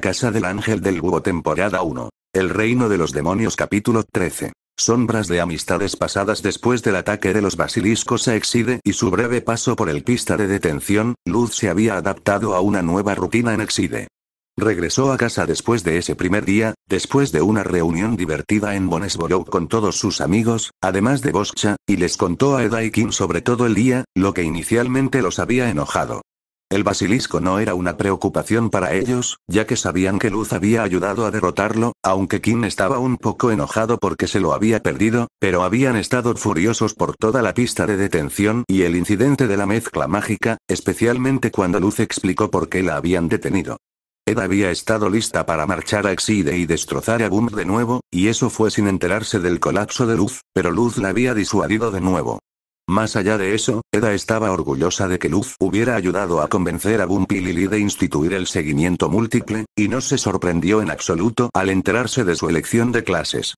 Casa del Ángel del Búho temporada 1. El Reino de los Demonios capítulo 13. Sombras de amistades pasadas después del ataque de los basiliscos a Exide y su breve paso por el pista de detención, Luz se había adaptado a una nueva rutina en Exide. Regresó a casa después de ese primer día, después de una reunión divertida en Bonesborough con todos sus amigos, además de Boscha, y les contó a King sobre todo el día, lo que inicialmente los había enojado. El basilisco no era una preocupación para ellos, ya que sabían que Luz había ayudado a derrotarlo, aunque Kim estaba un poco enojado porque se lo había perdido, pero habían estado furiosos por toda la pista de detención y el incidente de la mezcla mágica, especialmente cuando Luz explicó por qué la habían detenido. Ed había estado lista para marchar a Exide y destrozar a Boom de nuevo, y eso fue sin enterarse del colapso de Luz, pero Luz la había disuadido de nuevo. Más allá de eso, Eda estaba orgullosa de que Luz hubiera ayudado a convencer a Bumpy Lily de instituir el seguimiento múltiple, y no se sorprendió en absoluto al enterarse de su elección de clases.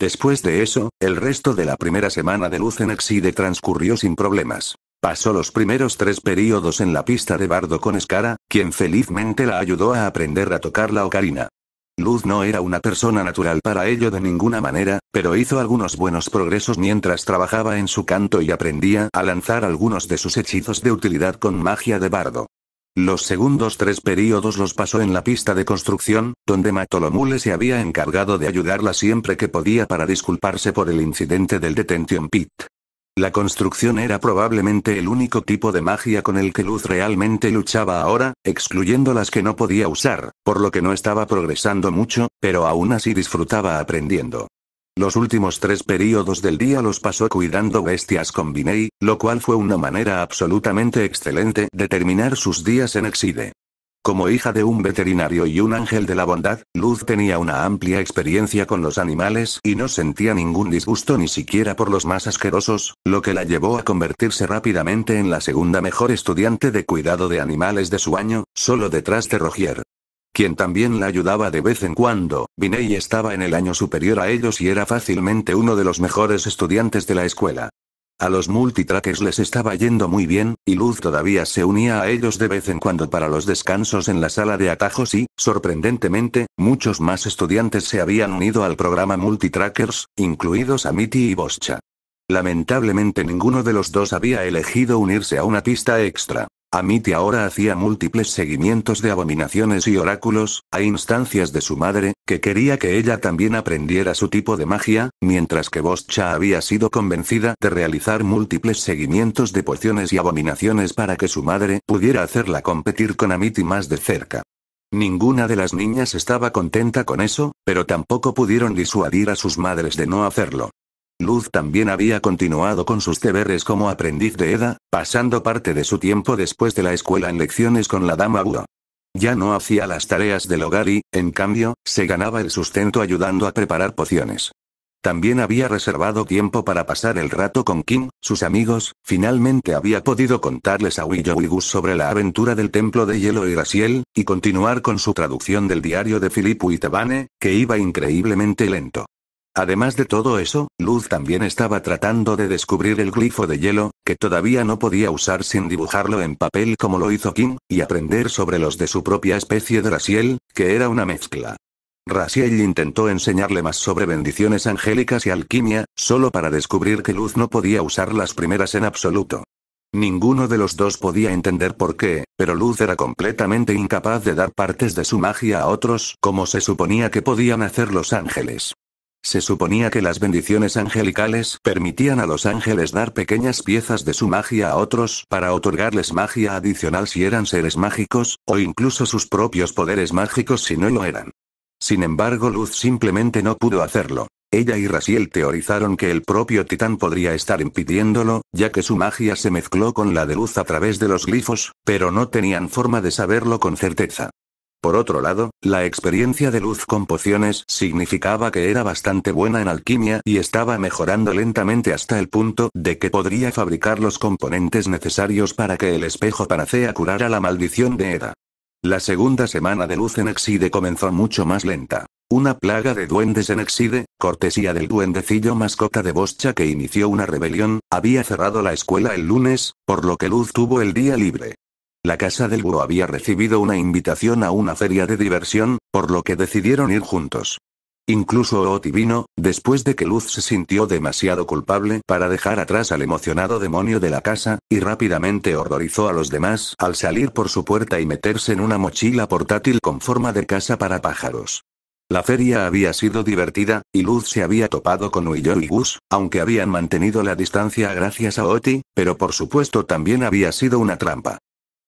Después de eso, el resto de la primera semana de Luz en Exide transcurrió sin problemas. Pasó los primeros tres períodos en la pista de bardo con Escara, quien felizmente la ayudó a aprender a tocar la ocarina. Luz no era una persona natural para ello de ninguna manera, pero hizo algunos buenos progresos mientras trabajaba en su canto y aprendía a lanzar algunos de sus hechizos de utilidad con magia de bardo. Los segundos tres períodos los pasó en la pista de construcción, donde Matolomule se había encargado de ayudarla siempre que podía para disculparse por el incidente del Detention Pit. La construcción era probablemente el único tipo de magia con el que Luz realmente luchaba ahora, excluyendo las que no podía usar, por lo que no estaba progresando mucho, pero aún así disfrutaba aprendiendo. Los últimos tres períodos del día los pasó cuidando bestias con Biney, lo cual fue una manera absolutamente excelente de terminar sus días en Exide. Como hija de un veterinario y un ángel de la bondad, Luz tenía una amplia experiencia con los animales y no sentía ningún disgusto ni siquiera por los más asquerosos, lo que la llevó a convertirse rápidamente en la segunda mejor estudiante de cuidado de animales de su año, solo detrás de Rogier quien también la ayudaba de vez en cuando. Viney estaba en el año superior a ellos y era fácilmente uno de los mejores estudiantes de la escuela. A los multitrackers les estaba yendo muy bien, y Luz todavía se unía a ellos de vez en cuando para los descansos en la sala de atajos y, sorprendentemente, muchos más estudiantes se habían unido al programa multitrackers, incluidos Amity y Boscha. Lamentablemente ninguno de los dos había elegido unirse a una pista extra. Amity ahora hacía múltiples seguimientos de abominaciones y oráculos, a instancias de su madre, que quería que ella también aprendiera su tipo de magia, mientras que Boscha había sido convencida de realizar múltiples seguimientos de pociones y abominaciones para que su madre pudiera hacerla competir con Amity más de cerca. Ninguna de las niñas estaba contenta con eso, pero tampoco pudieron disuadir a sus madres de no hacerlo. Luz también había continuado con sus deberes como aprendiz de Eda, pasando parte de su tiempo después de la escuela en lecciones con la dama Uro. Ya no hacía las tareas del hogar y, en cambio, se ganaba el sustento ayudando a preparar pociones. También había reservado tiempo para pasar el rato con Kim, sus amigos, finalmente había podido contarles a Gus sobre la aventura del templo de hielo y Rasiel, y continuar con su traducción del diario de Philip Tebane, que iba increíblemente lento. Además de todo eso, Luz también estaba tratando de descubrir el glifo de hielo, que todavía no podía usar sin dibujarlo en papel como lo hizo Kim, y aprender sobre los de su propia especie de Rasiel, que era una mezcla. Raciel intentó enseñarle más sobre bendiciones angélicas y alquimia, solo para descubrir que Luz no podía usar las primeras en absoluto. Ninguno de los dos podía entender por qué, pero Luz era completamente incapaz de dar partes de su magia a otros, como se suponía que podían hacer los ángeles. Se suponía que las bendiciones angelicales permitían a los ángeles dar pequeñas piezas de su magia a otros para otorgarles magia adicional si eran seres mágicos, o incluso sus propios poderes mágicos si no lo eran. Sin embargo, Luz simplemente no pudo hacerlo. Ella y Rasiel teorizaron que el propio titán podría estar impidiéndolo, ya que su magia se mezcló con la de luz a través de los glifos, pero no tenían forma de saberlo con certeza. Por otro lado, la experiencia de luz con pociones significaba que era bastante buena en alquimia y estaba mejorando lentamente hasta el punto de que podría fabricar los componentes necesarios para que el espejo panacea curara la maldición de Eda. La segunda semana de luz en Exide comenzó mucho más lenta. Una plaga de duendes en Exide, cortesía del duendecillo mascota de Boscha que inició una rebelión, había cerrado la escuela el lunes, por lo que Luz tuvo el día libre. La casa del búho había recibido una invitación a una feria de diversión, por lo que decidieron ir juntos. Incluso Oti vino, después de que Luz se sintió demasiado culpable para dejar atrás al emocionado demonio de la casa, y rápidamente horrorizó a los demás al salir por su puerta y meterse en una mochila portátil con forma de casa para pájaros. La feria había sido divertida, y Luz se había topado con Uyo y Gus, aunque habían mantenido la distancia gracias a Oti, pero por supuesto también había sido una trampa.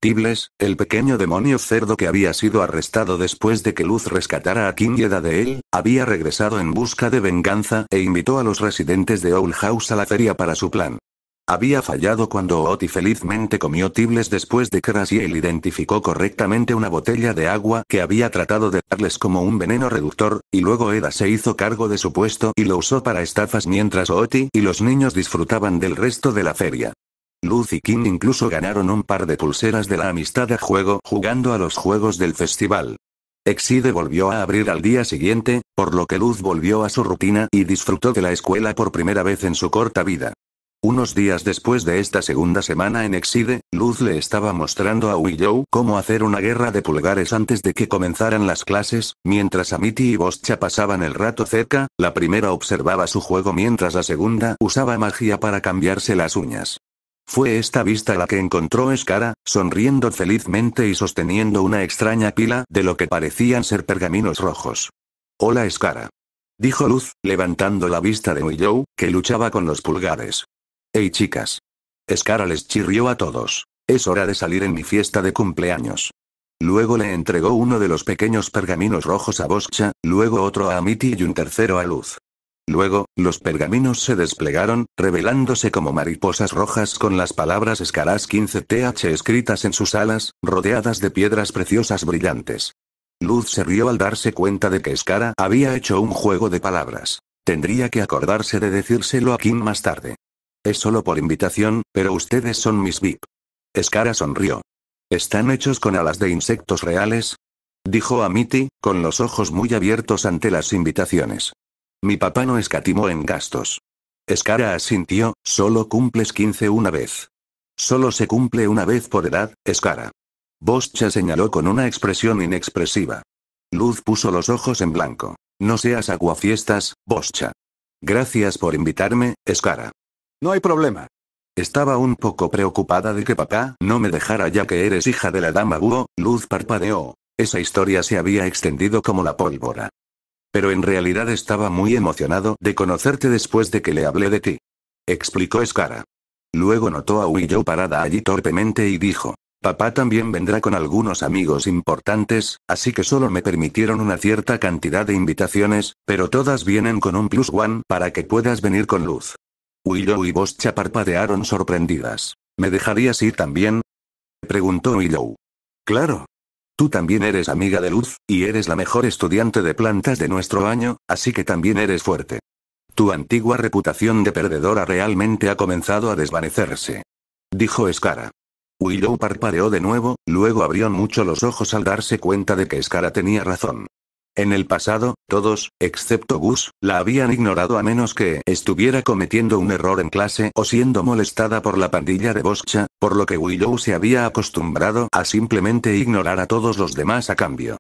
Tibles, el pequeño demonio cerdo que había sido arrestado después de que Luz rescatara a Edda de él, había regresado en busca de venganza e invitó a los residentes de Owl House a la feria para su plan. Había fallado cuando Oti felizmente comió tibles después de que Raziel identificó correctamente una botella de agua que había tratado de darles como un veneno reductor, y luego Eda se hizo cargo de su puesto y lo usó para estafas mientras Oti y los niños disfrutaban del resto de la feria. Luz y Kim incluso ganaron un par de pulseras de la amistad a juego jugando a los juegos del festival. Exide volvió a abrir al día siguiente, por lo que Luz volvió a su rutina y disfrutó de la escuela por primera vez en su corta vida. Unos días después de esta segunda semana en Exide, Luz le estaba mostrando a Willow cómo hacer una guerra de pulgares antes de que comenzaran las clases, mientras Amity y Boscha pasaban el rato cerca, la primera observaba su juego mientras la segunda usaba magia para cambiarse las uñas. Fue esta vista la que encontró Escara, sonriendo felizmente y sosteniendo una extraña pila de lo que parecían ser pergaminos rojos. Hola Escara. Dijo Luz, levantando la vista de Willow, que luchaba con los pulgares. Hey chicas. Escara les chirrió a todos. Es hora de salir en mi fiesta de cumpleaños. Luego le entregó uno de los pequeños pergaminos rojos a Boscha, luego otro a Amity y un tercero a Luz. Luego, los pergaminos se desplegaron, revelándose como mariposas rojas con las palabras scaras 15th escritas en sus alas, rodeadas de piedras preciosas brillantes. Luz se rió al darse cuenta de que Escara había hecho un juego de palabras. Tendría que acordarse de decírselo a Kim más tarde. Es solo por invitación, pero ustedes son mis VIP. Escara sonrió. ¿Están hechos con alas de insectos reales? Dijo a con los ojos muy abiertos ante las invitaciones. Mi papá no escatimó en gastos. Escara asintió, solo cumples 15 una vez. Solo se cumple una vez por edad, Escara. Boscha señaló con una expresión inexpresiva. Luz puso los ojos en blanco. No seas aguafiestas, Boscha. Gracias por invitarme, Escara. No hay problema. Estaba un poco preocupada de que papá no me dejara ya que eres hija de la dama búho, Luz parpadeó. Esa historia se había extendido como la pólvora pero en realidad estaba muy emocionado de conocerte después de que le hablé de ti. Explicó Escara. Luego notó a Willow parada allí torpemente y dijo, Papá también vendrá con algunos amigos importantes, así que solo me permitieron una cierta cantidad de invitaciones, pero todas vienen con un plus one para que puedas venir con luz. Willow y Boscha parpadearon sorprendidas. ¿Me dejarías ir también? Preguntó Willow. Claro, Tú también eres amiga de Luz, y eres la mejor estudiante de plantas de nuestro año, así que también eres fuerte. Tu antigua reputación de perdedora realmente ha comenzado a desvanecerse. Dijo Escara. Willow parpadeó de nuevo, luego abrió mucho los ojos al darse cuenta de que Escara tenía razón. En el pasado, todos, excepto Gus, la habían ignorado a menos que estuviera cometiendo un error en clase o siendo molestada por la pandilla de Boscha, por lo que Willow se había acostumbrado a simplemente ignorar a todos los demás a cambio.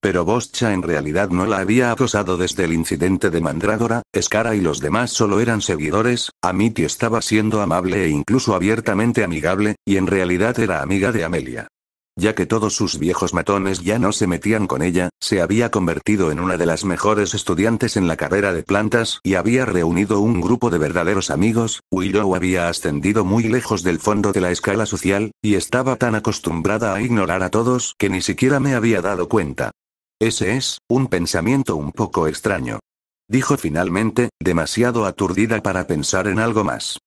Pero Boscha en realidad no la había acosado desde el incidente de Mandrágora, Escara y los demás solo eran seguidores, Amity estaba siendo amable e incluso abiertamente amigable, y en realidad era amiga de Amelia ya que todos sus viejos matones ya no se metían con ella, se había convertido en una de las mejores estudiantes en la carrera de plantas y había reunido un grupo de verdaderos amigos, Willow había ascendido muy lejos del fondo de la escala social, y estaba tan acostumbrada a ignorar a todos que ni siquiera me había dado cuenta. Ese es, un pensamiento un poco extraño. Dijo finalmente, demasiado aturdida para pensar en algo más.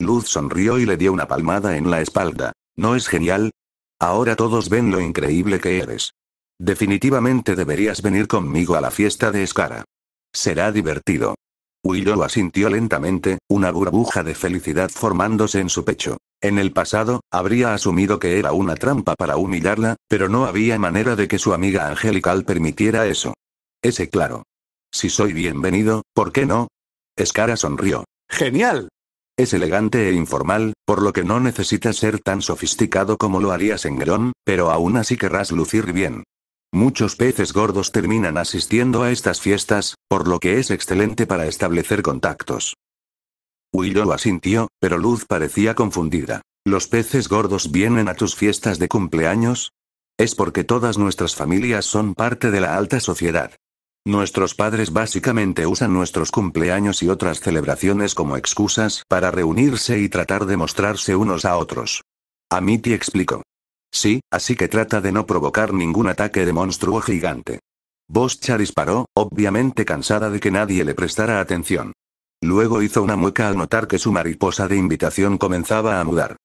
Luz sonrió y le dio una palmada en la espalda. ¿No es genial? Ahora todos ven lo increíble que eres. Definitivamente deberías venir conmigo a la fiesta de Escara. Será divertido. Willow asintió lentamente, una burbuja de felicidad formándose en su pecho. En el pasado, habría asumido que era una trampa para humillarla, pero no había manera de que su amiga angelical permitiera eso. Ese claro. Si soy bienvenido, ¿por qué no? Escara sonrió. Genial, es elegante e informal, por lo que no necesitas ser tan sofisticado como lo harías en Grón, pero aún así querrás lucir bien. Muchos peces gordos terminan asistiendo a estas fiestas, por lo que es excelente para establecer contactos. Willow lo asintió, pero Luz parecía confundida. ¿Los peces gordos vienen a tus fiestas de cumpleaños? Es porque todas nuestras familias son parte de la alta sociedad. Nuestros padres básicamente usan nuestros cumpleaños y otras celebraciones como excusas para reunirse y tratar de mostrarse unos a otros. A explicó. Sí, así que trata de no provocar ningún ataque de monstruo gigante. Boscha disparó, obviamente cansada de que nadie le prestara atención. Luego hizo una mueca al notar que su mariposa de invitación comenzaba a mudar.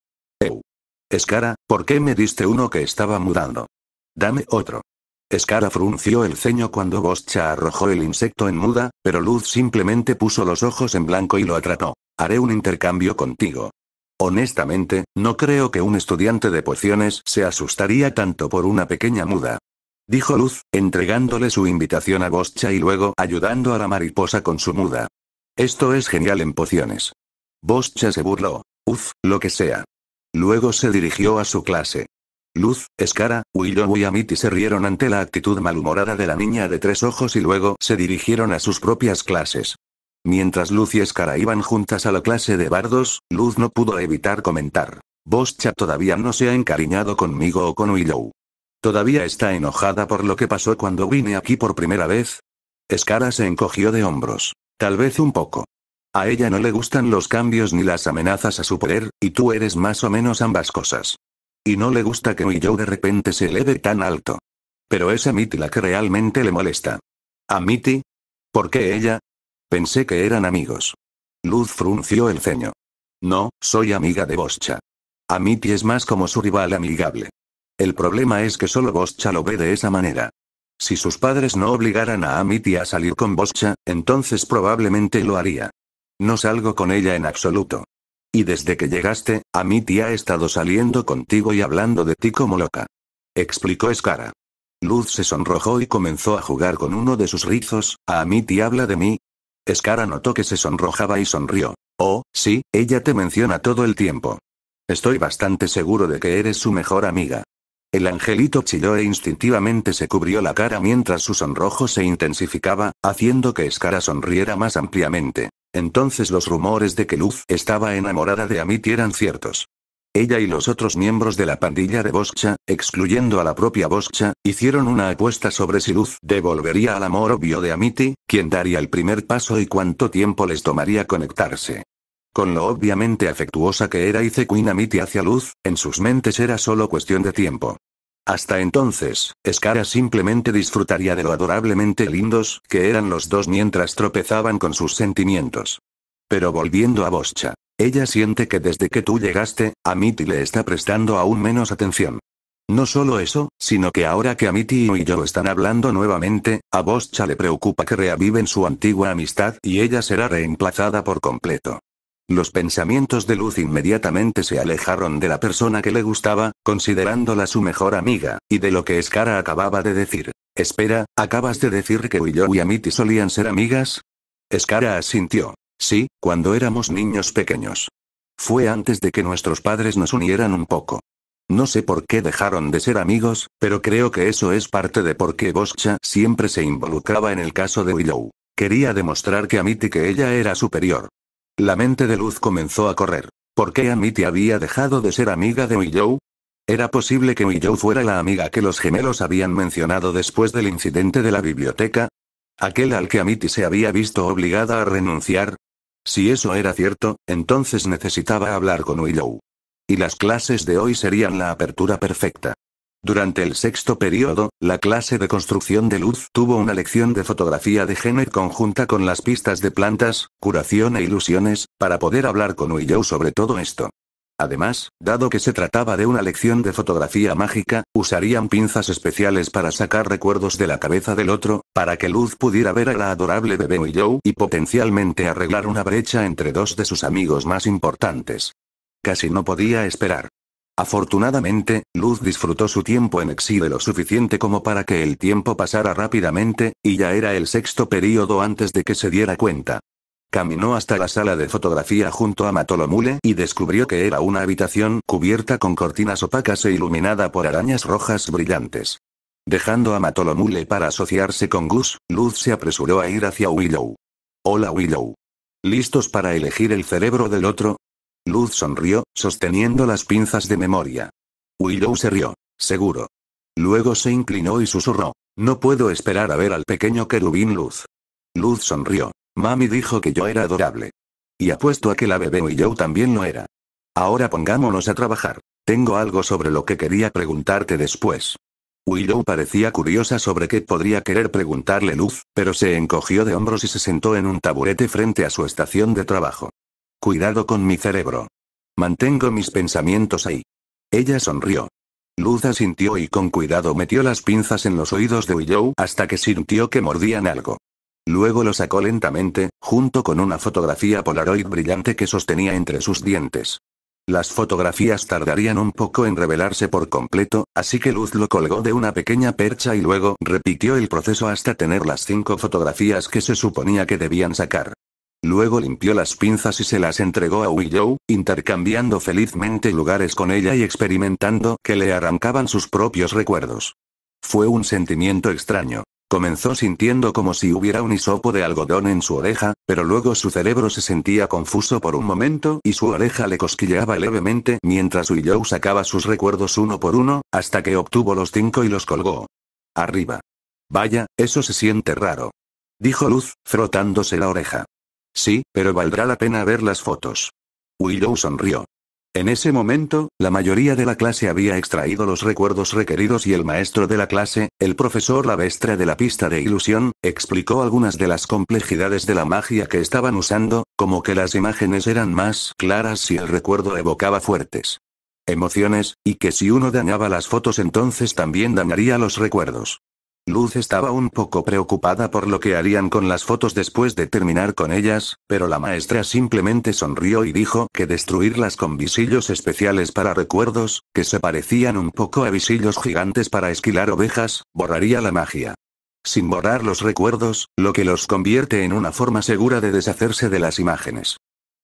¡Ew! Escara, ¿por qué me diste uno que estaba mudando? Dame otro. Scara frunció el ceño cuando Boscha arrojó el insecto en muda, pero Luz simplemente puso los ojos en blanco y lo atrapó. Haré un intercambio contigo. Honestamente, no creo que un estudiante de pociones se asustaría tanto por una pequeña muda. Dijo Luz, entregándole su invitación a Boscha y luego ayudando a la mariposa con su muda. Esto es genial en pociones. Boscha se burló. Uf, lo que sea. Luego se dirigió a su clase. Luz, Escara, Willow y Amity se rieron ante la actitud malhumorada de la niña de tres ojos y luego se dirigieron a sus propias clases. Mientras Luz y Escara iban juntas a la clase de bardos, Luz no pudo evitar comentar. Boscha todavía no se ha encariñado conmigo o con Willow. ¿Todavía está enojada por lo que pasó cuando vine aquí por primera vez? Escara se encogió de hombros. Tal vez un poco. A ella no le gustan los cambios ni las amenazas a su poder, y tú eres más o menos ambas cosas. Y no le gusta que Yo de repente se eleve tan alto. Pero es Amity la que realmente le molesta. ¿A ¿Por qué ella? Pensé que eran amigos. Luz frunció el ceño. No, soy amiga de Boscha. Amity es más como su rival amigable. El problema es que solo Boscha lo ve de esa manera. Si sus padres no obligaran a Amity a salir con Boscha, entonces probablemente lo haría. No salgo con ella en absoluto. Y desde que llegaste, a mi tía ha estado saliendo contigo y hablando de ti como loca. Explicó Escara. Luz se sonrojó y comenzó a jugar con uno de sus rizos, a mi tía habla de mí. Escara notó que se sonrojaba y sonrió. Oh, sí, ella te menciona todo el tiempo. Estoy bastante seguro de que eres su mejor amiga. El angelito chilló e instintivamente se cubrió la cara mientras su sonrojo se intensificaba, haciendo que Escara sonriera más ampliamente. Entonces los rumores de que Luz estaba enamorada de Amiti eran ciertos. Ella y los otros miembros de la pandilla de Boscha, excluyendo a la propia Boscha, hicieron una apuesta sobre si Luz devolvería al amor obvio de Amiti, quien daría el primer paso y cuánto tiempo les tomaría conectarse. Con lo obviamente afectuosa que era y Queen Amity hacia Luz, en sus mentes era solo cuestión de tiempo. Hasta entonces, Escara simplemente disfrutaría de lo adorablemente lindos que eran los dos mientras tropezaban con sus sentimientos. Pero volviendo a Boscha, ella siente que desde que tú llegaste, a Mitty le está prestando aún menos atención. No solo eso, sino que ahora que a Amity y yo están hablando nuevamente, a Boscha le preocupa que reaviven su antigua amistad y ella será reemplazada por completo. Los pensamientos de Luz inmediatamente se alejaron de la persona que le gustaba, considerándola su mejor amiga, y de lo que Escara acababa de decir. Espera, ¿acabas de decir que Willow y Amity solían ser amigas? Escara asintió. Sí, cuando éramos niños pequeños. Fue antes de que nuestros padres nos unieran un poco. No sé por qué dejaron de ser amigos, pero creo que eso es parte de por qué Boscha siempre se involucraba en el caso de Willow. Quería demostrar que Amity que ella era superior. La mente de Luz comenzó a correr. ¿Por qué Amity había dejado de ser amiga de Willow? Era posible que Willow fuera la amiga que los gemelos habían mencionado después del incidente de la biblioteca. Aquel al que Amity se había visto obligada a renunciar. Si eso era cierto, entonces necesitaba hablar con Willow. Y las clases de hoy serían la apertura perfecta. Durante el sexto periodo, la clase de construcción de luz tuvo una lección de fotografía de género conjunta con las pistas de plantas, curación e ilusiones, para poder hablar con Willow sobre todo esto. Además, dado que se trataba de una lección de fotografía mágica, usarían pinzas especiales para sacar recuerdos de la cabeza del otro, para que Luz pudiera ver a la adorable bebé Willow y potencialmente arreglar una brecha entre dos de sus amigos más importantes. Casi no podía esperar. Afortunadamente, Luz disfrutó su tiempo en exilio lo suficiente como para que el tiempo pasara rápidamente, y ya era el sexto período antes de que se diera cuenta. Caminó hasta la sala de fotografía junto a Matolomule y descubrió que era una habitación cubierta con cortinas opacas e iluminada por arañas rojas brillantes. Dejando a Matolomule para asociarse con Gus, Luz se apresuró a ir hacia Willow. Hola Willow. ¿Listos para elegir el cerebro del otro? Luz sonrió, sosteniendo las pinzas de memoria. Willow se rió. Seguro. Luego se inclinó y susurró. No puedo esperar a ver al pequeño querubín Luz. Luz sonrió. Mami dijo que yo era adorable. Y apuesto a que la bebé Willow también lo era. Ahora pongámonos a trabajar. Tengo algo sobre lo que quería preguntarte después. Willow parecía curiosa sobre qué podría querer preguntarle Luz, pero se encogió de hombros y se sentó en un taburete frente a su estación de trabajo. Cuidado con mi cerebro. Mantengo mis pensamientos ahí. Ella sonrió. Luz asintió y con cuidado metió las pinzas en los oídos de Willow hasta que sintió que mordían algo. Luego lo sacó lentamente, junto con una fotografía Polaroid brillante que sostenía entre sus dientes. Las fotografías tardarían un poco en revelarse por completo, así que Luz lo colgó de una pequeña percha y luego repitió el proceso hasta tener las cinco fotografías que se suponía que debían sacar. Luego limpió las pinzas y se las entregó a Willow, intercambiando felizmente lugares con ella y experimentando que le arrancaban sus propios recuerdos. Fue un sentimiento extraño. Comenzó sintiendo como si hubiera un hisopo de algodón en su oreja, pero luego su cerebro se sentía confuso por un momento y su oreja le cosquilleaba levemente mientras Willow sacaba sus recuerdos uno por uno, hasta que obtuvo los cinco y los colgó. Arriba. Vaya, eso se siente raro. Dijo Luz, frotándose la oreja. Sí, pero valdrá la pena ver las fotos. Willow sonrió. En ese momento, la mayoría de la clase había extraído los recuerdos requeridos y el maestro de la clase, el profesor Lavestre de la pista de ilusión, explicó algunas de las complejidades de la magia que estaban usando, como que las imágenes eran más claras si el recuerdo evocaba fuertes emociones, y que si uno dañaba las fotos entonces también dañaría los recuerdos. Luz estaba un poco preocupada por lo que harían con las fotos después de terminar con ellas, pero la maestra simplemente sonrió y dijo que destruirlas con visillos especiales para recuerdos, que se parecían un poco a visillos gigantes para esquilar ovejas, borraría la magia. Sin borrar los recuerdos, lo que los convierte en una forma segura de deshacerse de las imágenes.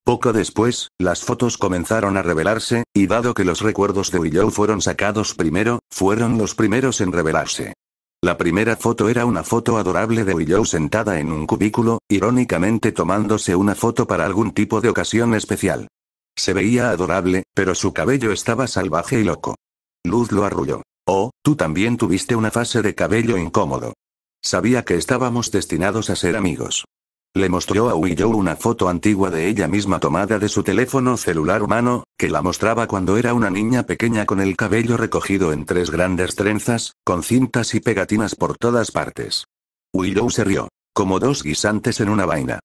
Poco después, las fotos comenzaron a revelarse, y dado que los recuerdos de Willow fueron sacados primero, fueron los primeros en revelarse. La primera foto era una foto adorable de Willow sentada en un cubículo, irónicamente tomándose una foto para algún tipo de ocasión especial. Se veía adorable, pero su cabello estaba salvaje y loco. Luz lo arrulló. Oh, tú también tuviste una fase de cabello incómodo. Sabía que estábamos destinados a ser amigos. Le mostró a Willow una foto antigua de ella misma tomada de su teléfono celular humano, que la mostraba cuando era una niña pequeña con el cabello recogido en tres grandes trenzas, con cintas y pegatinas por todas partes. Willow se rió. Como dos guisantes en una vaina.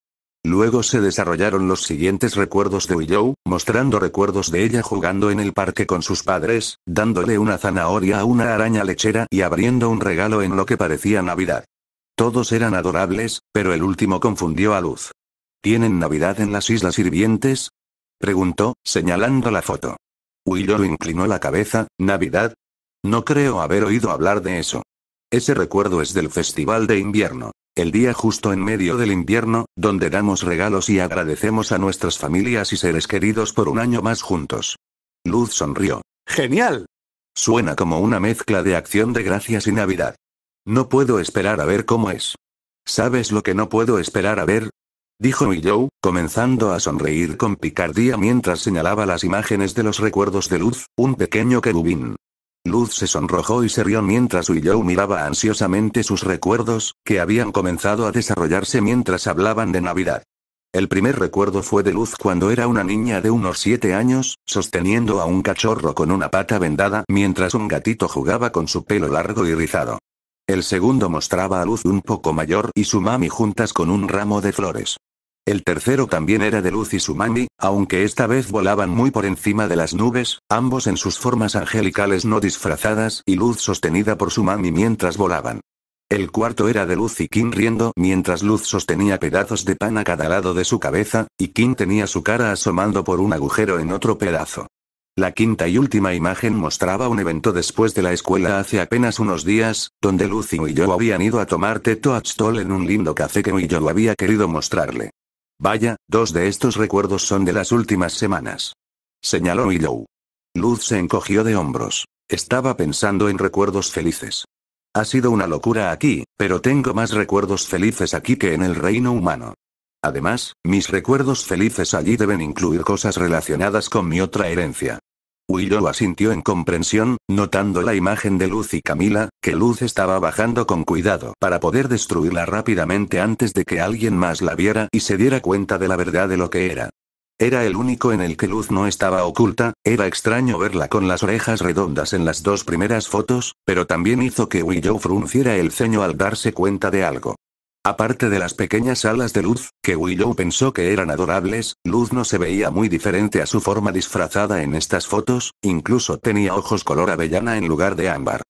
Luego se desarrollaron los siguientes recuerdos de Willow, mostrando recuerdos de ella jugando en el parque con sus padres, dándole una zanahoria a una araña lechera y abriendo un regalo en lo que parecía Navidad. Todos eran adorables, pero el último confundió a Luz. ¿Tienen Navidad en las Islas Sirvientes? preguntó, señalando la foto. Willow inclinó la cabeza, ¿Navidad? No creo haber oído hablar de eso. Ese recuerdo es del Festival de Invierno. El día justo en medio del invierno, donde damos regalos y agradecemos a nuestras familias y seres queridos por un año más juntos. Luz sonrió. ¡Genial! Suena como una mezcla de acción de gracias y Navidad. No puedo esperar a ver cómo es. ¿Sabes lo que no puedo esperar a ver? Dijo Willow, comenzando a sonreír con picardía mientras señalaba las imágenes de los recuerdos de Luz, un pequeño querubín. Luz se sonrojó y se rió mientras Willow miraba ansiosamente sus recuerdos, que habían comenzado a desarrollarse mientras hablaban de Navidad. El primer recuerdo fue de Luz cuando era una niña de unos siete años, sosteniendo a un cachorro con una pata vendada mientras un gatito jugaba con su pelo largo y rizado. El segundo mostraba a Luz un poco mayor y su mami juntas con un ramo de flores. El tercero también era de Luz y su mami, aunque esta vez volaban muy por encima de las nubes, ambos en sus formas angelicales no disfrazadas y Luz sostenida por su mami mientras volaban. El cuarto era de Luz y Kim riendo mientras Luz sostenía pedazos de pan a cada lado de su cabeza, y Kim tenía su cara asomando por un agujero en otro pedazo. La quinta y última imagen mostraba un evento después de la escuela hace apenas unos días, donde Lucy y yo habían ido a tomar teto a Stoll en un lindo café que y yo había querido mostrarle. Vaya, dos de estos recuerdos son de las últimas semanas. Señaló Willow. Luz se encogió de hombros. Estaba pensando en recuerdos felices. Ha sido una locura aquí, pero tengo más recuerdos felices aquí que en el reino humano. Además, mis recuerdos felices allí deben incluir cosas relacionadas con mi otra herencia. Willow asintió en comprensión, notando la imagen de Luz y Camila, que Luz estaba bajando con cuidado para poder destruirla rápidamente antes de que alguien más la viera y se diera cuenta de la verdad de lo que era. Era el único en el que Luz no estaba oculta, era extraño verla con las orejas redondas en las dos primeras fotos, pero también hizo que Willow frunciera el ceño al darse cuenta de algo. Aparte de las pequeñas alas de luz, que Willow pensó que eran adorables, Luz no se veía muy diferente a su forma disfrazada en estas fotos, incluso tenía ojos color avellana en lugar de ámbar.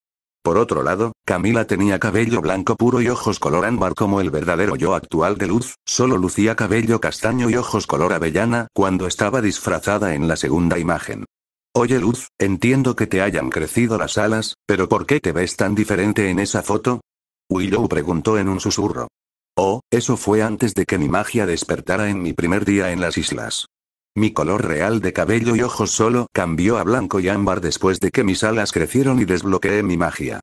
Por otro lado, Camila tenía cabello blanco puro y ojos color ámbar como el verdadero yo actual de Luz, solo lucía cabello castaño y ojos color avellana cuando estaba disfrazada en la segunda imagen. Oye Luz, entiendo que te hayan crecido las alas, pero ¿por qué te ves tan diferente en esa foto? Willow preguntó en un susurro. Oh, eso fue antes de que mi magia despertara en mi primer día en las islas. Mi color real de cabello y ojos solo cambió a blanco y ámbar después de que mis alas crecieron y desbloqueé mi magia.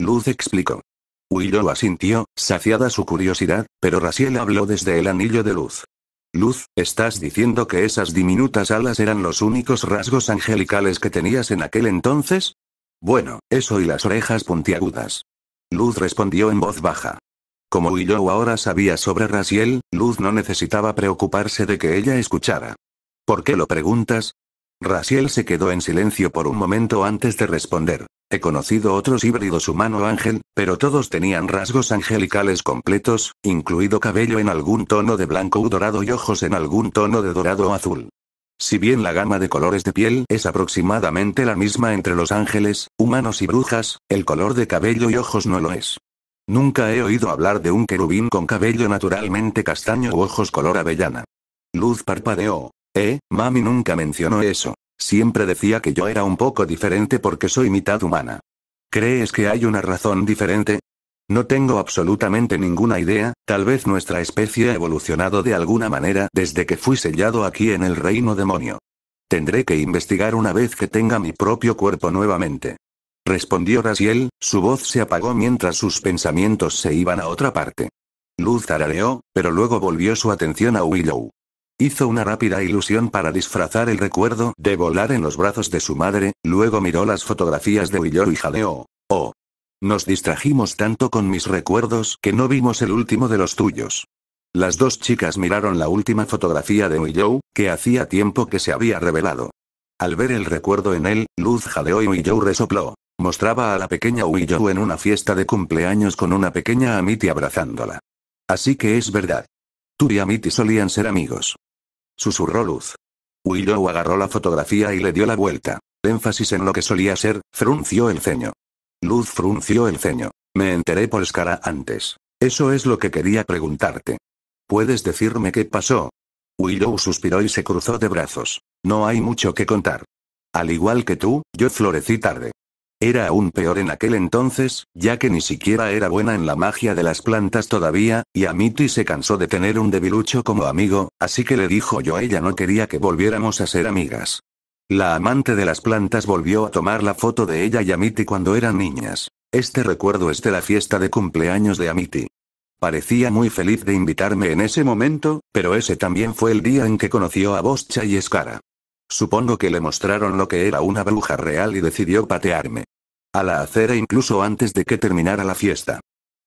Luz explicó. Willow asintió, saciada su curiosidad, pero Rasiel habló desde el anillo de luz. Luz, ¿estás diciendo que esas diminutas alas eran los únicos rasgos angelicales que tenías en aquel entonces? Bueno, eso y las orejas puntiagudas. Luz respondió en voz baja. Como Willow ahora sabía sobre Rasiel, Luz no necesitaba preocuparse de que ella escuchara. ¿Por qué lo preguntas? Raziel se quedó en silencio por un momento antes de responder. He conocido otros híbridos humano-ángel, pero todos tenían rasgos angelicales completos, incluido cabello en algún tono de blanco u dorado y ojos en algún tono de dorado o azul. Si bien la gama de colores de piel es aproximadamente la misma entre los ángeles, humanos y brujas, el color de cabello y ojos no lo es. Nunca he oído hablar de un querubín con cabello naturalmente castaño u ojos color avellana. Luz parpadeó. Eh, mami nunca mencionó eso. Siempre decía que yo era un poco diferente porque soy mitad humana. ¿Crees que hay una razón diferente? No tengo absolutamente ninguna idea, tal vez nuestra especie ha evolucionado de alguna manera desde que fui sellado aquí en el reino demonio. Tendré que investigar una vez que tenga mi propio cuerpo nuevamente respondió rasiel su voz se apagó mientras sus pensamientos se iban a otra parte. Luz tarareó, pero luego volvió su atención a Willow. Hizo una rápida ilusión para disfrazar el recuerdo de volar en los brazos de su madre, luego miró las fotografías de Willow y Jadeo. Oh. Nos distrajimos tanto con mis recuerdos que no vimos el último de los tuyos. Las dos chicas miraron la última fotografía de Willow, que hacía tiempo que se había revelado. Al ver el recuerdo en él, Luz jadeó y Willow resopló. Mostraba a la pequeña Willow en una fiesta de cumpleaños con una pequeña Amity abrazándola. Así que es verdad. Tú y Amity solían ser amigos. Susurró Luz. Willow agarró la fotografía y le dio la vuelta. Énfasis en lo que solía ser, frunció el ceño. Luz frunció el ceño. Me enteré por Scara antes. Eso es lo que quería preguntarte. ¿Puedes decirme qué pasó? Willow suspiró y se cruzó de brazos. No hay mucho que contar. Al igual que tú, yo florecí tarde. Era aún peor en aquel entonces, ya que ni siquiera era buena en la magia de las plantas todavía, y Amity se cansó de tener un debilucho como amigo, así que le dijo yo ella no quería que volviéramos a ser amigas. La amante de las plantas volvió a tomar la foto de ella y Amity cuando eran niñas. Este recuerdo es de la fiesta de cumpleaños de Amity. Parecía muy feliz de invitarme en ese momento, pero ese también fue el día en que conoció a Boscha y Escara. Supongo que le mostraron lo que era una bruja real y decidió patearme. A la acera incluso antes de que terminara la fiesta.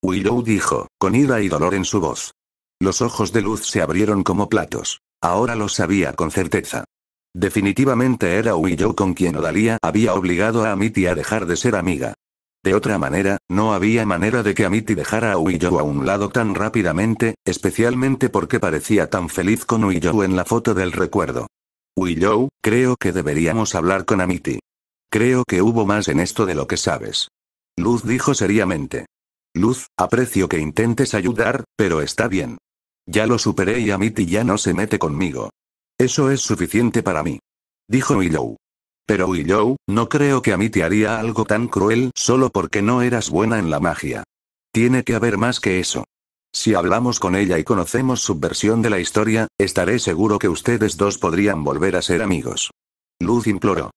Willow dijo, con ira y dolor en su voz. Los ojos de luz se abrieron como platos. Ahora lo sabía con certeza. Definitivamente era Willow con quien Odalia había obligado a Amity a dejar de ser amiga. De otra manera, no había manera de que Amity dejara a Willow a un lado tan rápidamente, especialmente porque parecía tan feliz con Willow en la foto del recuerdo. Willow, creo que deberíamos hablar con Amity. Creo que hubo más en esto de lo que sabes. Luz dijo seriamente. Luz, aprecio que intentes ayudar, pero está bien. Ya lo superé y Amity ya no se mete conmigo. Eso es suficiente para mí. Dijo Willow. Pero Willow, no creo que Amity haría algo tan cruel solo porque no eras buena en la magia. Tiene que haber más que eso. Si hablamos con ella y conocemos su versión de la historia, estaré seguro que ustedes dos podrían volver a ser amigos. Luz imploró.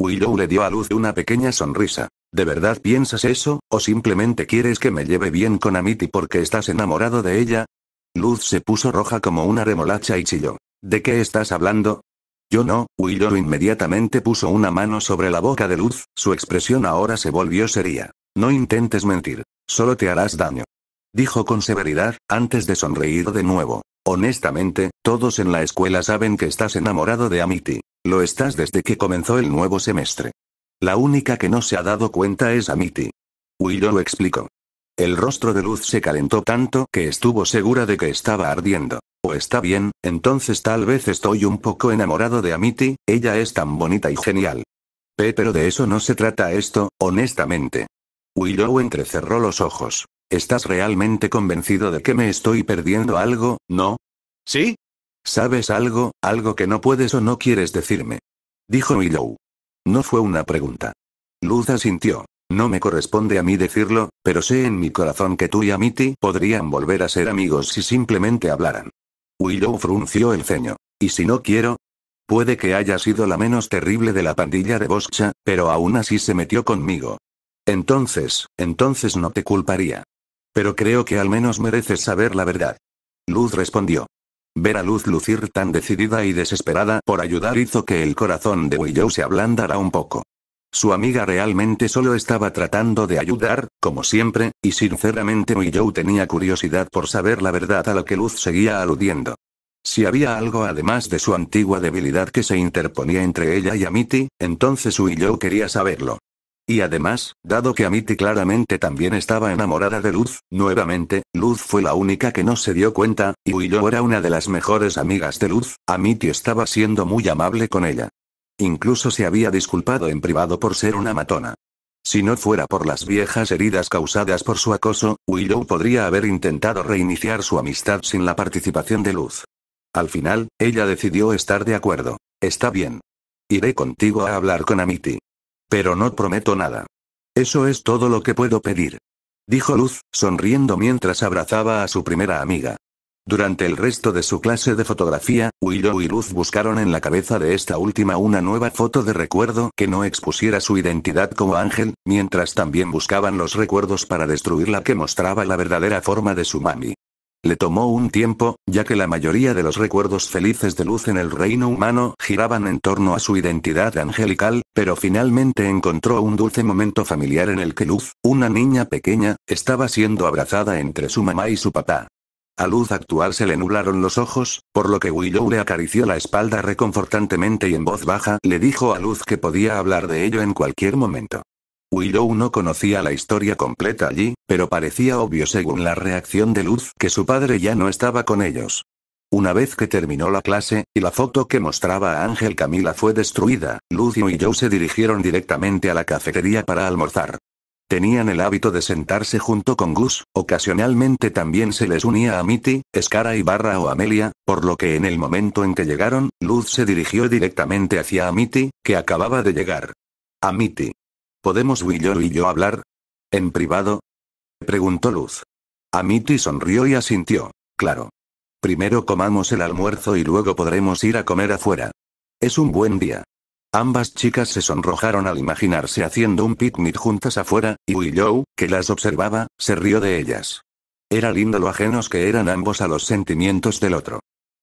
Willow le dio a Luz una pequeña sonrisa. ¿De verdad piensas eso, o simplemente quieres que me lleve bien con Amity porque estás enamorado de ella? Luz se puso roja como una remolacha y chilló. ¿De qué estás hablando? Yo no, Willow inmediatamente puso una mano sobre la boca de Luz, su expresión ahora se volvió seria. No intentes mentir, solo te harás daño dijo con severidad, antes de sonreír de nuevo. Honestamente, todos en la escuela saben que estás enamorado de Amity. Lo estás desde que comenzó el nuevo semestre. La única que no se ha dado cuenta es Amity. Willow lo explicó. El rostro de Luz se calentó tanto que estuvo segura de que estaba ardiendo. O está bien, entonces tal vez estoy un poco enamorado de Amity, ella es tan bonita y genial. pero de eso no se trata esto, honestamente. Willow entrecerró los ojos. ¿Estás realmente convencido de que me estoy perdiendo algo, no? ¿Sí? ¿Sabes algo, algo que no puedes o no quieres decirme? Dijo Willow. No fue una pregunta. Luz asintió. No me corresponde a mí decirlo, pero sé en mi corazón que tú y Amity podrían volver a ser amigos si simplemente hablaran. Willow frunció el ceño. ¿Y si no quiero? Puede que haya sido la menos terrible de la pandilla de Boscha, pero aún así se metió conmigo. Entonces, entonces no te culparía. Pero creo que al menos mereces saber la verdad. Luz respondió. Ver a Luz lucir tan decidida y desesperada por ayudar hizo que el corazón de Willow se ablandara un poco. Su amiga realmente solo estaba tratando de ayudar, como siempre, y sinceramente Willow tenía curiosidad por saber la verdad a la que Luz seguía aludiendo. Si había algo además de su antigua debilidad que se interponía entre ella y Amity, entonces Willow quería saberlo. Y además, dado que Amity claramente también estaba enamorada de Luz, nuevamente, Luz fue la única que no se dio cuenta, y Willow era una de las mejores amigas de Luz, Amity estaba siendo muy amable con ella. Incluso se había disculpado en privado por ser una matona. Si no fuera por las viejas heridas causadas por su acoso, Willow podría haber intentado reiniciar su amistad sin la participación de Luz. Al final, ella decidió estar de acuerdo. Está bien. Iré contigo a hablar con Amity. Pero no prometo nada. Eso es todo lo que puedo pedir. Dijo Luz, sonriendo mientras abrazaba a su primera amiga. Durante el resto de su clase de fotografía, Willow y Luz buscaron en la cabeza de esta última una nueva foto de recuerdo que no expusiera su identidad como ángel, mientras también buscaban los recuerdos para destruir la que mostraba la verdadera forma de su mami. Le tomó un tiempo, ya que la mayoría de los recuerdos felices de luz en el reino humano giraban en torno a su identidad angelical, pero finalmente encontró un dulce momento familiar en el que Luz, una niña pequeña, estaba siendo abrazada entre su mamá y su papá. A Luz actual se le nublaron los ojos, por lo que Willow le acarició la espalda reconfortantemente y en voz baja le dijo a Luz que podía hablar de ello en cualquier momento. Willow no conocía la historia completa allí, pero parecía obvio según la reacción de Luz que su padre ya no estaba con ellos. Una vez que terminó la clase, y la foto que mostraba a Ángel Camila fue destruida, Luz y Joe se dirigieron directamente a la cafetería para almorzar. Tenían el hábito de sentarse junto con Gus, ocasionalmente también se les unía a Mitty, Escara y Barra o Amelia, por lo que en el momento en que llegaron, Luz se dirigió directamente hacia Amity, que acababa de llegar. Amity. ¿Podemos Willow y yo hablar? ¿En privado? Preguntó Luz. Amity sonrió y asintió. Claro. Primero comamos el almuerzo y luego podremos ir a comer afuera. Es un buen día. Ambas chicas se sonrojaron al imaginarse haciendo un picnic juntas afuera, y Willow, que las observaba, se rió de ellas. Era lindo lo ajenos que eran ambos a los sentimientos del otro.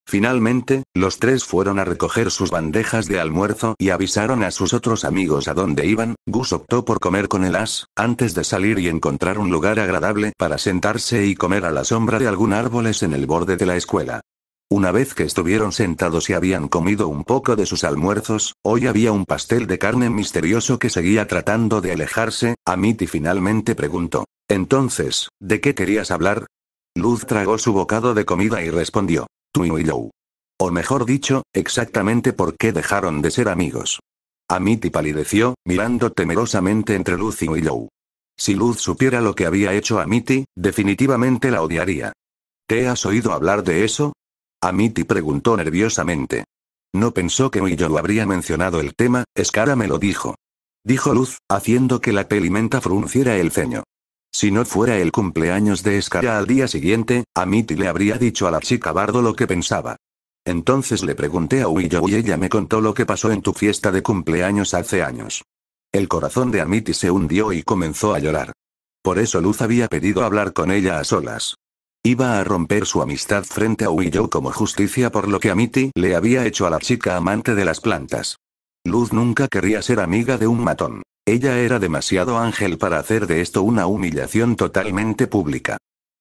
Finalmente, los tres fueron a recoger sus bandejas de almuerzo y avisaron a sus otros amigos a dónde iban. Gus optó por comer con el as, antes de salir y encontrar un lugar agradable para sentarse y comer a la sombra de algún árboles en el borde de la escuela. Una vez que estuvieron sentados y habían comido un poco de sus almuerzos, hoy había un pastel de carne misterioso que seguía tratando de alejarse, Amity finalmente preguntó. Entonces, ¿de qué querías hablar? Luz tragó su bocado de comida y respondió. Tú y Willow. O mejor dicho, exactamente por qué dejaron de ser amigos. Amity palideció, mirando temerosamente entre Luz y Willow. Si Luz supiera lo que había hecho Amity, definitivamente la odiaría. ¿Te has oído hablar de eso? Amity preguntó nerviosamente. No pensó que Willow habría mencionado el tema, Escara me lo dijo. Dijo Luz, haciendo que la pelimenta frunciera el ceño. Si no fuera el cumpleaños de Escara al día siguiente, Amity le habría dicho a la chica Bardo lo que pensaba. Entonces le pregunté a Willow y ella me contó lo que pasó en tu fiesta de cumpleaños hace años. El corazón de Amity se hundió y comenzó a llorar. Por eso Luz había pedido hablar con ella a solas. Iba a romper su amistad frente a Willow como justicia por lo que Amity le había hecho a la chica amante de las plantas. Luz nunca quería ser amiga de un matón. Ella era demasiado ángel para hacer de esto una humillación totalmente pública.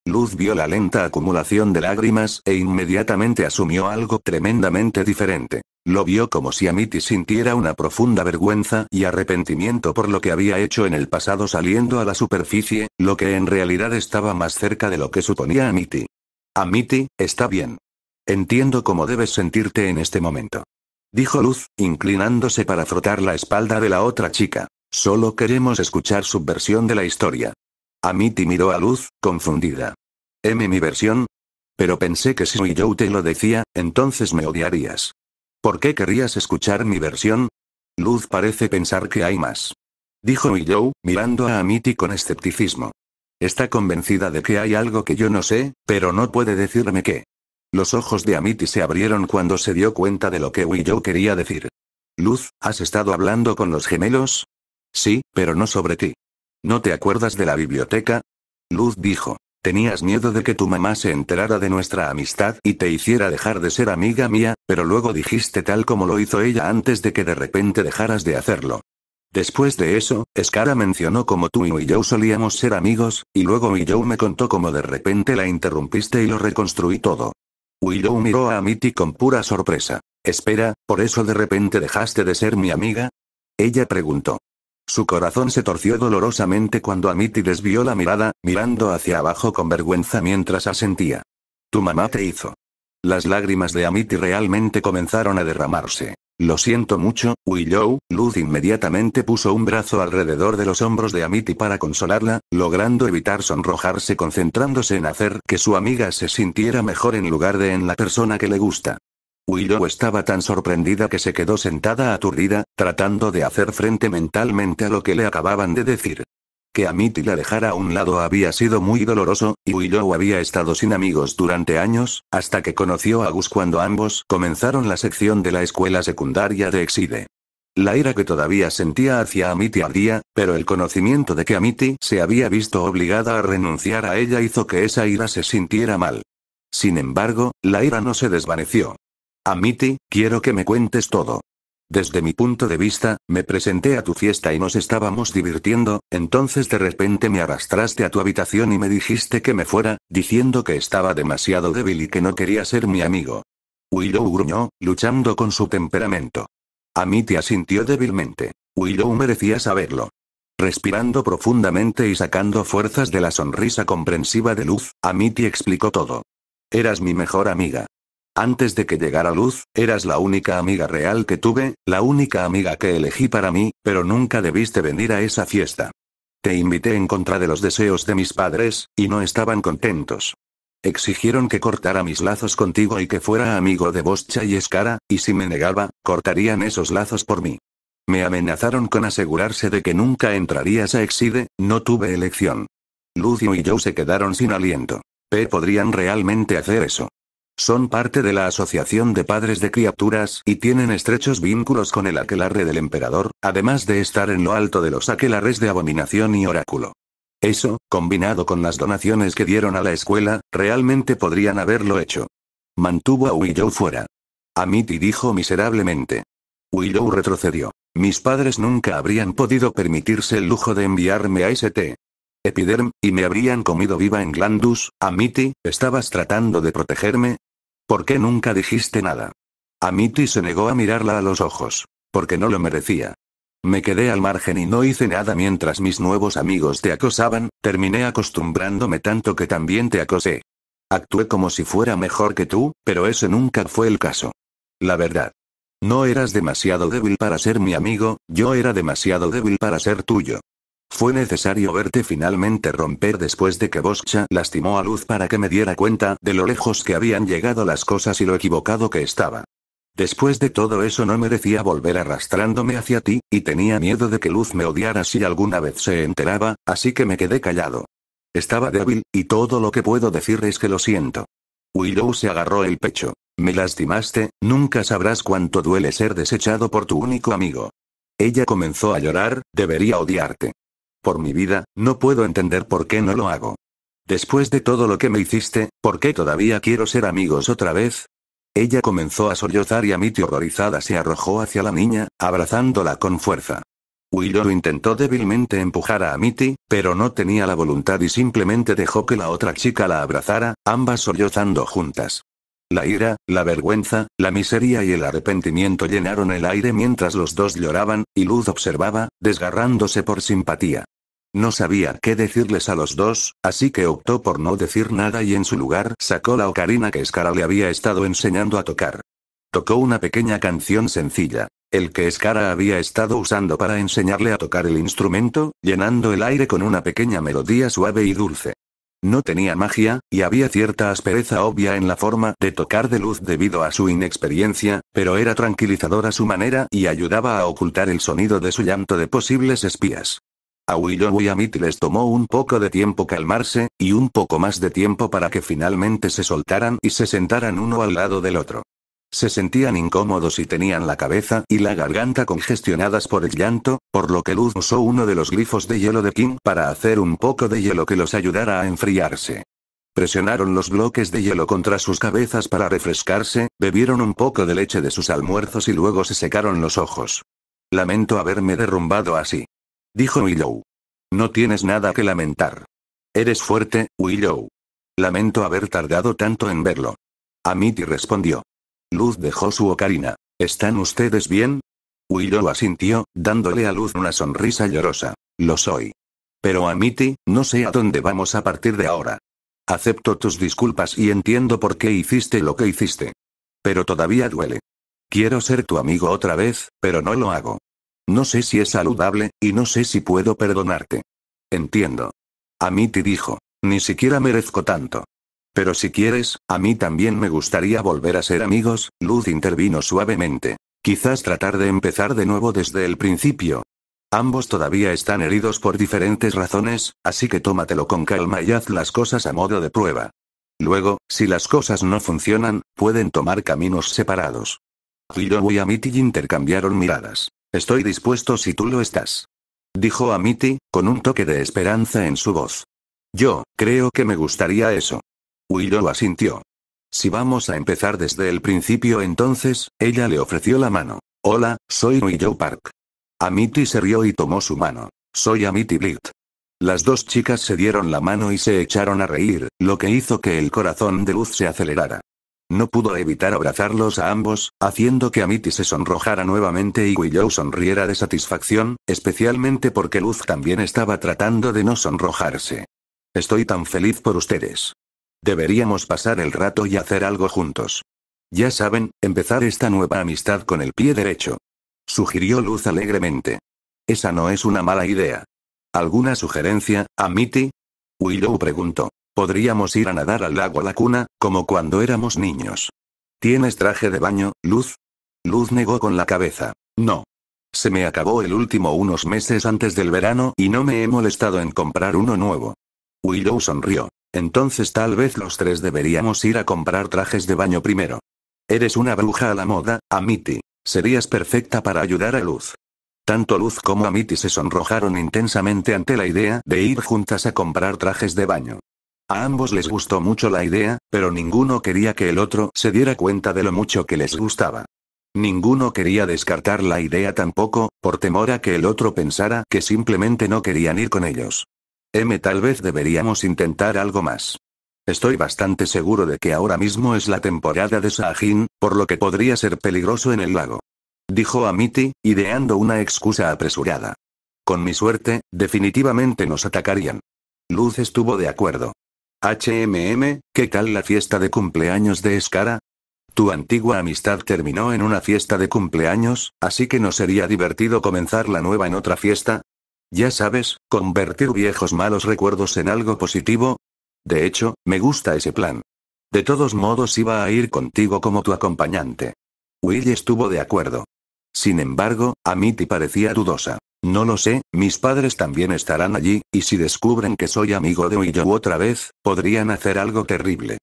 Luz vio la lenta acumulación de lágrimas e inmediatamente asumió algo tremendamente diferente. Lo vio como si Amity sintiera una profunda vergüenza y arrepentimiento por lo que había hecho en el pasado saliendo a la superficie, lo que en realidad estaba más cerca de lo que suponía Amity. Amity, está bien. Entiendo cómo debes sentirte en este momento. Dijo Luz, inclinándose para frotar la espalda de la otra chica. Solo queremos escuchar su versión de la historia. Amity miró a Luz, confundida. ¿M mi versión? Pero pensé que si yo te lo decía, entonces me odiarías. ¿Por qué querrías escuchar mi versión? Luz parece pensar que hay más. Dijo Joe, mirando a Amity con escepticismo. Está convencida de que hay algo que yo no sé, pero no puede decirme qué. Los ojos de Amity se abrieron cuando se dio cuenta de lo que Joe quería decir. Luz, ¿has estado hablando con los gemelos? Sí, pero no sobre ti. ¿No te acuerdas de la biblioteca? Luz dijo. Tenías miedo de que tu mamá se enterara de nuestra amistad y te hiciera dejar de ser amiga mía, pero luego dijiste tal como lo hizo ella antes de que de repente dejaras de hacerlo. Después de eso, Escara mencionó cómo tú y yo solíamos ser amigos, y luego yo me contó cómo de repente la interrumpiste y lo reconstruí todo. Willow miró a Mitty con pura sorpresa. Espera, ¿por eso de repente dejaste de ser mi amiga? Ella preguntó. Su corazón se torció dolorosamente cuando Amity desvió la mirada, mirando hacia abajo con vergüenza mientras asentía. Tu mamá te hizo. Las lágrimas de Amity realmente comenzaron a derramarse. Lo siento mucho, Willow. Luz inmediatamente puso un brazo alrededor de los hombros de Amity para consolarla, logrando evitar sonrojarse concentrándose en hacer que su amiga se sintiera mejor en lugar de en la persona que le gusta. Willow estaba tan sorprendida que se quedó sentada aturdida, tratando de hacer frente mentalmente a lo que le acababan de decir. Que a la dejara a un lado había sido muy doloroso, y Willow había estado sin amigos durante años, hasta que conoció a Gus cuando ambos comenzaron la sección de la escuela secundaria de Exide. La ira que todavía sentía hacia Amity ardía, pero el conocimiento de que Amity se había visto obligada a renunciar a ella hizo que esa ira se sintiera mal. Sin embargo, la ira no se desvaneció. Amity, quiero que me cuentes todo. Desde mi punto de vista, me presenté a tu fiesta y nos estábamos divirtiendo, entonces de repente me arrastraste a tu habitación y me dijiste que me fuera, diciendo que estaba demasiado débil y que no quería ser mi amigo. Willow gruñó, luchando con su temperamento. Amity asintió débilmente. Willow merecía saberlo. Respirando profundamente y sacando fuerzas de la sonrisa comprensiva de Luz, Amity explicó todo. Eras mi mejor amiga. Antes de que llegara Luz, eras la única amiga real que tuve, la única amiga que elegí para mí, pero nunca debiste venir a esa fiesta. Te invité en contra de los deseos de mis padres, y no estaban contentos. Exigieron que cortara mis lazos contigo y que fuera amigo de Boscha y Escara, y si me negaba, cortarían esos lazos por mí. Me amenazaron con asegurarse de que nunca entrarías a Exide, no tuve elección. Lucio y yo se quedaron sin aliento. P podrían realmente hacer eso. Son parte de la Asociación de Padres de Criaturas y tienen estrechos vínculos con el aquelarre del emperador, además de estar en lo alto de los aquelares de abominación y oráculo. Eso, combinado con las donaciones que dieron a la escuela, realmente podrían haberlo hecho. Mantuvo a Willow fuera. Amity dijo miserablemente. Willow retrocedió. Mis padres nunca habrían podido permitirse el lujo de enviarme a ST. Epiderm, y me habrían comido viva en Glandus, Amity, estabas tratando de protegerme, ¿Por qué nunca dijiste nada? Amity se negó a mirarla a los ojos. Porque no lo merecía. Me quedé al margen y no hice nada mientras mis nuevos amigos te acosaban, terminé acostumbrándome tanto que también te acosé. Actué como si fuera mejor que tú, pero ese nunca fue el caso. La verdad. No eras demasiado débil para ser mi amigo, yo era demasiado débil para ser tuyo. Fue necesario verte finalmente romper después de que Boscha lastimó a Luz para que me diera cuenta de lo lejos que habían llegado las cosas y lo equivocado que estaba. Después de todo eso no merecía volver arrastrándome hacia ti, y tenía miedo de que Luz me odiara si alguna vez se enteraba, así que me quedé callado. Estaba débil, y todo lo que puedo decir es que lo siento. Willow se agarró el pecho. Me lastimaste, nunca sabrás cuánto duele ser desechado por tu único amigo. Ella comenzó a llorar, debería odiarte. Por mi vida, no puedo entender por qué no lo hago. Después de todo lo que me hiciste, ¿por qué todavía quiero ser amigos otra vez? Ella comenzó a sollozar y a horrorizada se arrojó hacia la niña, abrazándola con fuerza. Willow intentó débilmente empujar a Amity, pero no tenía la voluntad y simplemente dejó que la otra chica la abrazara, ambas sollozando juntas. La ira, la vergüenza, la miseria y el arrepentimiento llenaron el aire mientras los dos lloraban, y Luz observaba, desgarrándose por simpatía. No sabía qué decirles a los dos, así que optó por no decir nada y en su lugar sacó la ocarina que Escara le había estado enseñando a tocar. Tocó una pequeña canción sencilla, el que Escara había estado usando para enseñarle a tocar el instrumento, llenando el aire con una pequeña melodía suave y dulce. No tenía magia, y había cierta aspereza obvia en la forma de tocar de luz debido a su inexperiencia, pero era tranquilizadora su manera y ayudaba a ocultar el sonido de su llanto de posibles espías. A Willow y a les tomó un poco de tiempo calmarse, y un poco más de tiempo para que finalmente se soltaran y se sentaran uno al lado del otro. Se sentían incómodos y tenían la cabeza y la garganta congestionadas por el llanto, por lo que Luz usó uno de los glifos de hielo de King para hacer un poco de hielo que los ayudara a enfriarse. Presionaron los bloques de hielo contra sus cabezas para refrescarse, bebieron un poco de leche de sus almuerzos y luego se secaron los ojos. Lamento haberme derrumbado así. Dijo Willow. No tienes nada que lamentar. Eres fuerte, Willow. Lamento haber tardado tanto en verlo. Amity respondió. Luz dejó su ocarina. ¿Están ustedes bien? Willow asintió, dándole a Luz una sonrisa llorosa. Lo soy. Pero Amity, no sé a dónde vamos a partir de ahora. Acepto tus disculpas y entiendo por qué hiciste lo que hiciste. Pero todavía duele. Quiero ser tu amigo otra vez, pero no lo hago. No sé si es saludable, y no sé si puedo perdonarte. Entiendo. Amity dijo, ni siquiera merezco tanto. Pero si quieres, a mí también me gustaría volver a ser amigos, Luz intervino suavemente. Quizás tratar de empezar de nuevo desde el principio. Ambos todavía están heridos por diferentes razones, así que tómatelo con calma y haz las cosas a modo de prueba. Luego, si las cosas no funcionan, pueden tomar caminos separados. Hirobu y Amity intercambiaron miradas. Estoy dispuesto si tú lo estás. Dijo Amity, con un toque de esperanza en su voz. Yo, creo que me gustaría eso. Willow asintió. Si vamos a empezar desde el principio entonces, ella le ofreció la mano. Hola, soy Willow Park. Amity se rió y tomó su mano. Soy Amity Blit. Las dos chicas se dieron la mano y se echaron a reír, lo que hizo que el corazón de Luz se acelerara. No pudo evitar abrazarlos a ambos, haciendo que Amity se sonrojara nuevamente y Willow sonriera de satisfacción, especialmente porque Luz también estaba tratando de no sonrojarse. Estoy tan feliz por ustedes. Deberíamos pasar el rato y hacer algo juntos. Ya saben, empezar esta nueva amistad con el pie derecho. Sugirió Luz alegremente. Esa no es una mala idea. ¿Alguna sugerencia, Amity? Willow preguntó. Podríamos ir a nadar al lago la cuna, como cuando éramos niños. ¿Tienes traje de baño, Luz? Luz negó con la cabeza. No. Se me acabó el último unos meses antes del verano y no me he molestado en comprar uno nuevo. Willow sonrió. Entonces tal vez los tres deberíamos ir a comprar trajes de baño primero. Eres una bruja a la moda, Amity. Serías perfecta para ayudar a Luz. Tanto Luz como Amity se sonrojaron intensamente ante la idea de ir juntas a comprar trajes de baño. A ambos les gustó mucho la idea, pero ninguno quería que el otro se diera cuenta de lo mucho que les gustaba. Ninguno quería descartar la idea tampoco, por temor a que el otro pensara que simplemente no querían ir con ellos. M tal vez deberíamos intentar algo más. Estoy bastante seguro de que ahora mismo es la temporada de Sahin, por lo que podría ser peligroso en el lago. Dijo Amity, ideando una excusa apresurada. Con mi suerte, definitivamente nos atacarían. Luz estuvo de acuerdo. HMM, ¿qué tal la fiesta de cumpleaños de Escara? Tu antigua amistad terminó en una fiesta de cumpleaños, así que no sería divertido comenzar la nueva en otra fiesta. Ya sabes, convertir viejos malos recuerdos en algo positivo. De hecho, me gusta ese plan. De todos modos iba a ir contigo como tu acompañante. Will estuvo de acuerdo. Sin embargo, a Mitty parecía dudosa. No lo sé, mis padres también estarán allí, y si descubren que soy amigo de Uiyo otra vez, podrían hacer algo terrible.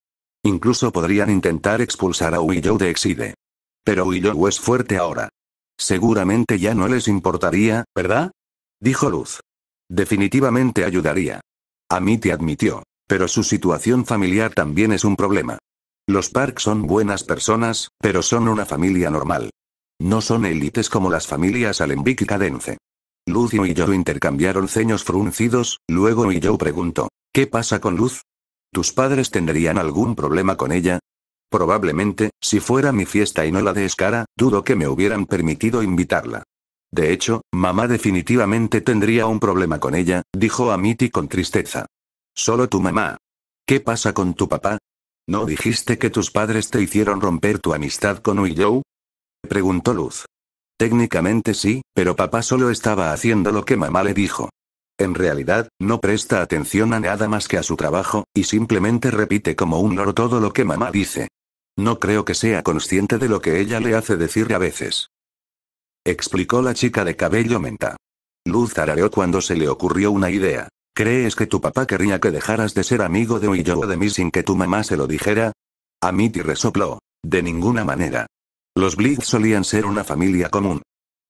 Incluso podrían intentar expulsar a Uiyo de Exide. Pero Uiyo es fuerte ahora. Seguramente ya no les importaría, ¿verdad? Dijo Luz. Definitivamente ayudaría. A admitió. Pero su situación familiar también es un problema. Los Park son buenas personas, pero son una familia normal. No son élites como las familias Alembic Cadence. Luz y yo intercambiaron ceños fruncidos, luego y yo preguntó, ¿qué pasa con Luz? ¿Tus padres tendrían algún problema con ella? Probablemente, si fuera mi fiesta y no la de Escara, dudo que me hubieran permitido invitarla. De hecho, mamá definitivamente tendría un problema con ella, dijo a con tristeza. Solo tu mamá. ¿Qué pasa con tu papá? ¿No dijiste que tus padres te hicieron romper tu amistad con Le Preguntó Luz. Técnicamente sí, pero papá solo estaba haciendo lo que mamá le dijo. En realidad, no presta atención a nada más que a su trabajo, y simplemente repite como un loro todo lo que mamá dice. No creo que sea consciente de lo que ella le hace decir a veces. Explicó la chica de cabello menta. Luz arareó cuando se le ocurrió una idea. ¿Crees que tu papá querría que dejaras de ser amigo de Uyo o de mí sin que tu mamá se lo dijera? Amity resopló. De ninguna manera. Los Blitz solían ser una familia común.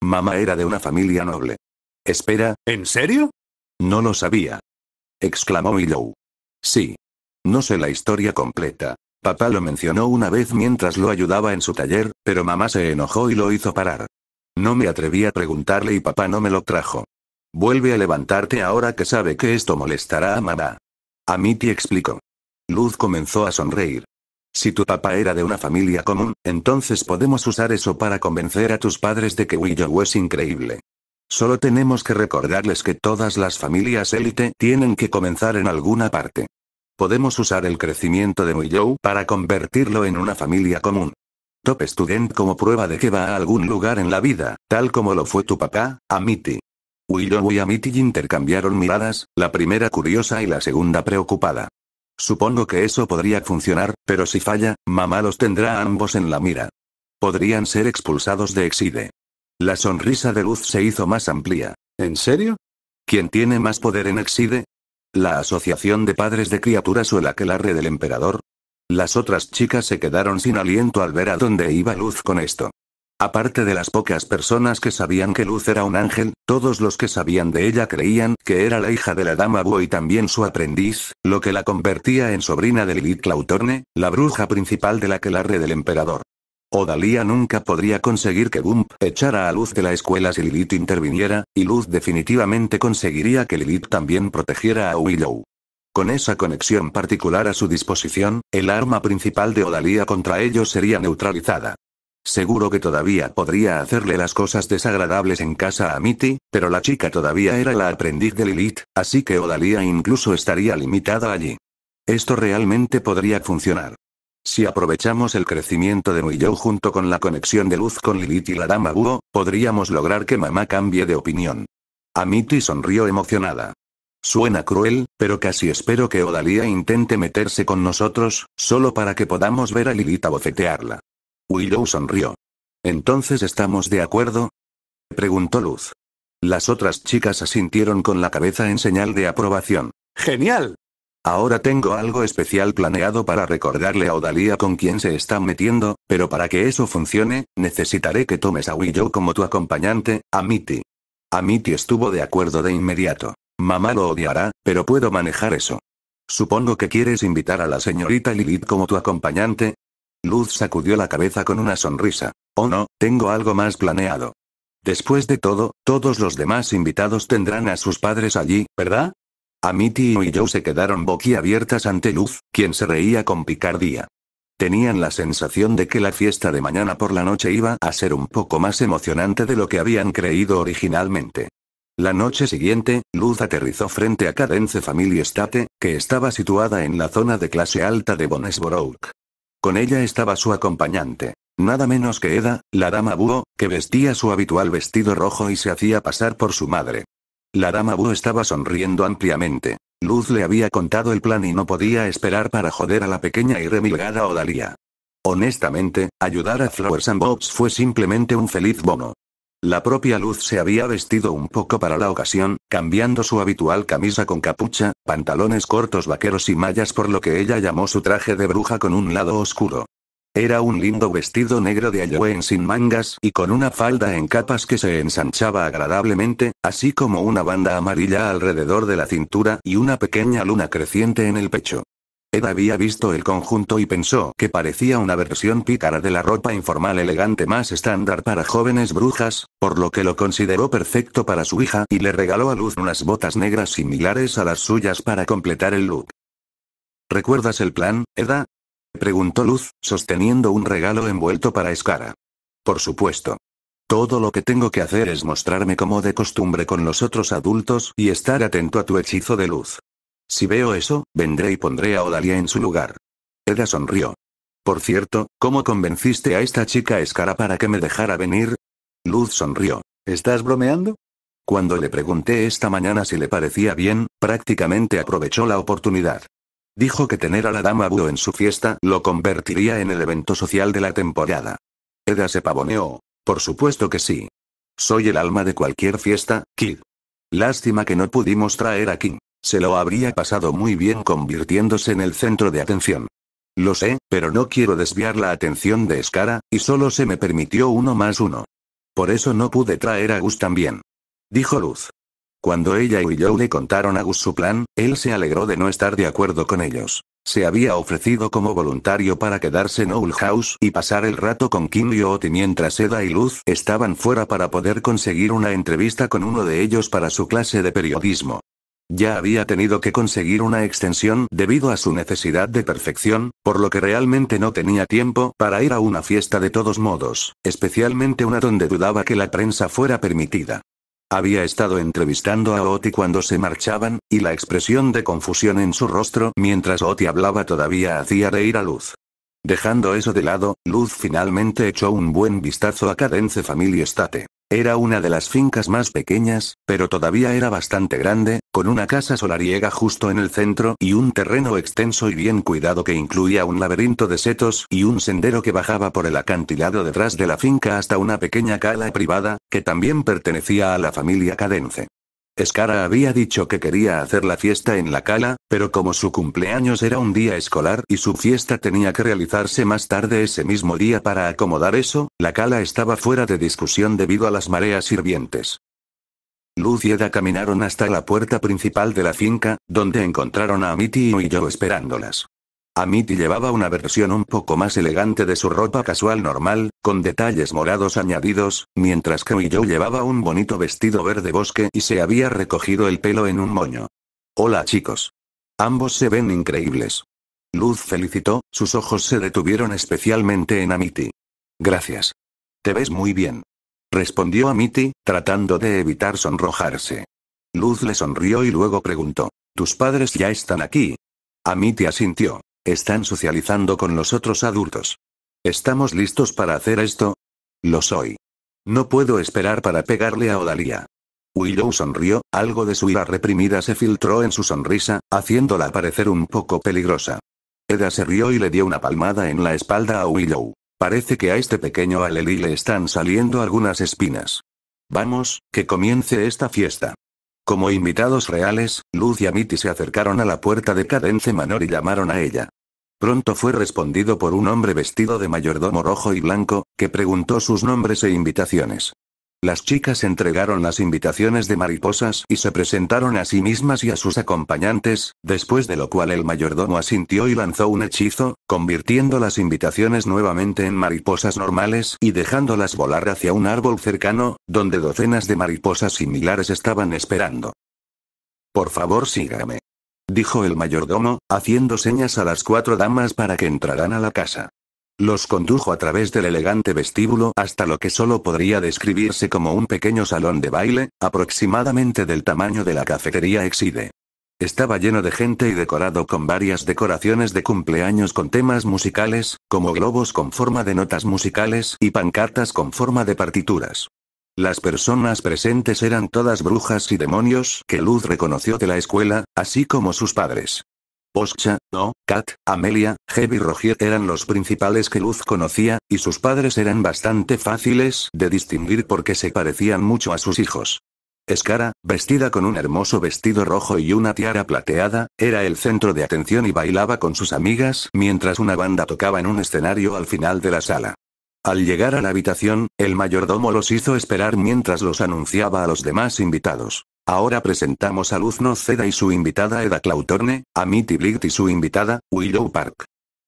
Mamá era de una familia noble. Espera, ¿en serio? No lo sabía. Exclamó Willow. Sí. No sé la historia completa. Papá lo mencionó una vez mientras lo ayudaba en su taller, pero mamá se enojó y lo hizo parar. No me atreví a preguntarle y papá no me lo trajo. Vuelve a levantarte ahora que sabe que esto molestará a mamá. A te explicó. Luz comenzó a sonreír. Si tu papá era de una familia común, entonces podemos usar eso para convencer a tus padres de que Willow es increíble. Solo tenemos que recordarles que todas las familias élite tienen que comenzar en alguna parte. Podemos usar el crecimiento de Willow para convertirlo en una familia común. Top Student como prueba de que va a algún lugar en la vida, tal como lo fue tu papá, Amity. Willow y Amity intercambiaron miradas, la primera curiosa y la segunda preocupada. Supongo que eso podría funcionar, pero si falla, mamá los tendrá a ambos en la mira. Podrían ser expulsados de Exide. La sonrisa de Luz se hizo más amplia. ¿En serio? ¿Quién tiene más poder en Exide? ¿La Asociación de Padres de Criaturas o la aquelarre del Emperador? Las otras chicas se quedaron sin aliento al ver a dónde iba Luz con esto. Aparte de las pocas personas que sabían que Luz era un ángel, todos los que sabían de ella creían que era la hija de la dama Wu y también su aprendiz, lo que la convertía en sobrina de Lilith Clautorne, la bruja principal de la que la del emperador. Odalia nunca podría conseguir que Bump echara a Luz de la escuela si Lilith interviniera, y Luz definitivamente conseguiría que Lilith también protegiera a Willow. Con esa conexión particular a su disposición, el arma principal de Odalia contra ellos sería neutralizada. Seguro que todavía podría hacerle las cosas desagradables en casa a Amity, pero la chica todavía era la aprendiz de Lilith, así que Odalia incluso estaría limitada allí. Esto realmente podría funcionar. Si aprovechamos el crecimiento de Muyo junto con la conexión de luz con Lilith y la dama Búho, podríamos lograr que mamá cambie de opinión. Amity sonrió emocionada. Suena cruel, pero casi espero que Odalia intente meterse con nosotros, solo para que podamos ver a Lilith bofetearla. Willow sonrió. ¿Entonces estamos de acuerdo? preguntó Luz. Las otras chicas asintieron con la cabeza en señal de aprobación. ¡Genial! Ahora tengo algo especial planeado para recordarle a Odalía con quién se está metiendo, pero para que eso funcione, necesitaré que tomes a Willow como tu acompañante, a Mitty. estuvo de acuerdo de inmediato. Mamá lo odiará, pero puedo manejar eso. Supongo que quieres invitar a la señorita Lilith como tu acompañante, Luz sacudió la cabeza con una sonrisa. Oh no, tengo algo más planeado. Después de todo, todos los demás invitados tendrán a sus padres allí, ¿verdad? Amity y yo se quedaron boquiabiertas ante Luz, quien se reía con picardía. Tenían la sensación de que la fiesta de mañana por la noche iba a ser un poco más emocionante de lo que habían creído originalmente. La noche siguiente, Luz aterrizó frente a Cadence Family Estate, que estaba situada en la zona de clase alta de Bonesborough. Con ella estaba su acompañante. Nada menos que Eda, la dama búho, que vestía su habitual vestido rojo y se hacía pasar por su madre. La dama búho estaba sonriendo ampliamente. Luz le había contado el plan y no podía esperar para joder a la pequeña y remilgada Odalía. Honestamente, ayudar a Flowers and Bobs fue simplemente un feliz bono. La propia Luz se había vestido un poco para la ocasión, cambiando su habitual camisa con capucha, pantalones cortos vaqueros y mallas por lo que ella llamó su traje de bruja con un lado oscuro. Era un lindo vestido negro de Halloween sin mangas y con una falda en capas que se ensanchaba agradablemente, así como una banda amarilla alrededor de la cintura y una pequeña luna creciente en el pecho. Ed había visto el conjunto y pensó que parecía una versión pícara de la ropa informal elegante más estándar para jóvenes brujas, por lo que lo consideró perfecto para su hija y le regaló a Luz unas botas negras similares a las suyas para completar el look. ¿Recuerdas el plan, Eda? preguntó Luz, sosteniendo un regalo envuelto para Escara. Por supuesto. Todo lo que tengo que hacer es mostrarme como de costumbre con los otros adultos y estar atento a tu hechizo de luz. Si veo eso, vendré y pondré a Odalia en su lugar. Eda sonrió. Por cierto, ¿cómo convenciste a esta chica Escara para que me dejara venir? Luz sonrió. ¿Estás bromeando? Cuando le pregunté esta mañana si le parecía bien, prácticamente aprovechó la oportunidad. Dijo que tener a la dama Budo en su fiesta lo convertiría en el evento social de la temporada. Eda se pavoneó. Por supuesto que sí. Soy el alma de cualquier fiesta, Kid. Lástima que no pudimos traer a King. Se lo habría pasado muy bien convirtiéndose en el centro de atención. Lo sé, pero no quiero desviar la atención de Escara, y solo se me permitió uno más uno. Por eso no pude traer a Gus también. Dijo Luz. Cuando ella y yo le contaron a Gus su plan, él se alegró de no estar de acuerdo con ellos. Se había ofrecido como voluntario para quedarse en Owl House y pasar el rato con Kim y Oti mientras Eda y Luz estaban fuera para poder conseguir una entrevista con uno de ellos para su clase de periodismo. Ya había tenido que conseguir una extensión debido a su necesidad de perfección, por lo que realmente no tenía tiempo para ir a una fiesta de todos modos, especialmente una donde dudaba que la prensa fuera permitida. Había estado entrevistando a Oti cuando se marchaban, y la expresión de confusión en su rostro mientras Oti hablaba todavía hacía reír a Luz. Dejando eso de lado, Luz finalmente echó un buen vistazo a Cadence Family Estate. Era una de las fincas más pequeñas, pero todavía era bastante grande, con una casa solariega justo en el centro y un terreno extenso y bien cuidado que incluía un laberinto de setos y un sendero que bajaba por el acantilado detrás de la finca hasta una pequeña cala privada, que también pertenecía a la familia Cadence. Escara había dicho que quería hacer la fiesta en la cala, pero como su cumpleaños era un día escolar y su fiesta tenía que realizarse más tarde ese mismo día para acomodar eso, la cala estaba fuera de discusión debido a las mareas hirvientes. Luz y Eda caminaron hasta la puerta principal de la finca, donde encontraron a Amity y yo esperándolas. Amity llevaba una versión un poco más elegante de su ropa casual normal, con detalles morados añadidos, mientras que yo llevaba un bonito vestido verde bosque y se había recogido el pelo en un moño. Hola chicos. Ambos se ven increíbles. Luz felicitó, sus ojos se detuvieron especialmente en Amity. Gracias. Te ves muy bien. Respondió Amity, tratando de evitar sonrojarse. Luz le sonrió y luego preguntó. ¿Tus padres ya están aquí? Amity asintió. Están socializando con los otros adultos. ¿Estamos listos para hacer esto? Lo soy. No puedo esperar para pegarle a Odalia. Willow sonrió, algo de su ira reprimida se filtró en su sonrisa, haciéndola parecer un poco peligrosa. Eda se rió y le dio una palmada en la espalda a Willow. Parece que a este pequeño Aleli le están saliendo algunas espinas. Vamos, que comience esta fiesta. Como invitados reales, Luz y Amity se acercaron a la puerta de Cadence Manor y llamaron a ella. Pronto fue respondido por un hombre vestido de mayordomo rojo y blanco, que preguntó sus nombres e invitaciones. Las chicas entregaron las invitaciones de mariposas y se presentaron a sí mismas y a sus acompañantes, después de lo cual el mayordomo asintió y lanzó un hechizo, convirtiendo las invitaciones nuevamente en mariposas normales y dejándolas volar hacia un árbol cercano, donde docenas de mariposas similares estaban esperando. Por favor sígame. Dijo el mayordomo, haciendo señas a las cuatro damas para que entraran a la casa. Los condujo a través del elegante vestíbulo hasta lo que solo podría describirse como un pequeño salón de baile, aproximadamente del tamaño de la cafetería Exide. Estaba lleno de gente y decorado con varias decoraciones de cumpleaños con temas musicales, como globos con forma de notas musicales y pancartas con forma de partituras. Las personas presentes eran todas brujas y demonios que Luz reconoció de la escuela, así como sus padres. Poscha, No, Kat, Amelia, Heavy y Rogier eran los principales que Luz conocía, y sus padres eran bastante fáciles de distinguir porque se parecían mucho a sus hijos. Escara, vestida con un hermoso vestido rojo y una tiara plateada, era el centro de atención y bailaba con sus amigas mientras una banda tocaba en un escenario al final de la sala. Al llegar a la habitación, el mayordomo los hizo esperar mientras los anunciaba a los demás invitados. Ahora presentamos a Luz Noceda y su invitada Eda Clautorne, Amity Mitty y su invitada, Willow Park.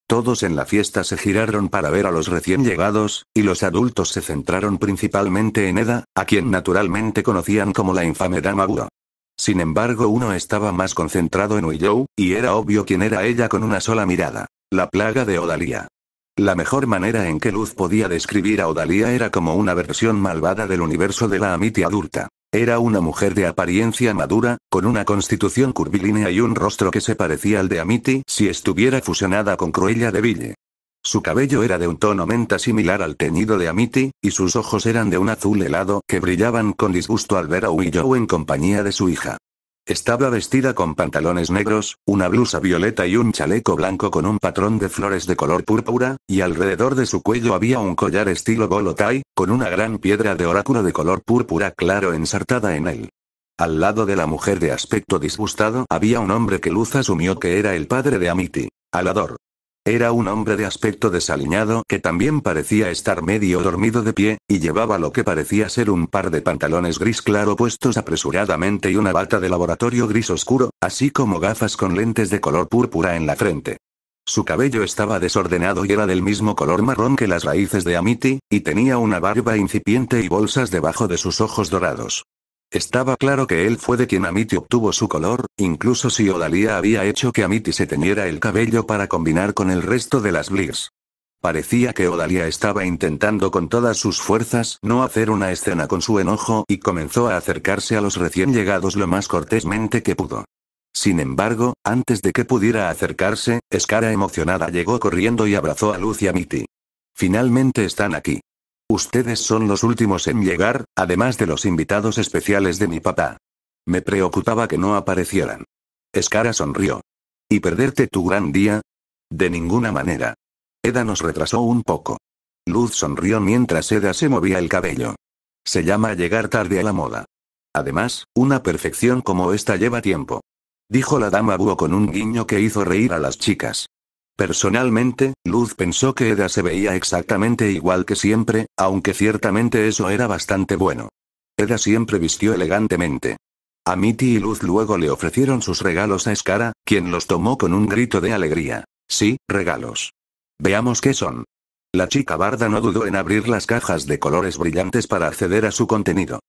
Todos en la fiesta se giraron para ver a los recién llegados, y los adultos se centraron principalmente en Eda, a quien naturalmente conocían como la infame Dama Sin embargo, uno estaba más concentrado en Willow, y era obvio quién era ella con una sola mirada. La plaga de Odalía. La mejor manera en que Luz podía describir a Odalia era como una versión malvada del universo de la Amity adulta. Era una mujer de apariencia madura, con una constitución curvilínea y un rostro que se parecía al de Amity si estuviera fusionada con Cruella de Ville. Su cabello era de un tono menta similar al teñido de Amity, y sus ojos eran de un azul helado que brillaban con disgusto al ver a Willow en compañía de su hija. Estaba vestida con pantalones negros, una blusa violeta y un chaleco blanco con un patrón de flores de color púrpura, y alrededor de su cuello había un collar estilo Golotai, con una gran piedra de oráculo de color púrpura claro ensartada en él. Al lado de la mujer de aspecto disgustado había un hombre que Luz asumió que era el padre de Amiti, Alador. Era un hombre de aspecto desaliñado que también parecía estar medio dormido de pie, y llevaba lo que parecía ser un par de pantalones gris claro puestos apresuradamente y una bata de laboratorio gris oscuro, así como gafas con lentes de color púrpura en la frente. Su cabello estaba desordenado y era del mismo color marrón que las raíces de Amity, y tenía una barba incipiente y bolsas debajo de sus ojos dorados. Estaba claro que él fue de quien Amity obtuvo su color, incluso si Odalia había hecho que Amity se teniera el cabello para combinar con el resto de las Blizz. Parecía que Odalia estaba intentando con todas sus fuerzas no hacer una escena con su enojo y comenzó a acercarse a los recién llegados lo más cortésmente que pudo. Sin embargo, antes de que pudiera acercarse, Escara emocionada llegó corriendo y abrazó a Luz y a Finalmente están aquí. Ustedes son los últimos en llegar, además de los invitados especiales de mi papá. Me preocupaba que no aparecieran. Escara sonrió. ¿Y perderte tu gran día? De ninguna manera. Eda nos retrasó un poco. Luz sonrió mientras Eda se movía el cabello. Se llama llegar tarde a la moda. Además, una perfección como esta lleva tiempo. Dijo la dama Búho con un guiño que hizo reír a las chicas. Personalmente, Luz pensó que Eda se veía exactamente igual que siempre, aunque ciertamente eso era bastante bueno. Eda siempre vistió elegantemente. A y Luz luego le ofrecieron sus regalos a Escara, quien los tomó con un grito de alegría. Sí, regalos. Veamos qué son. La chica barda no dudó en abrir las cajas de colores brillantes para acceder a su contenido.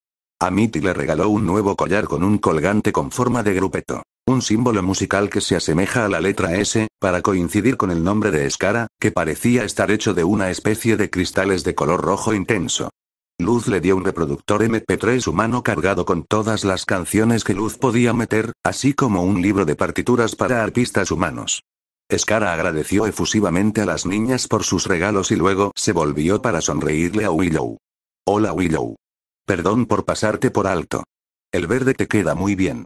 A le regaló un nuevo collar con un colgante con forma de grupeto un símbolo musical que se asemeja a la letra S, para coincidir con el nombre de Escara, que parecía estar hecho de una especie de cristales de color rojo intenso. Luz le dio un reproductor MP3 humano cargado con todas las canciones que Luz podía meter, así como un libro de partituras para artistas humanos. Escara agradeció efusivamente a las niñas por sus regalos y luego se volvió para sonreírle a Willow. Hola Willow. Perdón por pasarte por alto. El verde te queda muy bien.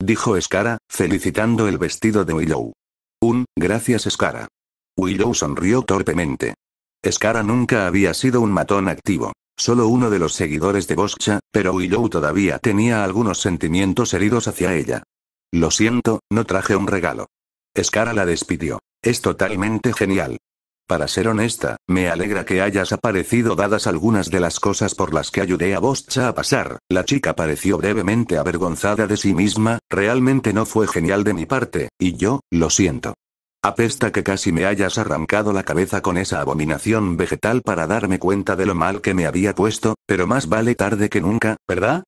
Dijo Escara, felicitando el vestido de Willow. Un, gracias Escara. Willow sonrió torpemente. Escara nunca había sido un matón activo. Solo uno de los seguidores de Boscha, pero Willow todavía tenía algunos sentimientos heridos hacia ella. Lo siento, no traje un regalo. Escara la despidió. Es totalmente genial. Para ser honesta, me alegra que hayas aparecido dadas algunas de las cosas por las que ayudé a Boscha a pasar. La chica pareció brevemente avergonzada de sí misma, realmente no fue genial de mi parte, y yo, lo siento. Apesta que casi me hayas arrancado la cabeza con esa abominación vegetal para darme cuenta de lo mal que me había puesto, pero más vale tarde que nunca, ¿verdad?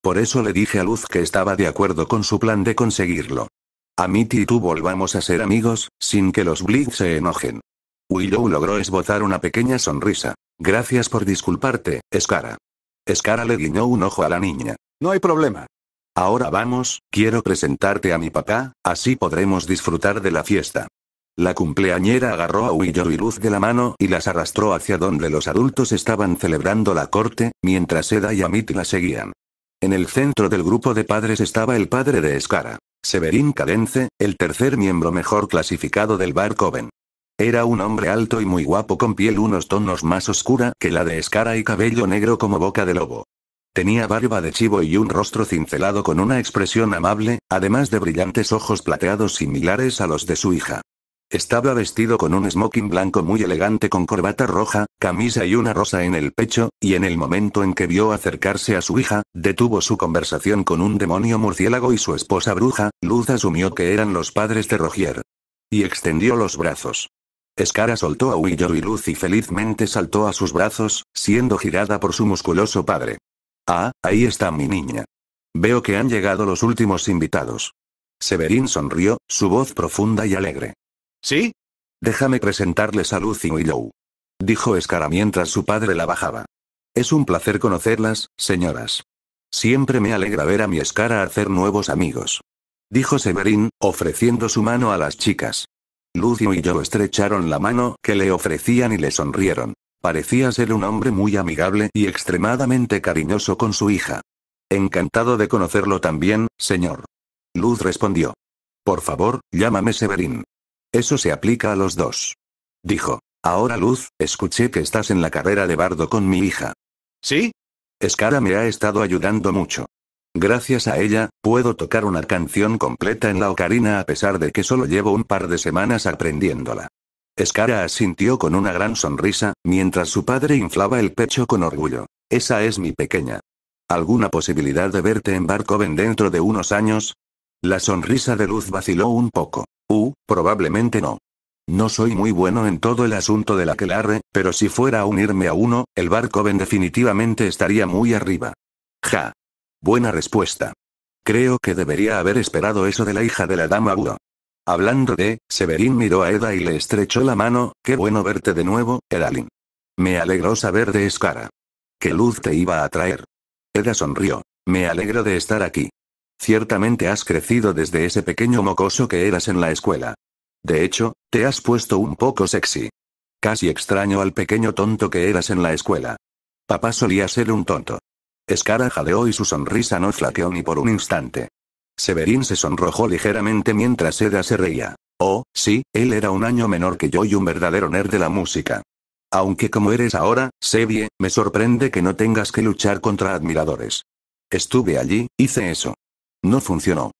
Por eso le dije a Luz que estaba de acuerdo con su plan de conseguirlo. A mí y tú volvamos a ser amigos, sin que los Blitz se enojen. Willow logró esbozar una pequeña sonrisa. Gracias por disculparte, Escara. Escara le guiñó un ojo a la niña. No hay problema. Ahora vamos, quiero presentarte a mi papá, así podremos disfrutar de la fiesta. La cumpleañera agarró a Willow y Luz de la mano y las arrastró hacia donde los adultos estaban celebrando la corte, mientras Eda y Amit la seguían. En el centro del grupo de padres estaba el padre de Escara, Severín Cadence, el tercer miembro mejor clasificado del Bar Coven. Era un hombre alto y muy guapo con piel unos tonos más oscura que la de escara y cabello negro como boca de lobo. Tenía barba de chivo y un rostro cincelado con una expresión amable, además de brillantes ojos plateados similares a los de su hija. Estaba vestido con un smoking blanco muy elegante con corbata roja, camisa y una rosa en el pecho, y en el momento en que vio acercarse a su hija, detuvo su conversación con un demonio murciélago y su esposa bruja, Luz asumió que eran los padres de Rogier. Y extendió los brazos. Escara soltó a Willow y Lucy felizmente saltó a sus brazos, siendo girada por su musculoso padre. Ah, ahí está mi niña. Veo que han llegado los últimos invitados. Severín sonrió, su voz profunda y alegre. ¿Sí? Déjame presentarles a Lucy Willow. Dijo Escara mientras su padre la bajaba. Es un placer conocerlas, señoras. Siempre me alegra ver a mi Escara hacer nuevos amigos. Dijo Severín, ofreciendo su mano a las chicas. Lucio y yo estrecharon la mano que le ofrecían y le sonrieron. Parecía ser un hombre muy amigable y extremadamente cariñoso con su hija. Encantado de conocerlo también, señor. Luz respondió. Por favor, llámame Severín. Eso se aplica a los dos. Dijo. Ahora Luz, escuché que estás en la carrera de bardo con mi hija. ¿Sí? Escara me ha estado ayudando mucho. Gracias a ella, puedo tocar una canción completa en la ocarina a pesar de que solo llevo un par de semanas aprendiéndola. Escara asintió con una gran sonrisa, mientras su padre inflaba el pecho con orgullo. Esa es mi pequeña. ¿Alguna posibilidad de verte en Barcoven dentro de unos años? La sonrisa de Luz vaciló un poco. Uh, probablemente no. No soy muy bueno en todo el asunto de la que larre, pero si fuera a unirme a uno, el Barcoven definitivamente estaría muy arriba. Ja, Buena respuesta. Creo que debería haber esperado eso de la hija de la dama Budo. Hablando de, Severín miró a Eda y le estrechó la mano, qué bueno verte de nuevo, Eralin. Me alegró saber de Escara. ¿Qué luz te iba a traer? Eda sonrió. Me alegro de estar aquí. Ciertamente has crecido desde ese pequeño mocoso que eras en la escuela. De hecho, te has puesto un poco sexy. Casi extraño al pequeño tonto que eras en la escuela. Papá solía ser un tonto. Escara jadeó y su sonrisa no flaqueó ni por un instante. Severín se sonrojó ligeramente mientras Eda se reía. Oh, sí, él era un año menor que yo y un verdadero nerd de la música. Aunque como eres ahora, Sebie, me sorprende que no tengas que luchar contra admiradores. Estuve allí, hice eso. No funcionó.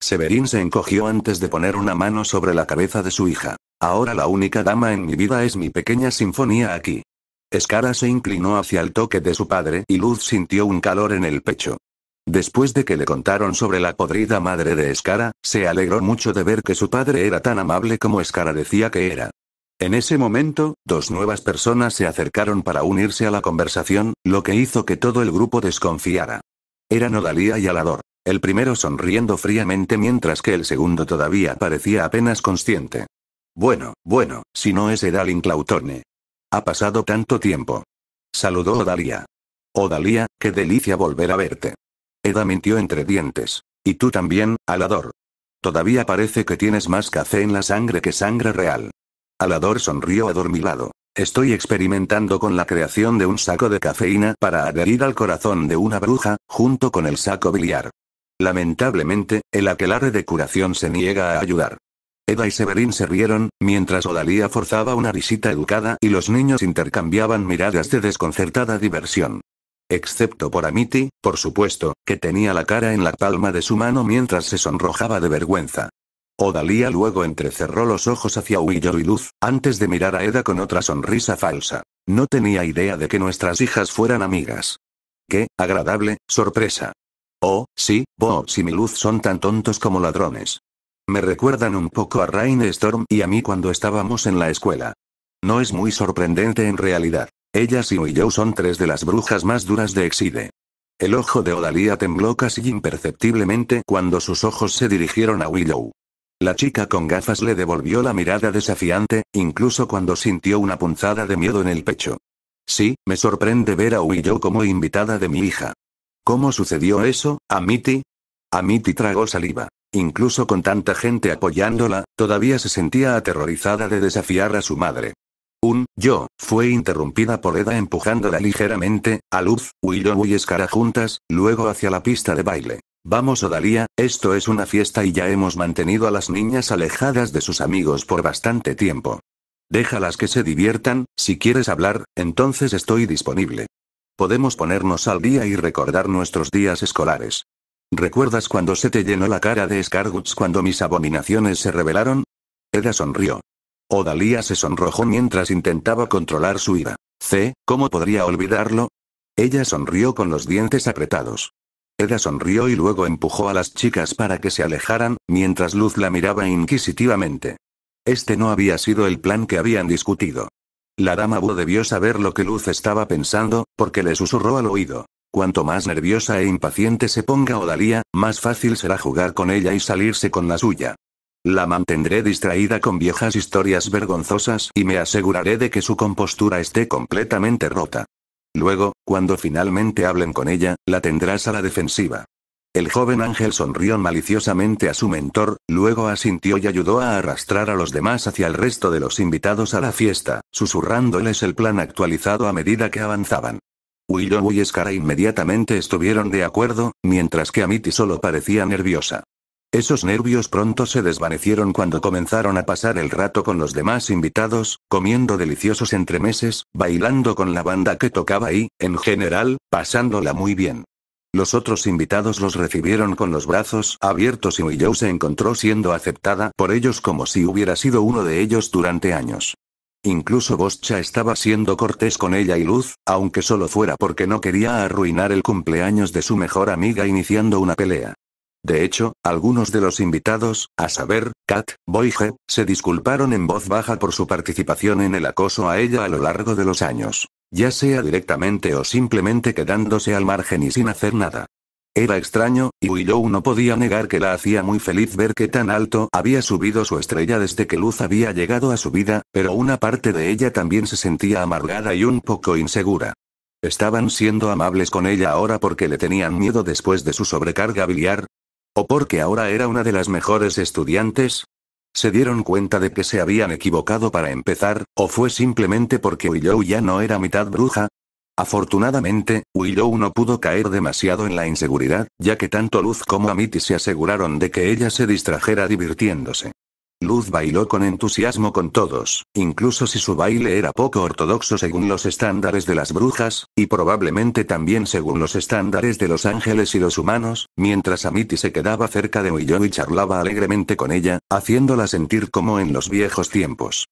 Severín se encogió antes de poner una mano sobre la cabeza de su hija. Ahora la única dama en mi vida es mi pequeña sinfonía aquí. Escara se inclinó hacia el toque de su padre y Luz sintió un calor en el pecho. Después de que le contaron sobre la podrida madre de Escara, se alegró mucho de ver que su padre era tan amable como Escara decía que era. En ese momento, dos nuevas personas se acercaron para unirse a la conversación, lo que hizo que todo el grupo desconfiara. Eran Odalía y Alador. El primero sonriendo fríamente mientras que el segundo todavía parecía apenas consciente. Bueno, bueno, si no es Edalin Clautone, ha pasado tanto tiempo. Saludó Odalia. Odalia, qué delicia volver a verte. Eda mintió entre dientes. Y tú también, Alador. Todavía parece que tienes más café en la sangre que sangre real. Alador sonrió adormilado. Estoy experimentando con la creación de un saco de cafeína para adherir al corazón de una bruja, junto con el saco biliar. Lamentablemente, el aquelarre de curación se niega a ayudar. Eda y Severin se rieron, mientras Odalía forzaba una risita educada y los niños intercambiaban miradas de desconcertada diversión. Excepto por Amity, por supuesto, que tenía la cara en la palma de su mano mientras se sonrojaba de vergüenza. Odalía luego entrecerró los ojos hacia Huillo y Luz, antes de mirar a Eda con otra sonrisa falsa. No tenía idea de que nuestras hijas fueran amigas. Qué agradable sorpresa. Oh, sí, vos y mi Luz son tan tontos como ladrones. Me recuerdan un poco a Rainstorm y a mí cuando estábamos en la escuela. No es muy sorprendente en realidad. Ellas y yo son tres de las brujas más duras de Exide. El ojo de Odalia tembló casi imperceptiblemente cuando sus ojos se dirigieron a Willow. La chica con gafas le devolvió la mirada desafiante, incluso cuando sintió una punzada de miedo en el pecho. Sí, me sorprende ver a Willow como invitada de mi hija. ¿Cómo sucedió eso, Amity? Amity tragó saliva. Incluso con tanta gente apoyándola, todavía se sentía aterrorizada de desafiar a su madre. Un yo fue interrumpida por Eda empujándola ligeramente, a Luz, Willow y escara juntas, luego hacia la pista de baile. Vamos Odalía, esto es una fiesta y ya hemos mantenido a las niñas alejadas de sus amigos por bastante tiempo. Déjalas que se diviertan, si quieres hablar, entonces estoy disponible. Podemos ponernos al día y recordar nuestros días escolares. ¿Recuerdas cuando se te llenó la cara de escarguts cuando mis abominaciones se revelaron? Eda sonrió. Odalía se sonrojó mientras intentaba controlar su ira. C, ¿cómo podría olvidarlo? Ella sonrió con los dientes apretados. Eda sonrió y luego empujó a las chicas para que se alejaran, mientras Luz la miraba inquisitivamente. Este no había sido el plan que habían discutido. La dama Wu debió saber lo que Luz estaba pensando, porque le susurró al oído. Cuanto más nerviosa e impaciente se ponga Odalia, más fácil será jugar con ella y salirse con la suya. La mantendré distraída con viejas historias vergonzosas y me aseguraré de que su compostura esté completamente rota. Luego, cuando finalmente hablen con ella, la tendrás a la defensiva. El joven ángel sonrió maliciosamente a su mentor, luego asintió y ayudó a arrastrar a los demás hacia el resto de los invitados a la fiesta, susurrándoles el plan actualizado a medida que avanzaban. Willow y Escara inmediatamente estuvieron de acuerdo, mientras que Amity solo parecía nerviosa. Esos nervios pronto se desvanecieron cuando comenzaron a pasar el rato con los demás invitados, comiendo deliciosos entremeses, bailando con la banda que tocaba y, en general, pasándola muy bien. Los otros invitados los recibieron con los brazos abiertos y Willow se encontró siendo aceptada por ellos como si hubiera sido uno de ellos durante años. Incluso Boscha estaba siendo cortés con ella y Luz, aunque solo fuera porque no quería arruinar el cumpleaños de su mejor amiga iniciando una pelea. De hecho, algunos de los invitados, a saber, Kat, Boyge, se disculparon en voz baja por su participación en el acoso a ella a lo largo de los años, ya sea directamente o simplemente quedándose al margen y sin hacer nada. Era extraño, y Willow no podía negar que la hacía muy feliz ver que tan alto había subido su estrella desde que Luz había llegado a su vida, pero una parte de ella también se sentía amargada y un poco insegura. ¿Estaban siendo amables con ella ahora porque le tenían miedo después de su sobrecarga biliar? ¿O porque ahora era una de las mejores estudiantes? ¿Se dieron cuenta de que se habían equivocado para empezar, o fue simplemente porque Willow ya no era mitad bruja? Afortunadamente, Willow no pudo caer demasiado en la inseguridad, ya que tanto Luz como Amity se aseguraron de que ella se distrajera divirtiéndose. Luz bailó con entusiasmo con todos, incluso si su baile era poco ortodoxo según los estándares de las brujas, y probablemente también según los estándares de los ángeles y los humanos, mientras Amity se quedaba cerca de Willow y charlaba alegremente con ella, haciéndola sentir como en los viejos tiempos.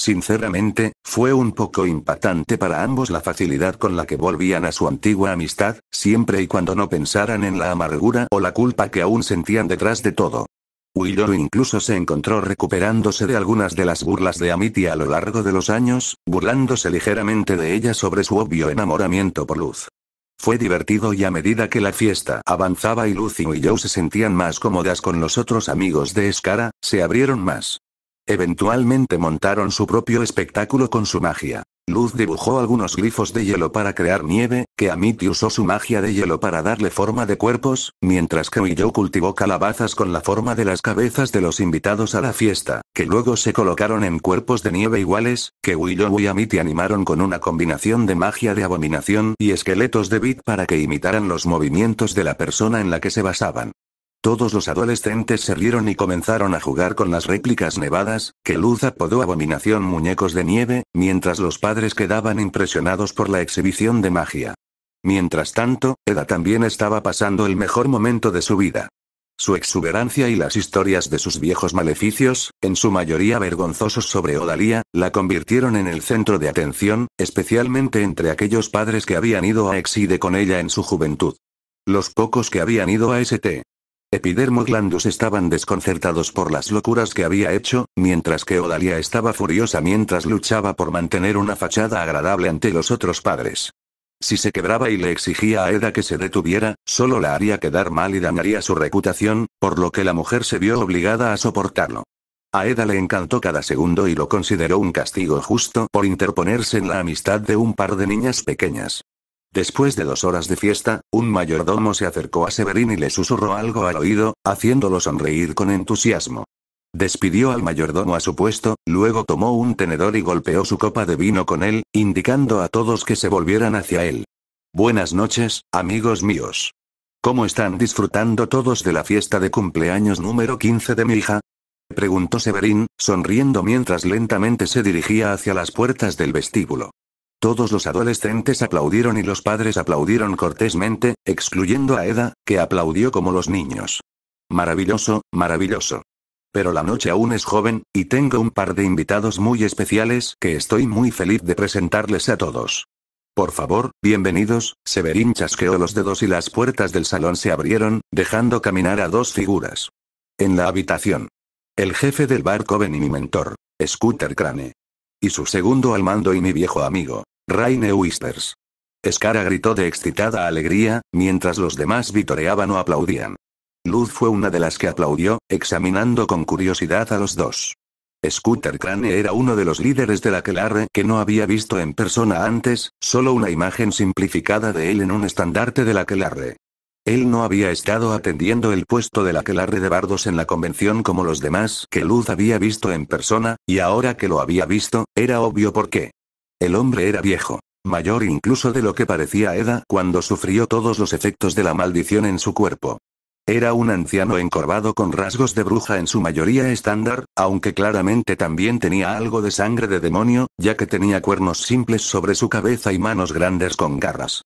Sinceramente, fue un poco impactante para ambos la facilidad con la que volvían a su antigua amistad, siempre y cuando no pensaran en la amargura o la culpa que aún sentían detrás de todo. Willow incluso se encontró recuperándose de algunas de las burlas de Amity a lo largo de los años, burlándose ligeramente de ella sobre su obvio enamoramiento por Luz. Fue divertido y a medida que la fiesta avanzaba y Lucy y Willow se sentían más cómodas con los otros amigos de Escara, se abrieron más. Eventualmente montaron su propio espectáculo con su magia. Luz dibujó algunos grifos de hielo para crear nieve, que Amity usó su magia de hielo para darle forma de cuerpos, mientras que Willow cultivó calabazas con la forma de las cabezas de los invitados a la fiesta, que luego se colocaron en cuerpos de nieve iguales, que Willow y Amity animaron con una combinación de magia de abominación y esqueletos de bit para que imitaran los movimientos de la persona en la que se basaban. Todos los adolescentes se rieron y comenzaron a jugar con las réplicas nevadas, que Luz apodó abominación muñecos de nieve, mientras los padres quedaban impresionados por la exhibición de magia. Mientras tanto, Eda también estaba pasando el mejor momento de su vida. Su exuberancia y las historias de sus viejos maleficios, en su mayoría vergonzosos sobre Odalía, la convirtieron en el centro de atención, especialmente entre aquellos padres que habían ido a Exide con ella en su juventud. Los pocos que habían ido a St. Glandus estaban desconcertados por las locuras que había hecho, mientras que Odalia estaba furiosa mientras luchaba por mantener una fachada agradable ante los otros padres. Si se quebraba y le exigía a Eda que se detuviera, solo la haría quedar mal y dañaría su reputación, por lo que la mujer se vio obligada a soportarlo. A Eda le encantó cada segundo y lo consideró un castigo justo por interponerse en la amistad de un par de niñas pequeñas. Después de dos horas de fiesta, un mayordomo se acercó a Severín y le susurró algo al oído, haciéndolo sonreír con entusiasmo. Despidió al mayordomo a su puesto, luego tomó un tenedor y golpeó su copa de vino con él, indicando a todos que se volvieran hacia él. Buenas noches, amigos míos. ¿Cómo están disfrutando todos de la fiesta de cumpleaños número 15 de mi hija? preguntó Severín, sonriendo mientras lentamente se dirigía hacia las puertas del vestíbulo. Todos los adolescentes aplaudieron y los padres aplaudieron cortésmente, excluyendo a Eda, que aplaudió como los niños. Maravilloso, maravilloso. Pero la noche aún es joven, y tengo un par de invitados muy especiales que estoy muy feliz de presentarles a todos. Por favor, bienvenidos, Severín chasqueó los dedos y las puertas del salón se abrieron, dejando caminar a dos figuras. En la habitación. El jefe del barco ven y mi mentor, Scooter Crane. Y su segundo al mando y mi viejo amigo, Raine Whispers. Escara gritó de excitada alegría, mientras los demás vitoreaban o aplaudían. Luz fue una de las que aplaudió, examinando con curiosidad a los dos. Scooter Crane era uno de los líderes de la Kelarre que no había visto en persona antes, solo una imagen simplificada de él en un estandarte de la Kelarre. Él no había estado atendiendo el puesto de la Kelarre de Bardos en la convención como los demás que Luz había visto en persona, y ahora que lo había visto, era obvio por qué. El hombre era viejo, mayor incluso de lo que parecía Eda cuando sufrió todos los efectos de la maldición en su cuerpo. Era un anciano encorvado con rasgos de bruja en su mayoría estándar, aunque claramente también tenía algo de sangre de demonio, ya que tenía cuernos simples sobre su cabeza y manos grandes con garras.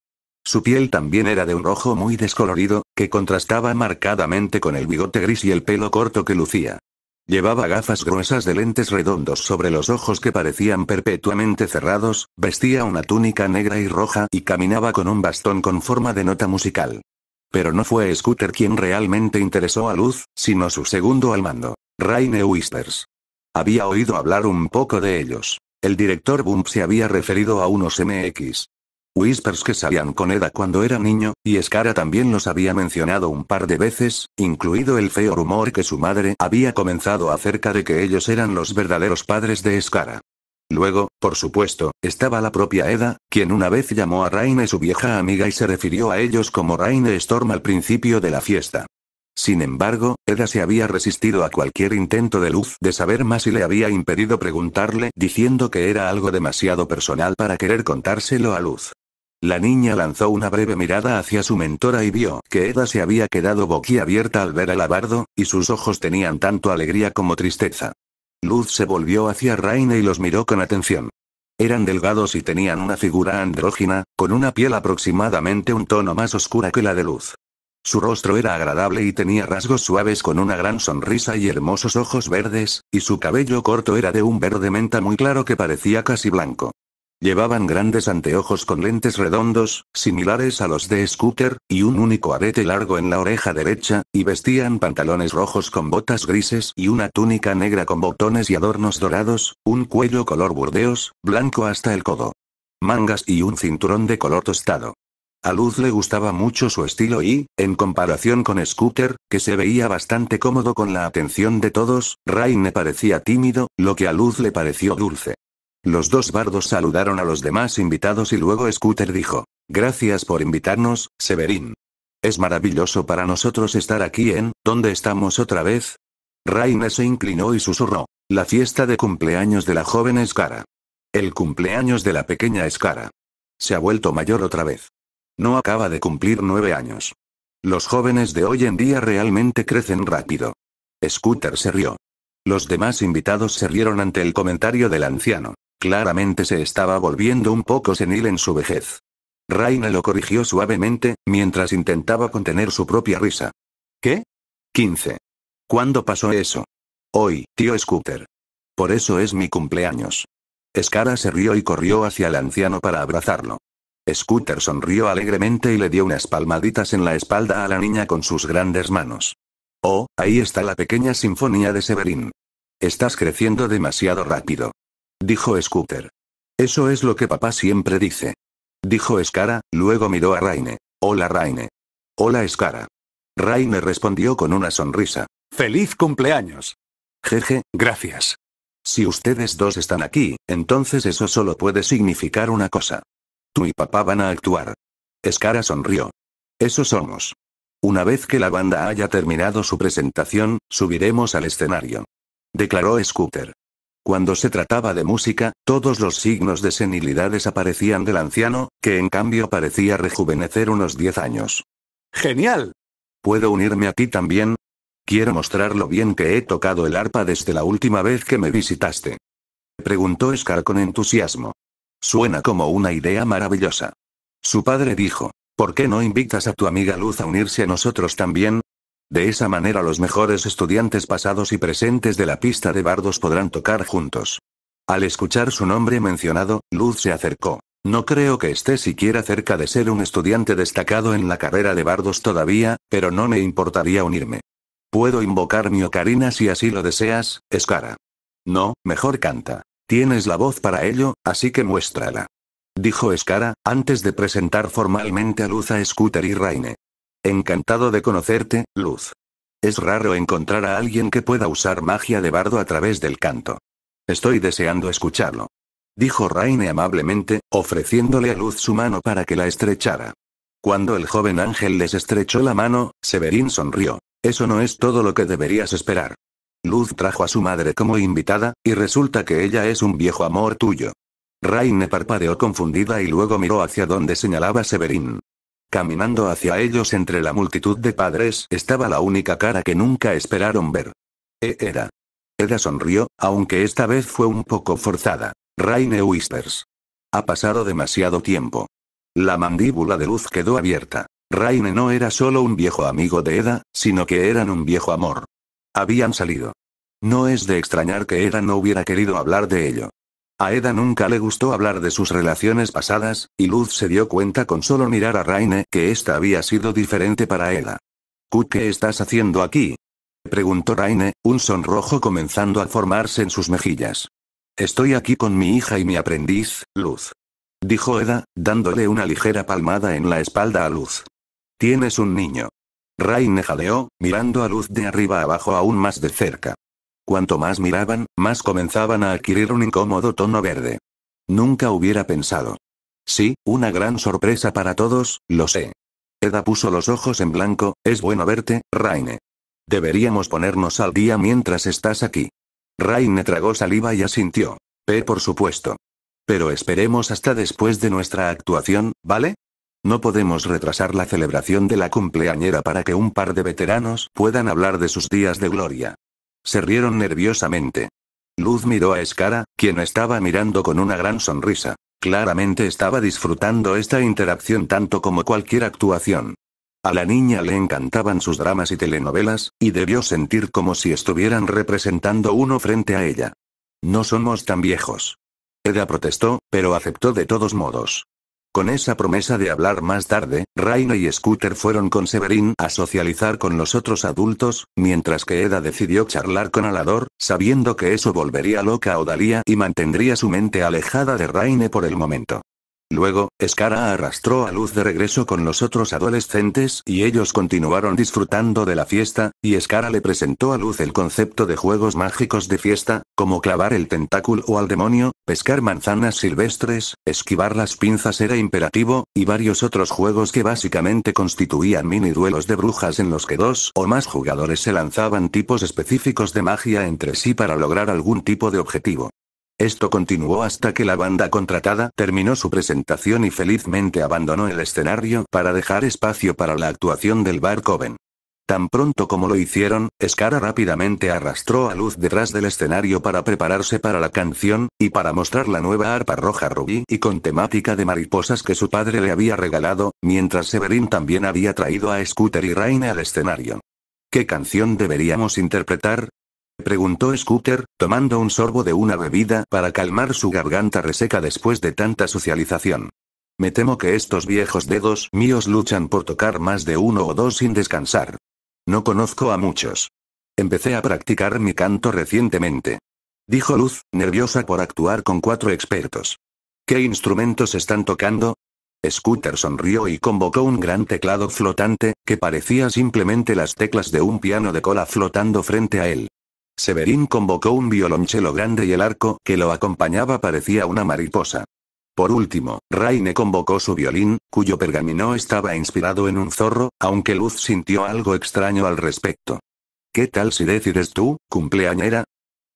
Su piel también era de un rojo muy descolorido, que contrastaba marcadamente con el bigote gris y el pelo corto que lucía. Llevaba gafas gruesas de lentes redondos sobre los ojos que parecían perpetuamente cerrados, vestía una túnica negra y roja y caminaba con un bastón con forma de nota musical. Pero no fue Scooter quien realmente interesó a Luz, sino su segundo al mando, Raine Whispers. Había oído hablar un poco de ellos. El director Bump se había referido a unos MX, Whispers que salían con Eda cuando era niño, y Skara también los había mencionado un par de veces, incluido el feo rumor que su madre había comenzado acerca de que ellos eran los verdaderos padres de Skara. Luego, por supuesto, estaba la propia Eda, quien una vez llamó a Raine su vieja amiga y se refirió a ellos como Raine Storm al principio de la fiesta. Sin embargo, Eda se había resistido a cualquier intento de Luz de saber más y le había impedido preguntarle diciendo que era algo demasiado personal para querer contárselo a Luz. La niña lanzó una breve mirada hacia su mentora y vio que Eda se había quedado boquiabierta al ver a labardo, y sus ojos tenían tanto alegría como tristeza. Luz se volvió hacia Raina y los miró con atención. Eran delgados y tenían una figura andrógina, con una piel aproximadamente un tono más oscura que la de Luz. Su rostro era agradable y tenía rasgos suaves con una gran sonrisa y hermosos ojos verdes, y su cabello corto era de un verde menta muy claro que parecía casi blanco. Llevaban grandes anteojos con lentes redondos, similares a los de Scooter, y un único arete largo en la oreja derecha, y vestían pantalones rojos con botas grises y una túnica negra con botones y adornos dorados, un cuello color burdeos, blanco hasta el codo. Mangas y un cinturón de color tostado. A Luz le gustaba mucho su estilo y, en comparación con Scooter, que se veía bastante cómodo con la atención de todos, le parecía tímido, lo que a Luz le pareció dulce. Los dos bardos saludaron a los demás invitados y luego Scooter dijo. Gracias por invitarnos, Severin. Es maravilloso para nosotros estar aquí en, ¿dónde estamos otra vez? Rainer se inclinó y susurró. La fiesta de cumpleaños de la joven Escara. El cumpleaños de la pequeña Escara. Se ha vuelto mayor otra vez. No acaba de cumplir nueve años. Los jóvenes de hoy en día realmente crecen rápido. Scooter se rió. Los demás invitados se rieron ante el comentario del anciano. Claramente se estaba volviendo un poco senil en su vejez. Raina lo corrigió suavemente, mientras intentaba contener su propia risa. ¿Qué? 15. ¿Cuándo pasó eso? Hoy, tío Scooter. Por eso es mi cumpleaños. Escara se rió y corrió hacia el anciano para abrazarlo. Scooter sonrió alegremente y le dio unas palmaditas en la espalda a la niña con sus grandes manos. Oh, ahí está la pequeña sinfonía de Severin. Estás creciendo demasiado rápido dijo Scooter. Eso es lo que papá siempre dice. Dijo Escara luego miró a Raine. Hola Raine. Hola Escara Raine respondió con una sonrisa. ¡Feliz cumpleaños! Jeje, gracias. Si ustedes dos están aquí, entonces eso solo puede significar una cosa. Tú y papá van a actuar. Escara sonrió. Eso somos. Una vez que la banda haya terminado su presentación, subiremos al escenario. Declaró Scooter. Cuando se trataba de música, todos los signos de senilidad desaparecían del anciano, que en cambio parecía rejuvenecer unos 10 años. ¡Genial! ¿Puedo unirme a ti también? Quiero mostrar lo bien que he tocado el arpa desde la última vez que me visitaste. Preguntó Scar con entusiasmo. Suena como una idea maravillosa. Su padre dijo, ¿por qué no invitas a tu amiga Luz a unirse a nosotros también? De esa manera los mejores estudiantes pasados y presentes de la pista de bardos podrán tocar juntos. Al escuchar su nombre mencionado, Luz se acercó. No creo que esté siquiera cerca de ser un estudiante destacado en la carrera de bardos todavía, pero no me importaría unirme. Puedo invocar mi ocarina si así lo deseas, Escara. No, mejor canta. Tienes la voz para ello, así que muéstrala. Dijo Escara, antes de presentar formalmente a Luz a Scooter y Raine. Encantado de conocerte, Luz. Es raro encontrar a alguien que pueda usar magia de bardo a través del canto. Estoy deseando escucharlo. Dijo Raine amablemente, ofreciéndole a Luz su mano para que la estrechara. Cuando el joven ángel les estrechó la mano, Severín sonrió. Eso no es todo lo que deberías esperar. Luz trajo a su madre como invitada, y resulta que ella es un viejo amor tuyo. Raine parpadeó confundida y luego miró hacia donde señalaba Severín. Caminando hacia ellos entre la multitud de padres, estaba la única cara que nunca esperaron ver. E era. Eda sonrió, aunque esta vez fue un poco forzada. Raine Whispers. Ha pasado demasiado tiempo. La mandíbula de luz quedó abierta. Raine no era solo un viejo amigo de Eda, sino que eran un viejo amor. Habían salido. No es de extrañar que Eda no hubiera querido hablar de ello. A Eda nunca le gustó hablar de sus relaciones pasadas, y Luz se dio cuenta con solo mirar a Raine que esta había sido diferente para Eda. ¿Qué estás haciendo aquí? preguntó Raine, un sonrojo comenzando a formarse en sus mejillas. Estoy aquí con mi hija y mi aprendiz, Luz. Dijo Eda, dándole una ligera palmada en la espalda a Luz. Tienes un niño. Raine jadeó, mirando a Luz de arriba abajo aún más de cerca. Cuanto más miraban, más comenzaban a adquirir un incómodo tono verde. Nunca hubiera pensado. Sí, una gran sorpresa para todos, lo sé. Eda puso los ojos en blanco, es bueno verte, Raine. Deberíamos ponernos al día mientras estás aquí. Raine tragó saliva y asintió. P por supuesto. Pero esperemos hasta después de nuestra actuación, ¿vale? No podemos retrasar la celebración de la cumpleañera para que un par de veteranos puedan hablar de sus días de gloria. Se rieron nerviosamente. Luz miró a Escara, quien estaba mirando con una gran sonrisa. Claramente estaba disfrutando esta interacción tanto como cualquier actuación. A la niña le encantaban sus dramas y telenovelas, y debió sentir como si estuvieran representando uno frente a ella. No somos tan viejos. Eda protestó, pero aceptó de todos modos. Con esa promesa de hablar más tarde, Raina y Scooter fueron con Severin a socializar con los otros adultos, mientras que Eda decidió charlar con Alador, sabiendo que eso volvería loca a Odalia y mantendría su mente alejada de Raine por el momento. Luego, Escara arrastró a Luz de regreso con los otros adolescentes y ellos continuaron disfrutando de la fiesta, y Escara le presentó a Luz el concepto de juegos mágicos de fiesta, como clavar el tentáculo o al demonio, pescar manzanas silvestres, esquivar las pinzas era imperativo, y varios otros juegos que básicamente constituían mini duelos de brujas en los que dos o más jugadores se lanzaban tipos específicos de magia entre sí para lograr algún tipo de objetivo. Esto continuó hasta que la banda contratada terminó su presentación y felizmente abandonó el escenario para dejar espacio para la actuación del Bar Tan pronto como lo hicieron, Scara rápidamente arrastró a Luz detrás del escenario para prepararse para la canción, y para mostrar la nueva arpa roja rubí y con temática de mariposas que su padre le había regalado, mientras Severin también había traído a Scooter y Raine al escenario. ¿Qué canción deberíamos interpretar? preguntó Scooter, tomando un sorbo de una bebida para calmar su garganta reseca después de tanta socialización. Me temo que estos viejos dedos míos luchan por tocar más de uno o dos sin descansar. No conozco a muchos. Empecé a practicar mi canto recientemente. Dijo Luz, nerviosa por actuar con cuatro expertos. ¿Qué instrumentos están tocando? Scooter sonrió y convocó un gran teclado flotante, que parecía simplemente las teclas de un piano de cola flotando frente a él. Severín convocó un violonchelo grande y el arco que lo acompañaba parecía una mariposa. Por último, Raine convocó su violín, cuyo pergamino estaba inspirado en un zorro, aunque Luz sintió algo extraño al respecto. ¿Qué tal si decides tú, cumpleañera?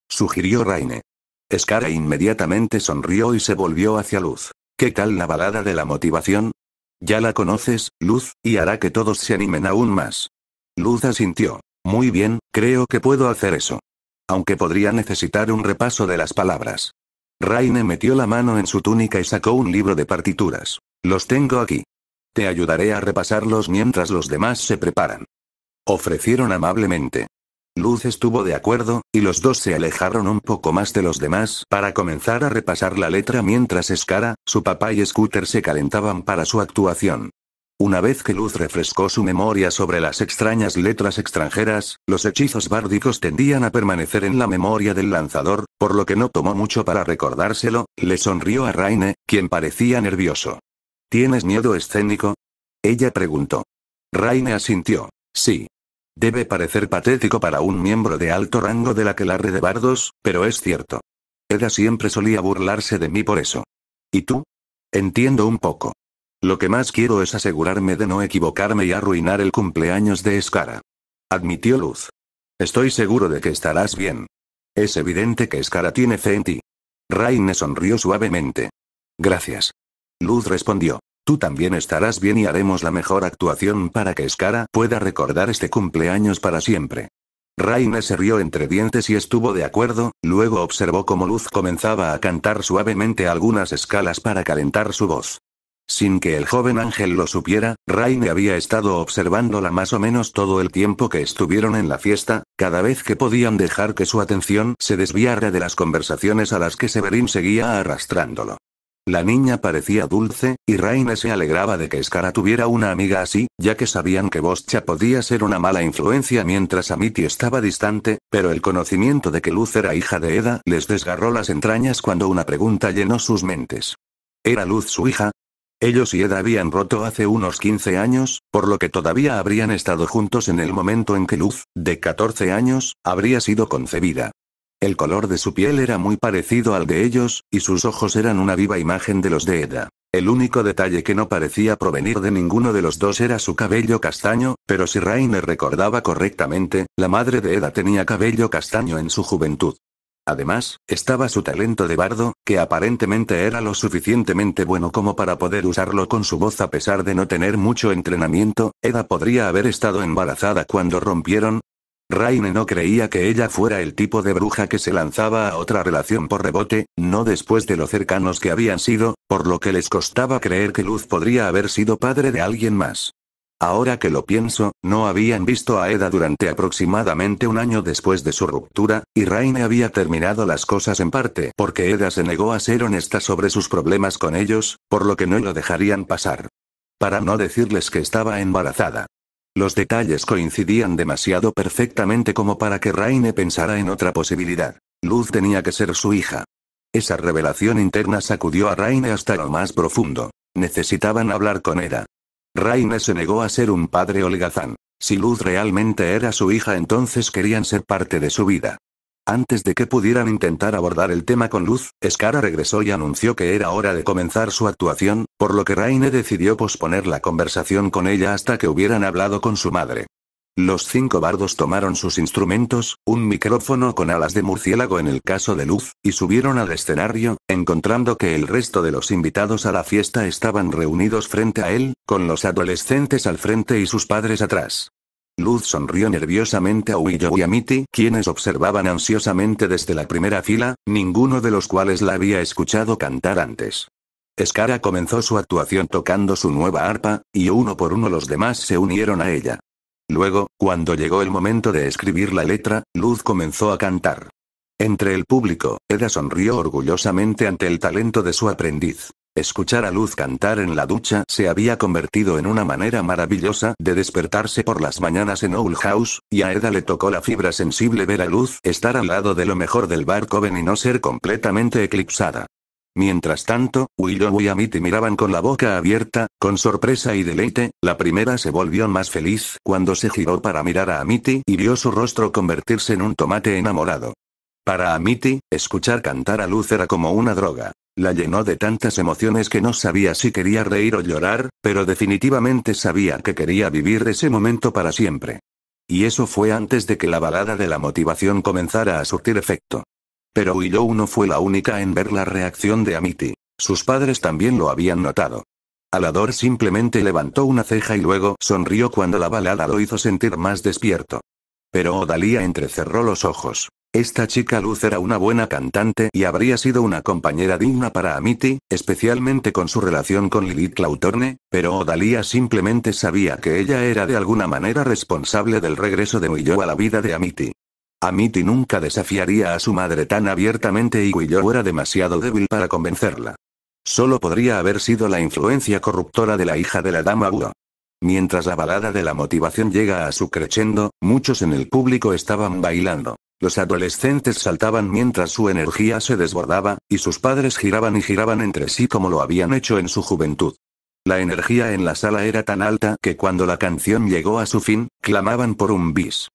sugirió Raine. Escara inmediatamente sonrió y se volvió hacia Luz. ¿Qué tal la balada de la motivación? Ya la conoces, Luz, y hará que todos se animen aún más. Luz asintió. Muy bien, creo que puedo hacer eso aunque podría necesitar un repaso de las palabras. Raine metió la mano en su túnica y sacó un libro de partituras. Los tengo aquí. Te ayudaré a repasarlos mientras los demás se preparan. Ofrecieron amablemente. Luz estuvo de acuerdo, y los dos se alejaron un poco más de los demás para comenzar a repasar la letra mientras Escara, su papá y Scooter se calentaban para su actuación. Una vez que Luz refrescó su memoria sobre las extrañas letras extranjeras, los hechizos bárdicos tendían a permanecer en la memoria del lanzador, por lo que no tomó mucho para recordárselo, le sonrió a Raine, quien parecía nervioso. ¿Tienes miedo escénico? Ella preguntó. Raine asintió. Sí. Debe parecer patético para un miembro de alto rango de la que la de bardos, pero es cierto. Eda siempre solía burlarse de mí por eso. ¿Y tú? Entiendo un poco. Lo que más quiero es asegurarme de no equivocarme y arruinar el cumpleaños de Escara. Admitió Luz. Estoy seguro de que estarás bien. Es evidente que Escara tiene fe en ti. Raine sonrió suavemente. Gracias. Luz respondió. Tú también estarás bien y haremos la mejor actuación para que Escara pueda recordar este cumpleaños para siempre. Raine se rió entre dientes y estuvo de acuerdo, luego observó cómo Luz comenzaba a cantar suavemente algunas escalas para calentar su voz. Sin que el joven ángel lo supiera, Raine había estado observándola más o menos todo el tiempo que estuvieron en la fiesta, cada vez que podían dejar que su atención se desviara de las conversaciones a las que Severin seguía arrastrándolo. La niña parecía dulce, y Raine se alegraba de que Escara tuviera una amiga así, ya que sabían que Boscha podía ser una mala influencia mientras Amity estaba distante, pero el conocimiento de que Luz era hija de Eda les desgarró las entrañas cuando una pregunta llenó sus mentes. ¿Era Luz su hija? Ellos y Eda habían roto hace unos 15 años, por lo que todavía habrían estado juntos en el momento en que Luz, de 14 años, habría sido concebida. El color de su piel era muy parecido al de ellos, y sus ojos eran una viva imagen de los de Eda. El único detalle que no parecía provenir de ninguno de los dos era su cabello castaño, pero si Rainer recordaba correctamente, la madre de Eda tenía cabello castaño en su juventud. Además, estaba su talento de bardo, que aparentemente era lo suficientemente bueno como para poder usarlo con su voz a pesar de no tener mucho entrenamiento, Eda podría haber estado embarazada cuando rompieron. Raine no creía que ella fuera el tipo de bruja que se lanzaba a otra relación por rebote, no después de lo cercanos que habían sido, por lo que les costaba creer que Luz podría haber sido padre de alguien más. Ahora que lo pienso, no habían visto a Eda durante aproximadamente un año después de su ruptura, y Raine había terminado las cosas en parte porque Eda se negó a ser honesta sobre sus problemas con ellos, por lo que no lo dejarían pasar. Para no decirles que estaba embarazada. Los detalles coincidían demasiado perfectamente como para que Raine pensara en otra posibilidad. Luz tenía que ser su hija. Esa revelación interna sacudió a Raine hasta lo más profundo. Necesitaban hablar con Eda, Raine se negó a ser un padre holgazán. Si Luz realmente era su hija, entonces querían ser parte de su vida. Antes de que pudieran intentar abordar el tema con Luz, Skara regresó y anunció que era hora de comenzar su actuación, por lo que Raine decidió posponer la conversación con ella hasta que hubieran hablado con su madre. Los cinco bardos tomaron sus instrumentos, un micrófono con alas de murciélago en el caso de Luz, y subieron al escenario, encontrando que el resto de los invitados a la fiesta estaban reunidos frente a él, con los adolescentes al frente y sus padres atrás. Luz sonrió nerviosamente a Willow y a Mitty, quienes observaban ansiosamente desde la primera fila, ninguno de los cuales la había escuchado cantar antes. Escara comenzó su actuación tocando su nueva arpa, y uno por uno los demás se unieron a ella. Luego, cuando llegó el momento de escribir la letra, Luz comenzó a cantar. Entre el público, Eda sonrió orgullosamente ante el talento de su aprendiz. Escuchar a Luz cantar en la ducha se había convertido en una manera maravillosa de despertarse por las mañanas en Owl House, y a Eda le tocó la fibra sensible ver a Luz estar al lado de lo mejor del bar y no ser completamente eclipsada. Mientras tanto, Willow y Amity miraban con la boca abierta, con sorpresa y deleite, la primera se volvió más feliz cuando se giró para mirar a Amity y vio su rostro convertirse en un tomate enamorado. Para Amity, escuchar cantar a Luz era como una droga. La llenó de tantas emociones que no sabía si quería reír o llorar, pero definitivamente sabía que quería vivir ese momento para siempre. Y eso fue antes de que la balada de la motivación comenzara a surtir efecto. Pero Willow no fue la única en ver la reacción de Amity. Sus padres también lo habían notado. Alador simplemente levantó una ceja y luego sonrió cuando la balada lo hizo sentir más despierto. Pero Odalia entrecerró los ojos. Esta chica Luz era una buena cantante y habría sido una compañera digna para Amity, especialmente con su relación con Lilith Clautorne, pero Odalia simplemente sabía que ella era de alguna manera responsable del regreso de Willow a la vida de Amity. Amiti nunca desafiaría a su madre tan abiertamente y Willow era demasiado débil para convencerla. Solo podría haber sido la influencia corruptora de la hija de la dama Wu. Mientras la balada de la motivación llega a su crescendo, muchos en el público estaban bailando. Los adolescentes saltaban mientras su energía se desbordaba, y sus padres giraban y giraban entre sí como lo habían hecho en su juventud. La energía en la sala era tan alta que cuando la canción llegó a su fin, clamaban por un bis.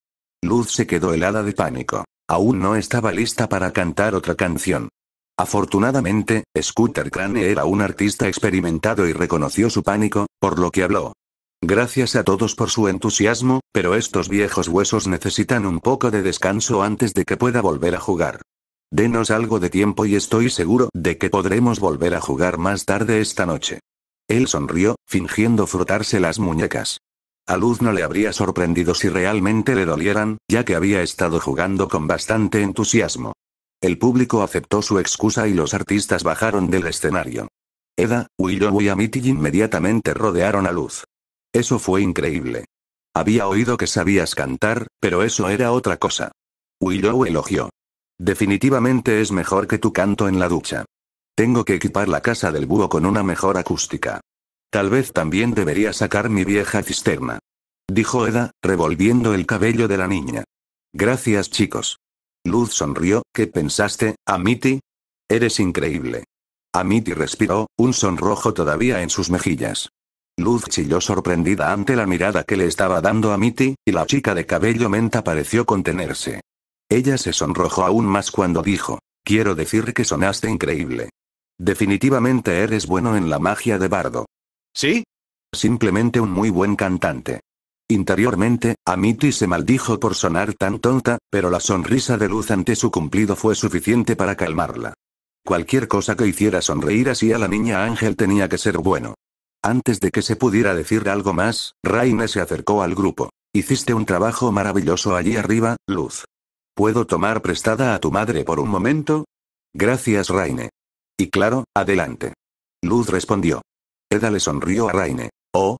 Luz se quedó helada de pánico. Aún no estaba lista para cantar otra canción. Afortunadamente, Scooter Crane era un artista experimentado y reconoció su pánico, por lo que habló. Gracias a todos por su entusiasmo, pero estos viejos huesos necesitan un poco de descanso antes de que pueda volver a jugar. Denos algo de tiempo y estoy seguro de que podremos volver a jugar más tarde esta noche. Él sonrió, fingiendo frotarse las muñecas. A Luz no le habría sorprendido si realmente le dolieran, ya que había estado jugando con bastante entusiasmo. El público aceptó su excusa y los artistas bajaron del escenario. Eda, Willow y Amity inmediatamente rodearon a Luz. Eso fue increíble. Había oído que sabías cantar, pero eso era otra cosa. Willow elogió. Definitivamente es mejor que tu canto en la ducha. Tengo que equipar la casa del búho con una mejor acústica. Tal vez también debería sacar mi vieja cisterna. Dijo Eda, revolviendo el cabello de la niña. Gracias chicos. Luz sonrió, ¿qué pensaste, Amity? Eres increíble. Amity respiró, un sonrojo todavía en sus mejillas. Luz chilló sorprendida ante la mirada que le estaba dando a y la chica de cabello menta pareció contenerse. Ella se sonrojó aún más cuando dijo, quiero decir que sonaste increíble. Definitivamente eres bueno en la magia de bardo. ¿Sí? Simplemente un muy buen cantante. Interiormente, Amity se maldijo por sonar tan tonta, pero la sonrisa de luz ante su cumplido fue suficiente para calmarla. Cualquier cosa que hiciera sonreír así a la niña Ángel tenía que ser bueno. Antes de que se pudiera decir algo más, Raine se acercó al grupo. Hiciste un trabajo maravilloso allí arriba, Luz. ¿Puedo tomar prestada a tu madre por un momento? Gracias, Raine. Y claro, adelante. Luz respondió. Eda le sonrió a Raine. Oh.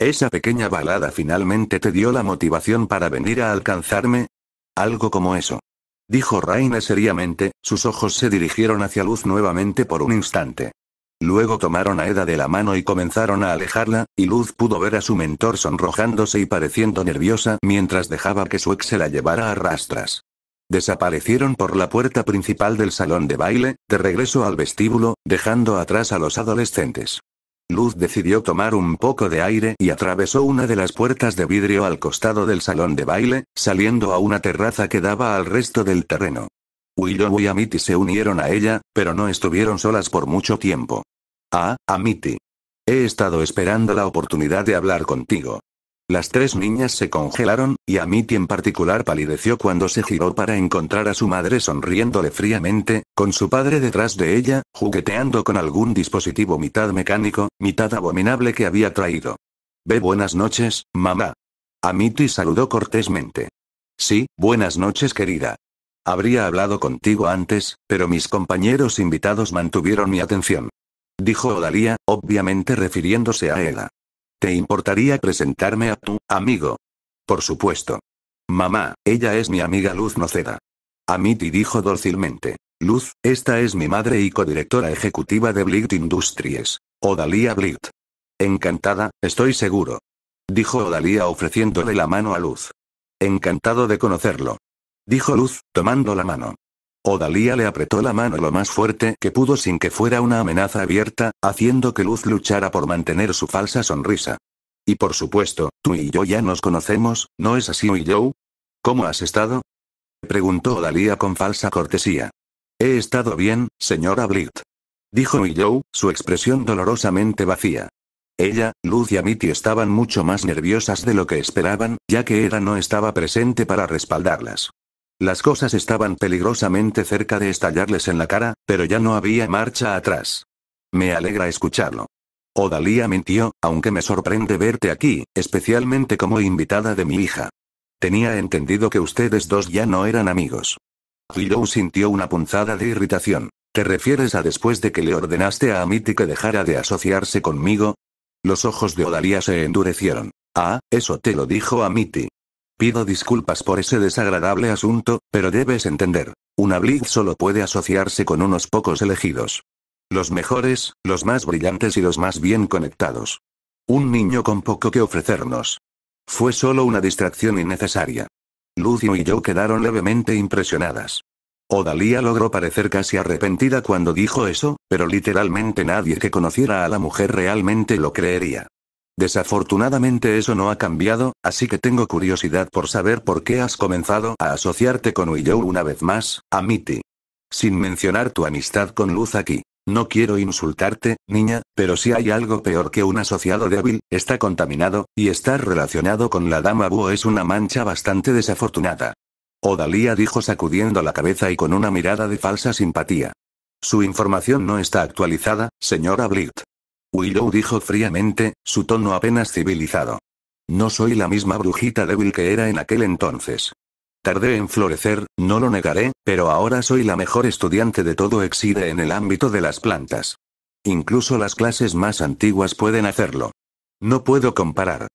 Esa pequeña balada finalmente te dio la motivación para venir a alcanzarme. Algo como eso. Dijo Raine seriamente, sus ojos se dirigieron hacia Luz nuevamente por un instante. Luego tomaron a Eda de la mano y comenzaron a alejarla, y Luz pudo ver a su mentor sonrojándose y pareciendo nerviosa mientras dejaba que su ex se la llevara a rastras. Desaparecieron por la puerta principal del salón de baile, de regreso al vestíbulo, dejando atrás a los adolescentes. Luz decidió tomar un poco de aire y atravesó una de las puertas de vidrio al costado del salón de baile, saliendo a una terraza que daba al resto del terreno. Willow y Amity se unieron a ella, pero no estuvieron solas por mucho tiempo. Ah, Amity. He estado esperando la oportunidad de hablar contigo. Las tres niñas se congelaron, y a en particular palideció cuando se giró para encontrar a su madre sonriéndole fríamente, con su padre detrás de ella, jugueteando con algún dispositivo mitad mecánico, mitad abominable que había traído. Ve buenas noches, mamá. A saludó cortésmente. Sí, buenas noches querida. Habría hablado contigo antes, pero mis compañeros invitados mantuvieron mi atención. Dijo Odalia, obviamente refiriéndose a ella ¿Te importaría presentarme a tu amigo? Por supuesto. Mamá, ella es mi amiga Luz Noceda. A dijo dócilmente. Luz, esta es mi madre y codirectora ejecutiva de Blit Industries. Odalia Blit. Encantada, estoy seguro. Dijo Odalia ofreciéndole la mano a Luz. Encantado de conocerlo. Dijo Luz, tomando la mano. Odalia le apretó la mano lo más fuerte que pudo sin que fuera una amenaza abierta, haciendo que Luz luchara por mantener su falsa sonrisa. Y por supuesto, tú y yo ya nos conocemos, ¿no es así, Joe? ¿Cómo has estado? Preguntó Odalia con falsa cortesía. He estado bien, señora Blit. Dijo Joe, su expresión dolorosamente vacía. Ella, Luz y Amity estaban mucho más nerviosas de lo que esperaban, ya que Era no estaba presente para respaldarlas. Las cosas estaban peligrosamente cerca de estallarles en la cara, pero ya no había marcha atrás. Me alegra escucharlo. Odalía mintió, aunque me sorprende verte aquí, especialmente como invitada de mi hija. Tenía entendido que ustedes dos ya no eran amigos. Willow sintió una punzada de irritación. ¿Te refieres a después de que le ordenaste a Amity que dejara de asociarse conmigo? Los ojos de Odalía se endurecieron. Ah, eso te lo dijo Amity. Pido disculpas por ese desagradable asunto, pero debes entender. Una Blitz solo puede asociarse con unos pocos elegidos. Los mejores, los más brillantes y los más bien conectados. Un niño con poco que ofrecernos. Fue solo una distracción innecesaria. Lucio y yo quedaron levemente impresionadas. Odalía logró parecer casi arrepentida cuando dijo eso, pero literalmente nadie que conociera a la mujer realmente lo creería. Desafortunadamente eso no ha cambiado, así que tengo curiosidad por saber por qué has comenzado a asociarte con willow una vez más, Amity. Sin mencionar tu amistad con Luz aquí. No quiero insultarte, niña, pero si hay algo peor que un asociado débil, está contaminado, y estar relacionado con la dama Búho es una mancha bastante desafortunada. Odalía dijo sacudiendo la cabeza y con una mirada de falsa simpatía. Su información no está actualizada, señora Blit. Willow dijo fríamente, su tono apenas civilizado. No soy la misma brujita débil que era en aquel entonces. Tardé en florecer, no lo negaré, pero ahora soy la mejor estudiante de todo Exide en el ámbito de las plantas. Incluso las clases más antiguas pueden hacerlo. No puedo comparar.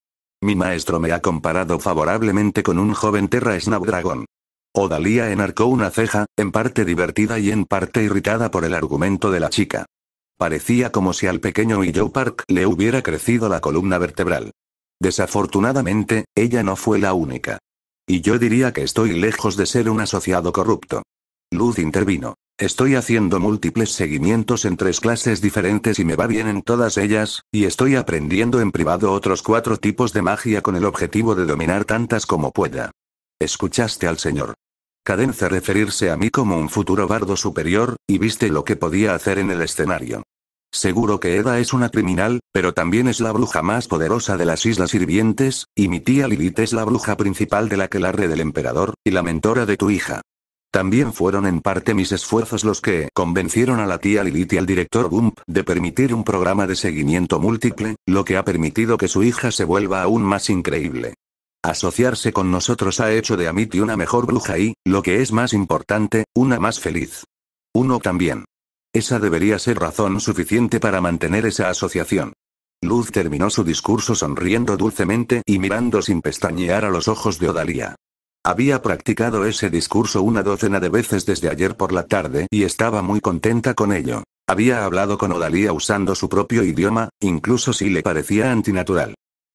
Mi maestro me ha comparado favorablemente con un joven Terra Snapdragon. Odalía enarcó una ceja, en parte divertida y en parte irritada por el argumento de la chica. Parecía como si al pequeño yo Park le hubiera crecido la columna vertebral. Desafortunadamente, ella no fue la única. Y yo diría que estoy lejos de ser un asociado corrupto. Luz intervino. Estoy haciendo múltiples seguimientos en tres clases diferentes y me va bien en todas ellas, y estoy aprendiendo en privado otros cuatro tipos de magia con el objetivo de dominar tantas como pueda. Escuchaste al señor. Cadence referirse a mí como un futuro bardo superior, y viste lo que podía hacer en el escenario. Seguro que Eda es una criminal, pero también es la bruja más poderosa de las Islas Sirvientes, y mi tía Lilith es la bruja principal de la que quelarre del emperador, y la mentora de tu hija. También fueron en parte mis esfuerzos los que convencieron a la tía Lilith y al director Bump de permitir un programa de seguimiento múltiple, lo que ha permitido que su hija se vuelva aún más increíble. Asociarse con nosotros ha hecho de Amity una mejor bruja y, lo que es más importante, una más feliz. Uno también. Esa debería ser razón suficiente para mantener esa asociación. Luz terminó su discurso sonriendo dulcemente y mirando sin pestañear a los ojos de Odalía. Había practicado ese discurso una docena de veces desde ayer por la tarde y estaba muy contenta con ello. Había hablado con Odalía usando su propio idioma, incluso si le parecía antinatural.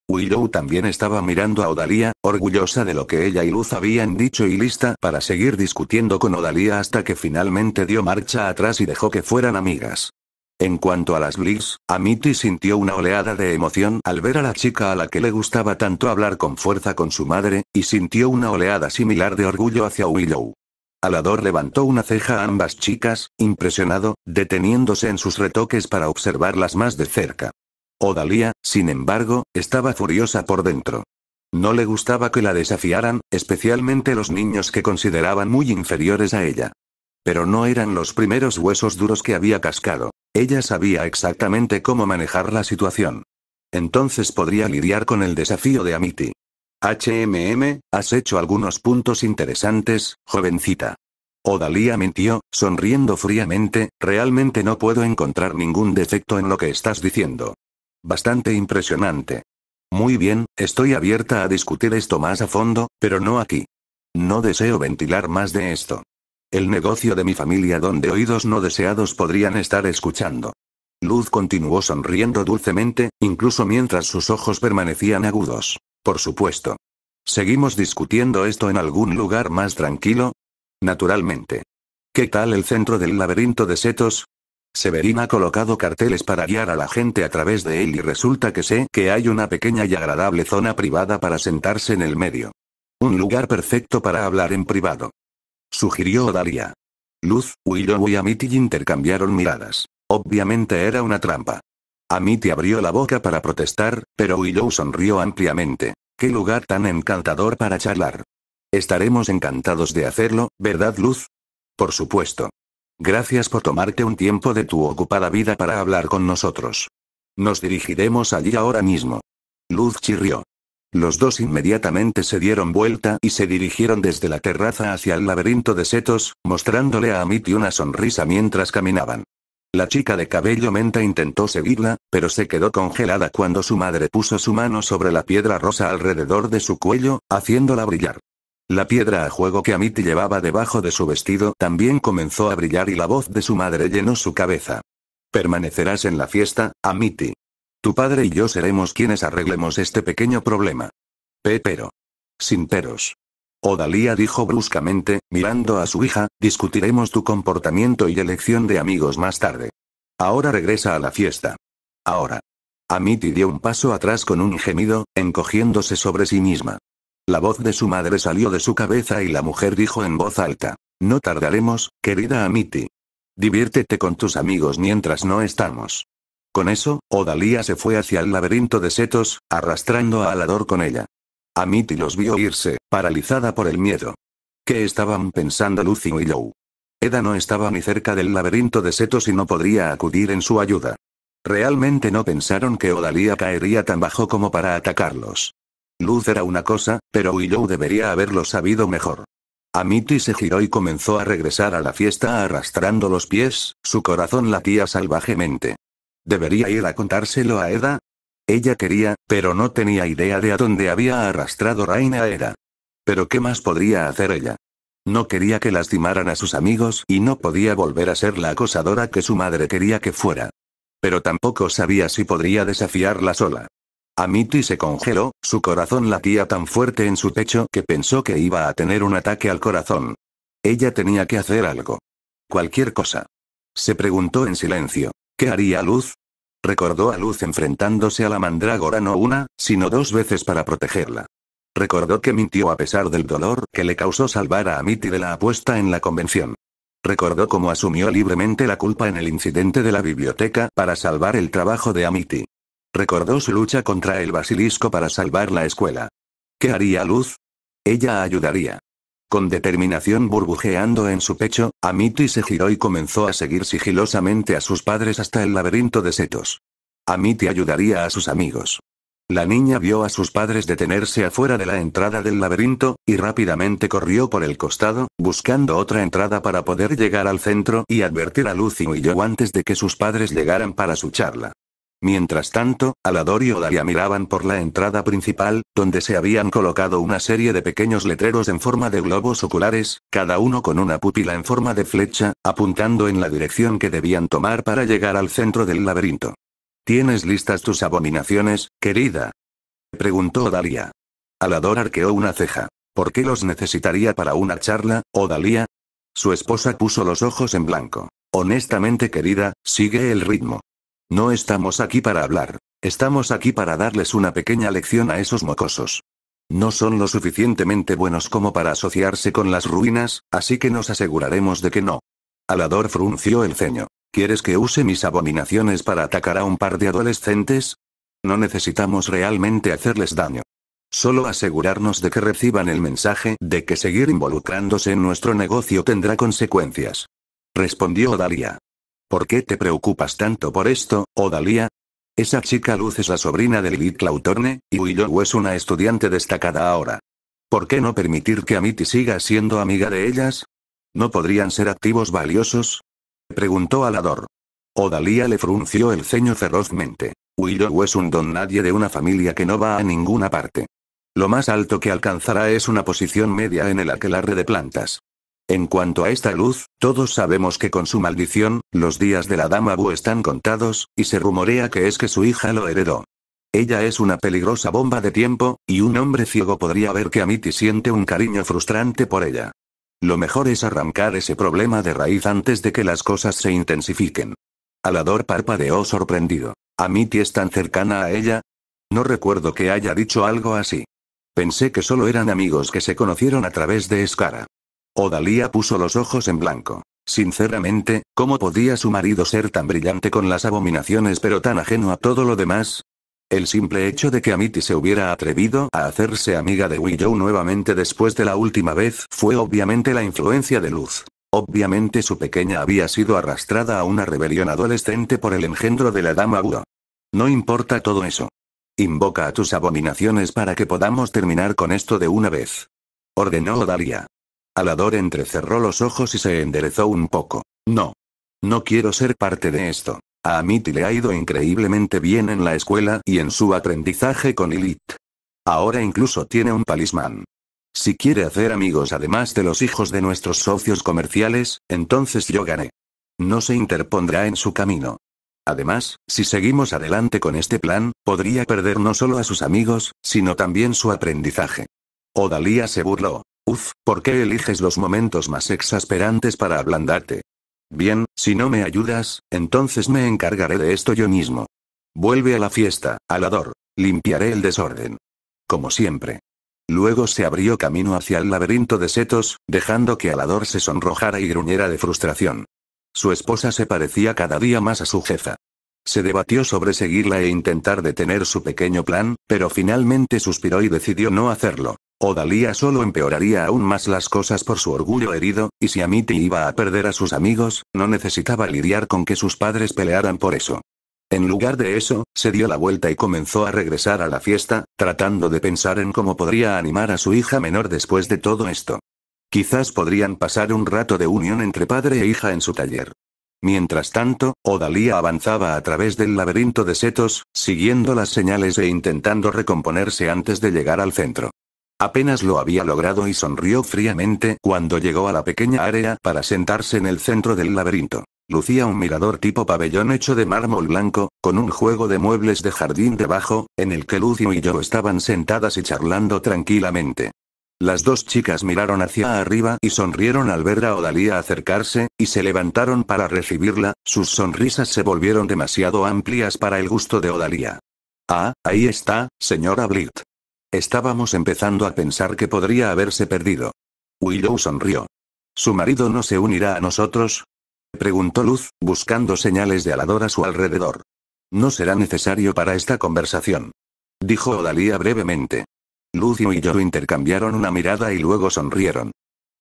Willow también estaba mirando a Odalia, orgullosa de lo que ella y Luz habían dicho y lista para seguir discutiendo con Odalia hasta que finalmente dio marcha atrás y dejó que fueran amigas. En cuanto a las Bliss, Amity sintió una oleada de emoción al ver a la chica a la que le gustaba tanto hablar con fuerza con su madre, y sintió una oleada similar de orgullo hacia Willow. Alador levantó una ceja a ambas chicas, impresionado, deteniéndose en sus retoques para observarlas más de cerca. Odalia, sin embargo, estaba furiosa por dentro. No le gustaba que la desafiaran, especialmente los niños que consideraban muy inferiores a ella. Pero no eran los primeros huesos duros que había cascado. Ella sabía exactamente cómo manejar la situación. Entonces podría lidiar con el desafío de Amity. HMM, has hecho algunos puntos interesantes, jovencita. Odalia mintió, sonriendo fríamente, realmente no puedo encontrar ningún defecto en lo que estás diciendo. Bastante impresionante. Muy bien, estoy abierta a discutir esto más a fondo, pero no aquí. No deseo ventilar más de esto. El negocio de mi familia donde oídos no deseados podrían estar escuchando. Luz continuó sonriendo dulcemente, incluso mientras sus ojos permanecían agudos. Por supuesto. ¿Seguimos discutiendo esto en algún lugar más tranquilo? Naturalmente. ¿Qué tal el centro del laberinto de setos? Severin ha colocado carteles para guiar a la gente a través de él y resulta que sé que hay una pequeña y agradable zona privada para sentarse en el medio. Un lugar perfecto para hablar en privado. Sugirió Daria. Luz, Willow y Amity intercambiaron miradas. Obviamente era una trampa. Amity abrió la boca para protestar, pero Willow sonrió ampliamente. Qué lugar tan encantador para charlar. Estaremos encantados de hacerlo, ¿verdad Luz? Por supuesto. Gracias por tomarte un tiempo de tu ocupada vida para hablar con nosotros. Nos dirigiremos allí ahora mismo. Luz chirrió. Los dos inmediatamente se dieron vuelta y se dirigieron desde la terraza hacia el laberinto de setos, mostrándole a Amity una sonrisa mientras caminaban. La chica de cabello menta intentó seguirla, pero se quedó congelada cuando su madre puso su mano sobre la piedra rosa alrededor de su cuello, haciéndola brillar. La piedra a juego que Amity llevaba debajo de su vestido también comenzó a brillar y la voz de su madre llenó su cabeza. Permanecerás en la fiesta, Amity. Tu padre y yo seremos quienes arreglemos este pequeño problema. Pepero. pero. Sin peros. Odalía dijo bruscamente, mirando a su hija, discutiremos tu comportamiento y elección de amigos más tarde. Ahora regresa a la fiesta. Ahora. Amity dio un paso atrás con un gemido, encogiéndose sobre sí misma. La voz de su madre salió de su cabeza y la mujer dijo en voz alta. No tardaremos, querida Amity. Diviértete con tus amigos mientras no estamos. Con eso, Odalía se fue hacia el laberinto de setos, arrastrando a Alador con ella. Amity los vio irse, paralizada por el miedo. ¿Qué estaban pensando Lucy y Joe? Eda no estaba ni cerca del laberinto de setos y no podría acudir en su ayuda. Realmente no pensaron que Odalia caería tan bajo como para atacarlos. Luz era una cosa, pero Willow debería haberlo sabido mejor. Amity se giró y comenzó a regresar a la fiesta arrastrando los pies, su corazón latía salvajemente. ¿Debería ir a contárselo a Eda? Ella quería, pero no tenía idea de a dónde había arrastrado Raina Era. Pero ¿qué más podría hacer ella? No quería que lastimaran a sus amigos y no podía volver a ser la acosadora que su madre quería que fuera. Pero tampoco sabía si podría desafiarla sola. Amity se congeló, su corazón latía tan fuerte en su pecho que pensó que iba a tener un ataque al corazón. Ella tenía que hacer algo. Cualquier cosa. Se preguntó en silencio. ¿Qué haría Luz? Recordó a Luz enfrentándose a la mandrágora no una, sino dos veces para protegerla. Recordó que mintió a pesar del dolor que le causó salvar a Amity de la apuesta en la convención. Recordó cómo asumió libremente la culpa en el incidente de la biblioteca para salvar el trabajo de Amity. Recordó su lucha contra el basilisco para salvar la escuela. ¿Qué haría Luz? Ella ayudaría. Con determinación burbujeando en su pecho, Amity se giró y comenzó a seguir sigilosamente a sus padres hasta el laberinto de setos. Amity ayudaría a sus amigos. La niña vio a sus padres detenerse afuera de la entrada del laberinto, y rápidamente corrió por el costado, buscando otra entrada para poder llegar al centro y advertir a Luz y yo antes de que sus padres llegaran para su charla. Mientras tanto, Alador y Odalia miraban por la entrada principal, donde se habían colocado una serie de pequeños letreros en forma de globos oculares, cada uno con una pupila en forma de flecha, apuntando en la dirección que debían tomar para llegar al centro del laberinto. ¿Tienes listas tus abominaciones, querida? preguntó Odalia. Alador arqueó una ceja. ¿Por qué los necesitaría para una charla, Odalia? Su esposa puso los ojos en blanco. Honestamente querida, sigue el ritmo. No estamos aquí para hablar, estamos aquí para darles una pequeña lección a esos mocosos. No son lo suficientemente buenos como para asociarse con las ruinas, así que nos aseguraremos de que no. Alador frunció el ceño. ¿Quieres que use mis abominaciones para atacar a un par de adolescentes? No necesitamos realmente hacerles daño. Solo asegurarnos de que reciban el mensaje de que seguir involucrándose en nuestro negocio tendrá consecuencias. Respondió Daria. ¿Por qué te preocupas tanto por esto, Odalia? Oh Esa chica Luz es la sobrina de Lilith Clautorne, y Willow es una estudiante destacada ahora. ¿Por qué no permitir que Amity siga siendo amiga de ellas? ¿No podrían ser activos valiosos? Preguntó Alador. Odalia oh le frunció el ceño ferozmente. Willow es un don nadie de una familia que no va a ninguna parte. Lo más alto que alcanzará es una posición media en el aquelarre de plantas. En cuanto a esta luz, todos sabemos que con su maldición, los días de la dama Wu están contados, y se rumorea que es que su hija lo heredó. Ella es una peligrosa bomba de tiempo, y un hombre ciego podría ver que Amiti siente un cariño frustrante por ella. Lo mejor es arrancar ese problema de raíz antes de que las cosas se intensifiquen. Alador parpadeó sorprendido. ¿Amiti es tan cercana a ella? No recuerdo que haya dicho algo así. Pensé que solo eran amigos que se conocieron a través de Escara. Odalia puso los ojos en blanco. Sinceramente, ¿cómo podía su marido ser tan brillante con las abominaciones pero tan ajeno a todo lo demás? El simple hecho de que Amity se hubiera atrevido a hacerse amiga de Willow nuevamente después de la última vez fue obviamente la influencia de Luz. Obviamente su pequeña había sido arrastrada a una rebelión adolescente por el engendro de la dama Uro. No importa todo eso. Invoca a tus abominaciones para que podamos terminar con esto de una vez. Ordenó Odalia. Alador entrecerró los ojos y se enderezó un poco. No. No quiero ser parte de esto. A Amity le ha ido increíblemente bien en la escuela y en su aprendizaje con Elite. Ahora incluso tiene un palismán. Si quiere hacer amigos además de los hijos de nuestros socios comerciales, entonces yo gané. No se interpondrá en su camino. Además, si seguimos adelante con este plan, podría perder no solo a sus amigos, sino también su aprendizaje. Odalía se burló. Uf, ¿por qué eliges los momentos más exasperantes para ablandarte? Bien, si no me ayudas, entonces me encargaré de esto yo mismo. Vuelve a la fiesta, alador. Limpiaré el desorden. Como siempre. Luego se abrió camino hacia el laberinto de setos, dejando que Alador se sonrojara y gruñera de frustración. Su esposa se parecía cada día más a su jefa. Se debatió sobre seguirla e intentar detener su pequeño plan, pero finalmente suspiró y decidió no hacerlo. Odalia solo empeoraría aún más las cosas por su orgullo herido, y si Amity iba a perder a sus amigos, no necesitaba lidiar con que sus padres pelearan por eso. En lugar de eso, se dio la vuelta y comenzó a regresar a la fiesta, tratando de pensar en cómo podría animar a su hija menor después de todo esto. Quizás podrían pasar un rato de unión entre padre e hija en su taller. Mientras tanto, Odalía avanzaba a través del laberinto de setos, siguiendo las señales e intentando recomponerse antes de llegar al centro. Apenas lo había logrado y sonrió fríamente cuando llegó a la pequeña área para sentarse en el centro del laberinto. Lucía un mirador tipo pabellón hecho de mármol blanco, con un juego de muebles de jardín debajo, en el que Lucio y yo estaban sentadas y charlando tranquilamente. Las dos chicas miraron hacia arriba y sonrieron al ver a Odalía acercarse, y se levantaron para recibirla, sus sonrisas se volvieron demasiado amplias para el gusto de Odalía. Ah, ahí está, señora Blit. Estábamos empezando a pensar que podría haberse perdido. Willow sonrió. ¿Su marido no se unirá a nosotros? Preguntó Luz, buscando señales de alador a su alrededor. No será necesario para esta conversación. Dijo Odalía brevemente. Luz y Willow intercambiaron una mirada y luego sonrieron.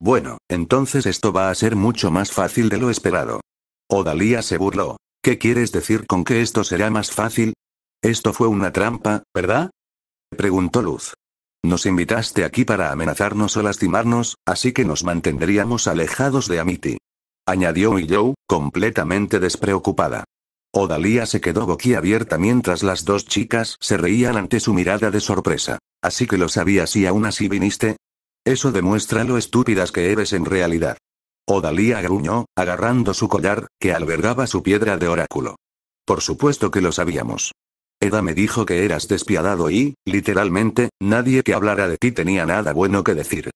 Bueno, entonces esto va a ser mucho más fácil de lo esperado. Odalía se burló. ¿Qué quieres decir con que esto será más fácil? Esto fue una trampa, ¿verdad? preguntó Luz. Nos invitaste aquí para amenazarnos o lastimarnos, así que nos mantendríamos alejados de Amity. Añadió Joe, completamente despreocupada. Odalia se quedó boquiabierta mientras las dos chicas se reían ante su mirada de sorpresa. Así que lo sabías y aún así viniste. Eso demuestra lo estúpidas que eres en realidad. Odalia gruñó, agarrando su collar, que albergaba su piedra de oráculo. Por supuesto que lo sabíamos. Eda me dijo que eras despiadado y, literalmente, nadie que hablara de ti tenía nada bueno que decir.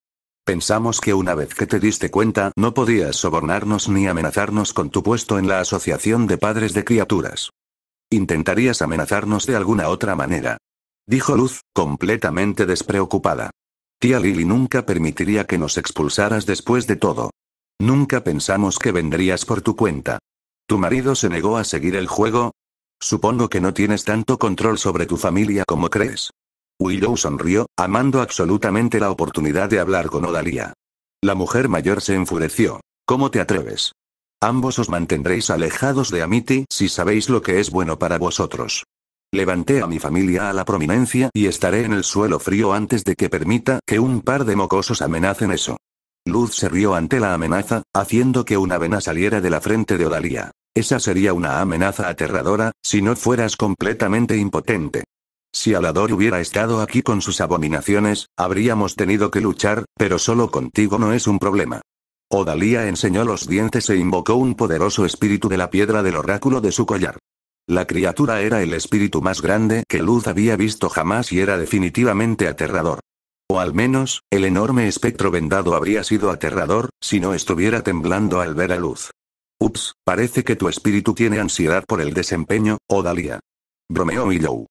Pensamos que una vez que te diste cuenta no podías sobornarnos ni amenazarnos con tu puesto en la Asociación de Padres de Criaturas. Intentarías amenazarnos de alguna otra manera. Dijo Luz, completamente despreocupada. Tía Lily nunca permitiría que nos expulsaras después de todo. Nunca pensamos que vendrías por tu cuenta. Tu marido se negó a seguir el juego, Supongo que no tienes tanto control sobre tu familia como crees. Willow sonrió, amando absolutamente la oportunidad de hablar con Odalia. La mujer mayor se enfureció. ¿Cómo te atreves? Ambos os mantendréis alejados de Amity si sabéis lo que es bueno para vosotros. Levanté a mi familia a la prominencia y estaré en el suelo frío antes de que permita que un par de mocosos amenacen eso. Luz se rió ante la amenaza, haciendo que una vena saliera de la frente de Odalía. Esa sería una amenaza aterradora, si no fueras completamente impotente. Si Alador hubiera estado aquí con sus abominaciones, habríamos tenido que luchar, pero solo contigo no es un problema. Odalía enseñó los dientes e invocó un poderoso espíritu de la piedra del oráculo de su collar. La criatura era el espíritu más grande que Luz había visto jamás y era definitivamente aterrador. O al menos, el enorme espectro vendado habría sido aterrador, si no estuviera temblando al ver a luz. Ups, parece que tu espíritu tiene ansiedad por el desempeño, Odalia. Bromeó Willow.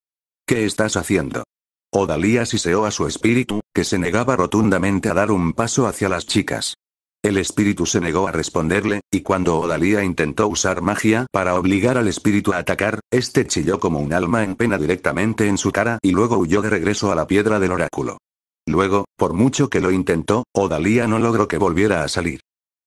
¿Qué estás haciendo? Odalia siseó a su espíritu, que se negaba rotundamente a dar un paso hacia las chicas. El espíritu se negó a responderle, y cuando Odalia intentó usar magia para obligar al espíritu a atacar, este chilló como un alma en pena directamente en su cara y luego huyó de regreso a la piedra del oráculo. Luego, por mucho que lo intentó, Odalía no logró que volviera a salir.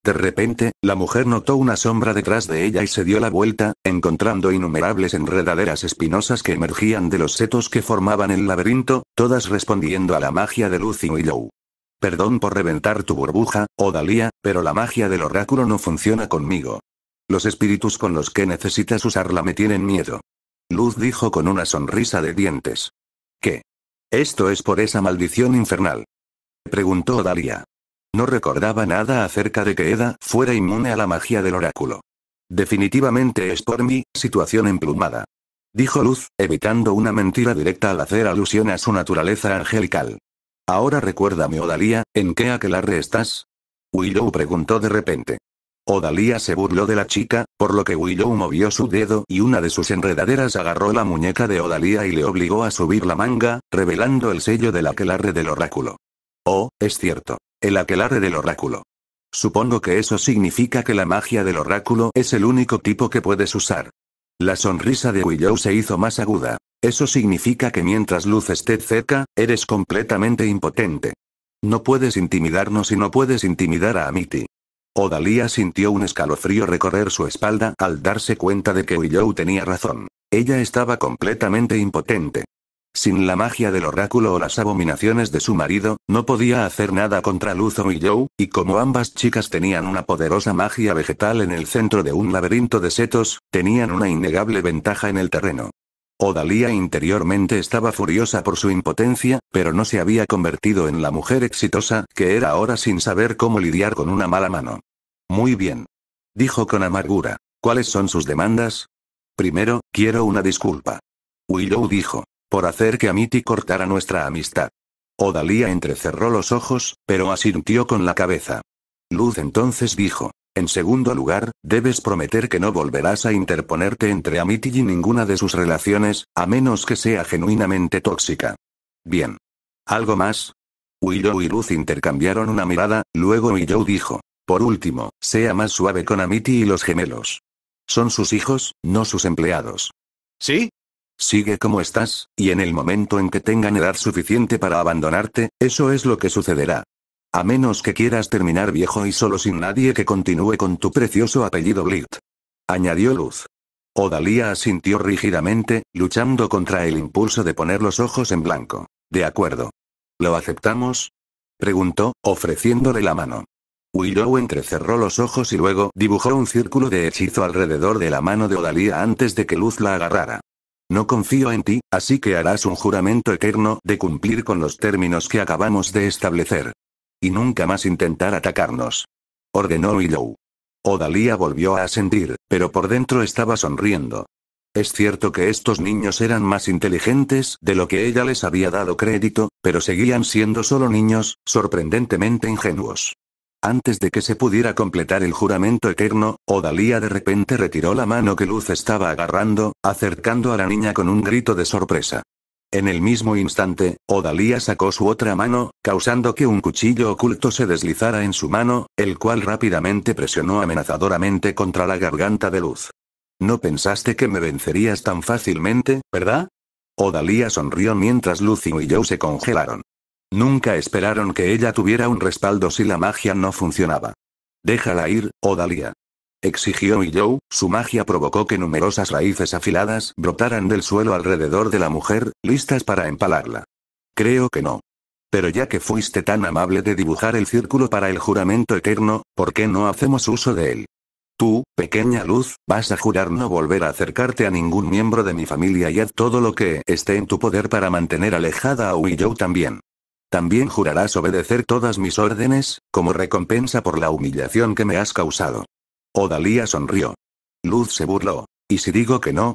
De repente, la mujer notó una sombra detrás de ella y se dio la vuelta, encontrando innumerables enredaderas espinosas que emergían de los setos que formaban el laberinto, todas respondiendo a la magia de Luz y Willow. Perdón por reventar tu burbuja, Odalía, pero la magia del oráculo no funciona conmigo. Los espíritus con los que necesitas usarla me tienen miedo. Luz dijo con una sonrisa de dientes. ¿Qué? ¿Esto es por esa maldición infernal? Preguntó Dalia. No recordaba nada acerca de que Eda fuera inmune a la magia del oráculo. Definitivamente es por mi situación emplumada. Dijo Luz, evitando una mentira directa al hacer alusión a su naturaleza angelical. Ahora recuérdame, Odalia, oh ¿en qué aquelarre estás? Willow preguntó de repente. Odalia se burló de la chica, por lo que Willow movió su dedo y una de sus enredaderas agarró la muñeca de Odalia y le obligó a subir la manga, revelando el sello del aquelarre del oráculo. Oh, es cierto. El aquelarre del oráculo. Supongo que eso significa que la magia del oráculo es el único tipo que puedes usar. La sonrisa de Willow se hizo más aguda. Eso significa que mientras Luz esté cerca, eres completamente impotente. No puedes intimidarnos y no puedes intimidar a Amity. Odalia sintió un escalofrío recorrer su espalda al darse cuenta de que Willow tenía razón. Ella estaba completamente impotente. Sin la magia del oráculo o las abominaciones de su marido, no podía hacer nada contra Luz o Willow, y como ambas chicas tenían una poderosa magia vegetal en el centro de un laberinto de setos, tenían una innegable ventaja en el terreno. Odalía interiormente estaba furiosa por su impotencia, pero no se había convertido en la mujer exitosa que era ahora sin saber cómo lidiar con una mala mano. Muy bien. Dijo con amargura. ¿Cuáles son sus demandas? Primero, quiero una disculpa. Willow dijo. Por hacer que Amity cortara nuestra amistad. Odalía entrecerró los ojos, pero asintió con la cabeza. Luz entonces dijo. En segundo lugar, debes prometer que no volverás a interponerte entre Amity y ninguna de sus relaciones, a menos que sea genuinamente tóxica. Bien. ¿Algo más? Willow y Luz intercambiaron una mirada, luego Willow dijo. Por último, sea más suave con Amity y los gemelos. Son sus hijos, no sus empleados. ¿Sí? Sigue como estás, y en el momento en que tengan edad suficiente para abandonarte, eso es lo que sucederá. A menos que quieras terminar viejo y solo sin nadie que continúe con tu precioso apellido Blit. Añadió Luz. Odalía asintió rígidamente, luchando contra el impulso de poner los ojos en blanco. De acuerdo. ¿Lo aceptamos? Preguntó, ofreciéndole la mano. Willow entrecerró los ojos y luego dibujó un círculo de hechizo alrededor de la mano de Odalía antes de que Luz la agarrara. No confío en ti, así que harás un juramento eterno de cumplir con los términos que acabamos de establecer y nunca más intentar atacarnos. Ordenó Willow. Odalia volvió a asentir, pero por dentro estaba sonriendo. Es cierto que estos niños eran más inteligentes de lo que ella les había dado crédito, pero seguían siendo solo niños, sorprendentemente ingenuos. Antes de que se pudiera completar el juramento eterno, Odalia de repente retiró la mano que Luz estaba agarrando, acercando a la niña con un grito de sorpresa. En el mismo instante, Odalia sacó su otra mano, causando que un cuchillo oculto se deslizara en su mano, el cual rápidamente presionó amenazadoramente contra la garganta de luz. No pensaste que me vencerías tan fácilmente, ¿verdad? Odalía sonrió mientras Lucy y Joe se congelaron. Nunca esperaron que ella tuviera un respaldo si la magia no funcionaba. Déjala ir, Odalia exigió y su magia provocó que numerosas raíces afiladas brotaran del suelo alrededor de la mujer, listas para empalarla. Creo que no. Pero ya que fuiste tan amable de dibujar el círculo para el juramento eterno, ¿por qué no hacemos uso de él? Tú, pequeña luz, vas a jurar no volver a acercarte a ningún miembro de mi familia y haz todo lo que esté en tu poder para mantener alejada a Joe también. También jurarás obedecer todas mis órdenes, como recompensa por la humillación que me has causado. Odalía sonrió. Luz se burló. ¿Y si digo que no?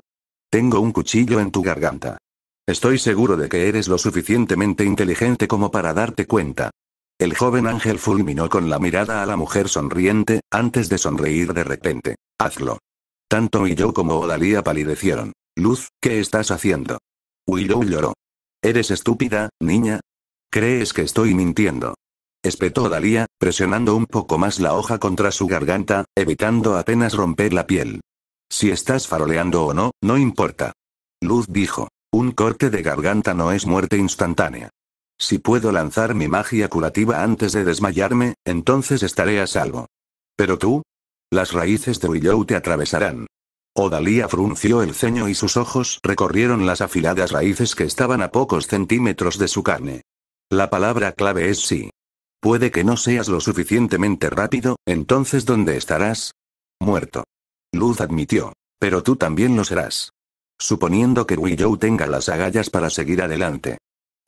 Tengo un cuchillo en tu garganta. Estoy seguro de que eres lo suficientemente inteligente como para darte cuenta. El joven ángel fulminó con la mirada a la mujer sonriente, antes de sonreír de repente. Hazlo. Tanto yo como Odalía palidecieron. Luz, ¿qué estás haciendo? Willow lloró. ¿Eres estúpida, niña? ¿Crees que estoy mintiendo? espetó Dalía, presionando un poco más la hoja contra su garganta, evitando apenas romper la piel. Si estás faroleando o no, no importa. Luz dijo. Un corte de garganta no es muerte instantánea. Si puedo lanzar mi magia curativa antes de desmayarme, entonces estaré a salvo. Pero tú? Las raíces de Willow te atravesarán. Odalía frunció el ceño y sus ojos recorrieron las afiladas raíces que estaban a pocos centímetros de su carne. La palabra clave es sí. Puede que no seas lo suficientemente rápido, entonces ¿dónde estarás? Muerto. Luz admitió. Pero tú también lo serás. Suponiendo que Willow tenga las agallas para seguir adelante.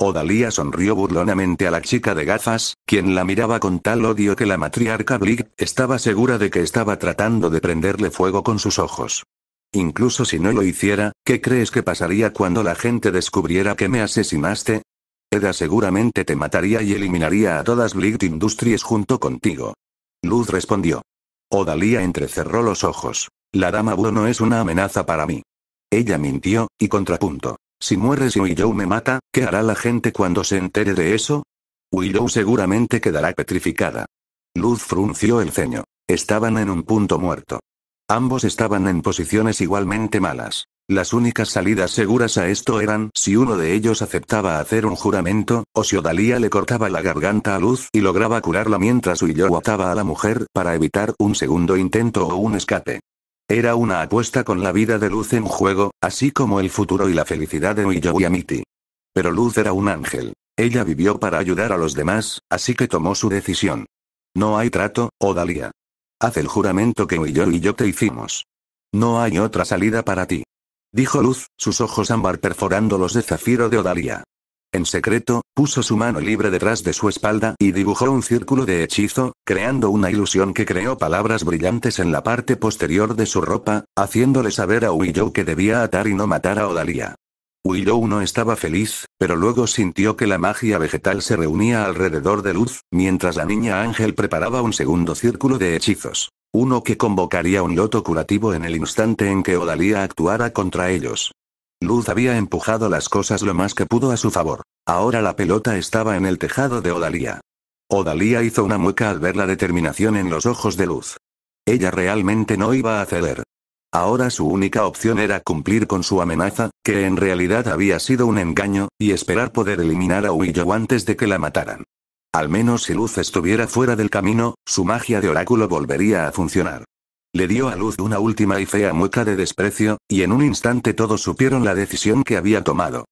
Odalia sonrió burlonamente a la chica de gafas, quien la miraba con tal odio que la matriarca Blig estaba segura de que estaba tratando de prenderle fuego con sus ojos. Incluso si no lo hiciera, ¿qué crees que pasaría cuando la gente descubriera que me asesinaste? Eda seguramente te mataría y eliminaría a todas League Industries junto contigo. Luz respondió. Odalia entrecerró los ojos. La dama bueno es una amenaza para mí. Ella mintió, y contrapunto. Si mueres y Willow me mata, ¿qué hará la gente cuando se entere de eso? Willow seguramente quedará petrificada. Luz frunció el ceño. Estaban en un punto muerto. Ambos estaban en posiciones igualmente malas. Las únicas salidas seguras a esto eran si uno de ellos aceptaba hacer un juramento, o si Odalia le cortaba la garganta a Luz y lograba curarla mientras Ulloa ataba a la mujer para evitar un segundo intento o un escape. Era una apuesta con la vida de Luz en juego, así como el futuro y la felicidad de Uyo y Amiti. Pero Luz era un ángel. Ella vivió para ayudar a los demás, así que tomó su decisión. No hay trato, Odalia. Haz el juramento que Uyo y yo te hicimos. No hay otra salida para ti dijo Luz, sus ojos ámbar perforando los de zafiro de Odalia. En secreto, puso su mano libre detrás de su espalda y dibujó un círculo de hechizo, creando una ilusión que creó palabras brillantes en la parte posterior de su ropa, haciéndole saber a Willow que debía atar y no matar a Odalia. Willow no estaba feliz, pero luego sintió que la magia vegetal se reunía alrededor de Luz, mientras la niña Ángel preparaba un segundo círculo de hechizos. Uno que convocaría un loto curativo en el instante en que Odalía actuara contra ellos. Luz había empujado las cosas lo más que pudo a su favor. Ahora la pelota estaba en el tejado de Odalía. Odalía hizo una mueca al ver la determinación en los ojos de Luz. Ella realmente no iba a ceder. Ahora su única opción era cumplir con su amenaza, que en realidad había sido un engaño, y esperar poder eliminar a Willow antes de que la mataran. Al menos si Luz estuviera fuera del camino, su magia de oráculo volvería a funcionar. Le dio a Luz una última y fea mueca de desprecio, y en un instante todos supieron la decisión que había tomado.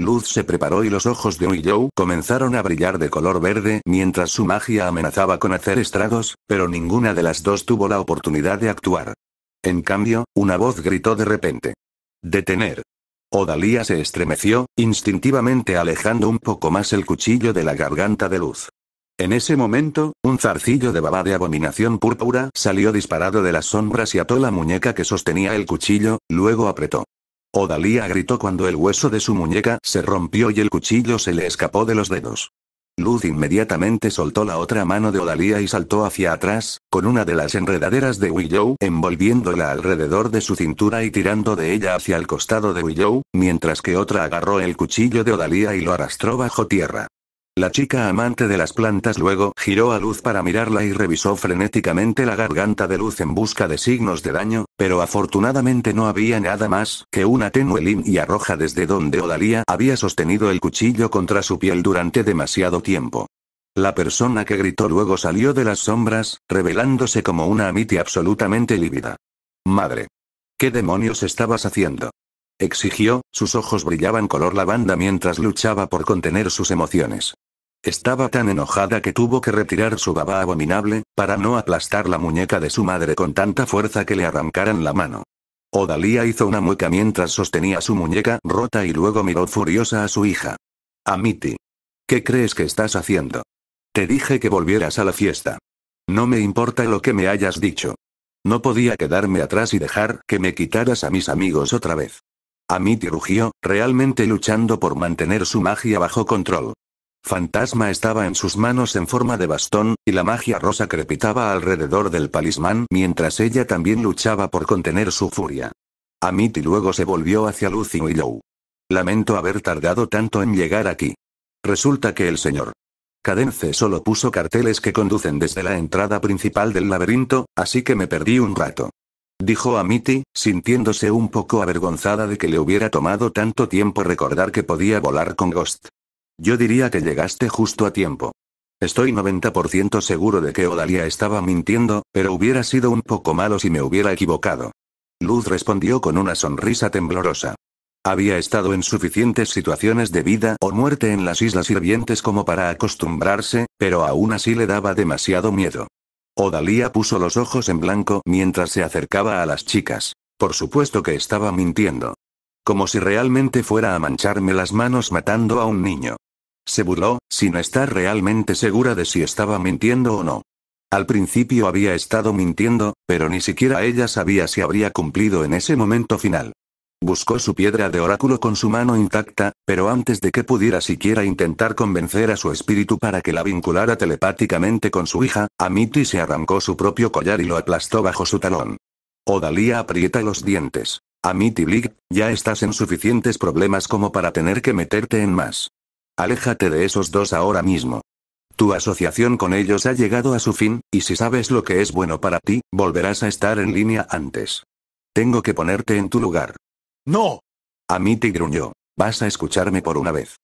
Luz se preparó y los ojos de Joe comenzaron a brillar de color verde mientras su magia amenazaba con hacer estragos, pero ninguna de las dos tuvo la oportunidad de actuar. En cambio, una voz gritó de repente. Detener. Odalía se estremeció, instintivamente alejando un poco más el cuchillo de la garganta de luz. En ese momento, un zarcillo de baba de abominación púrpura salió disparado de las sombras y ató la muñeca que sostenía el cuchillo, luego apretó. Odalía gritó cuando el hueso de su muñeca se rompió y el cuchillo se le escapó de los dedos. Luz inmediatamente soltó la otra mano de Odalía y saltó hacia atrás, con una de las enredaderas de Willow envolviéndola alrededor de su cintura y tirando de ella hacia el costado de Willow, mientras que otra agarró el cuchillo de Odalía y lo arrastró bajo tierra. La chica amante de las plantas luego giró a luz para mirarla y revisó frenéticamente la garganta de luz en busca de signos de daño, pero afortunadamente no había nada más que una tenue línea roja desde donde Odalía había sostenido el cuchillo contra su piel durante demasiado tiempo. La persona que gritó luego salió de las sombras, revelándose como una amiti absolutamente lívida. Madre. ¿Qué demonios estabas haciendo? exigió, sus ojos brillaban color lavanda mientras luchaba por contener sus emociones. Estaba tan enojada que tuvo que retirar su baba abominable, para no aplastar la muñeca de su madre con tanta fuerza que le arrancaran la mano. Odalía hizo una mueca mientras sostenía su muñeca rota y luego miró furiosa a su hija. Amiti. ¿Qué crees que estás haciendo? Te dije que volvieras a la fiesta. No me importa lo que me hayas dicho. No podía quedarme atrás y dejar que me quitaras a mis amigos otra vez. Amiti rugió, realmente luchando por mantener su magia bajo control. Fantasma estaba en sus manos en forma de bastón, y la magia rosa crepitaba alrededor del palismán mientras ella también luchaba por contener su furia. Amity luego se volvió hacia Lucy y Lamento haber tardado tanto en llegar aquí. Resulta que el señor Cadence solo puso carteles que conducen desde la entrada principal del laberinto, así que me perdí un rato. Dijo Amity, sintiéndose un poco avergonzada de que le hubiera tomado tanto tiempo recordar que podía volar con Ghost. Yo diría que llegaste justo a tiempo. Estoy 90% seguro de que Odalia estaba mintiendo, pero hubiera sido un poco malo si me hubiera equivocado. Luz respondió con una sonrisa temblorosa. Había estado en suficientes situaciones de vida o muerte en las Islas Sirvientes como para acostumbrarse, pero aún así le daba demasiado miedo. Odalia puso los ojos en blanco mientras se acercaba a las chicas. Por supuesto que estaba mintiendo. Como si realmente fuera a mancharme las manos matando a un niño. Se burló, sin estar realmente segura de si estaba mintiendo o no. Al principio había estado mintiendo, pero ni siquiera ella sabía si habría cumplido en ese momento final. Buscó su piedra de oráculo con su mano intacta, pero antes de que pudiera siquiera intentar convencer a su espíritu para que la vinculara telepáticamente con su hija, Amity se arrancó su propio collar y lo aplastó bajo su talón. Odalía aprieta los dientes. Amity League, ya estás en suficientes problemas como para tener que meterte en más. Aléjate de esos dos ahora mismo. Tu asociación con ellos ha llegado a su fin, y si sabes lo que es bueno para ti, volverás a estar en línea antes. Tengo que ponerte en tu lugar. ¡No! A mí te gruñó. Vas a escucharme por una vez.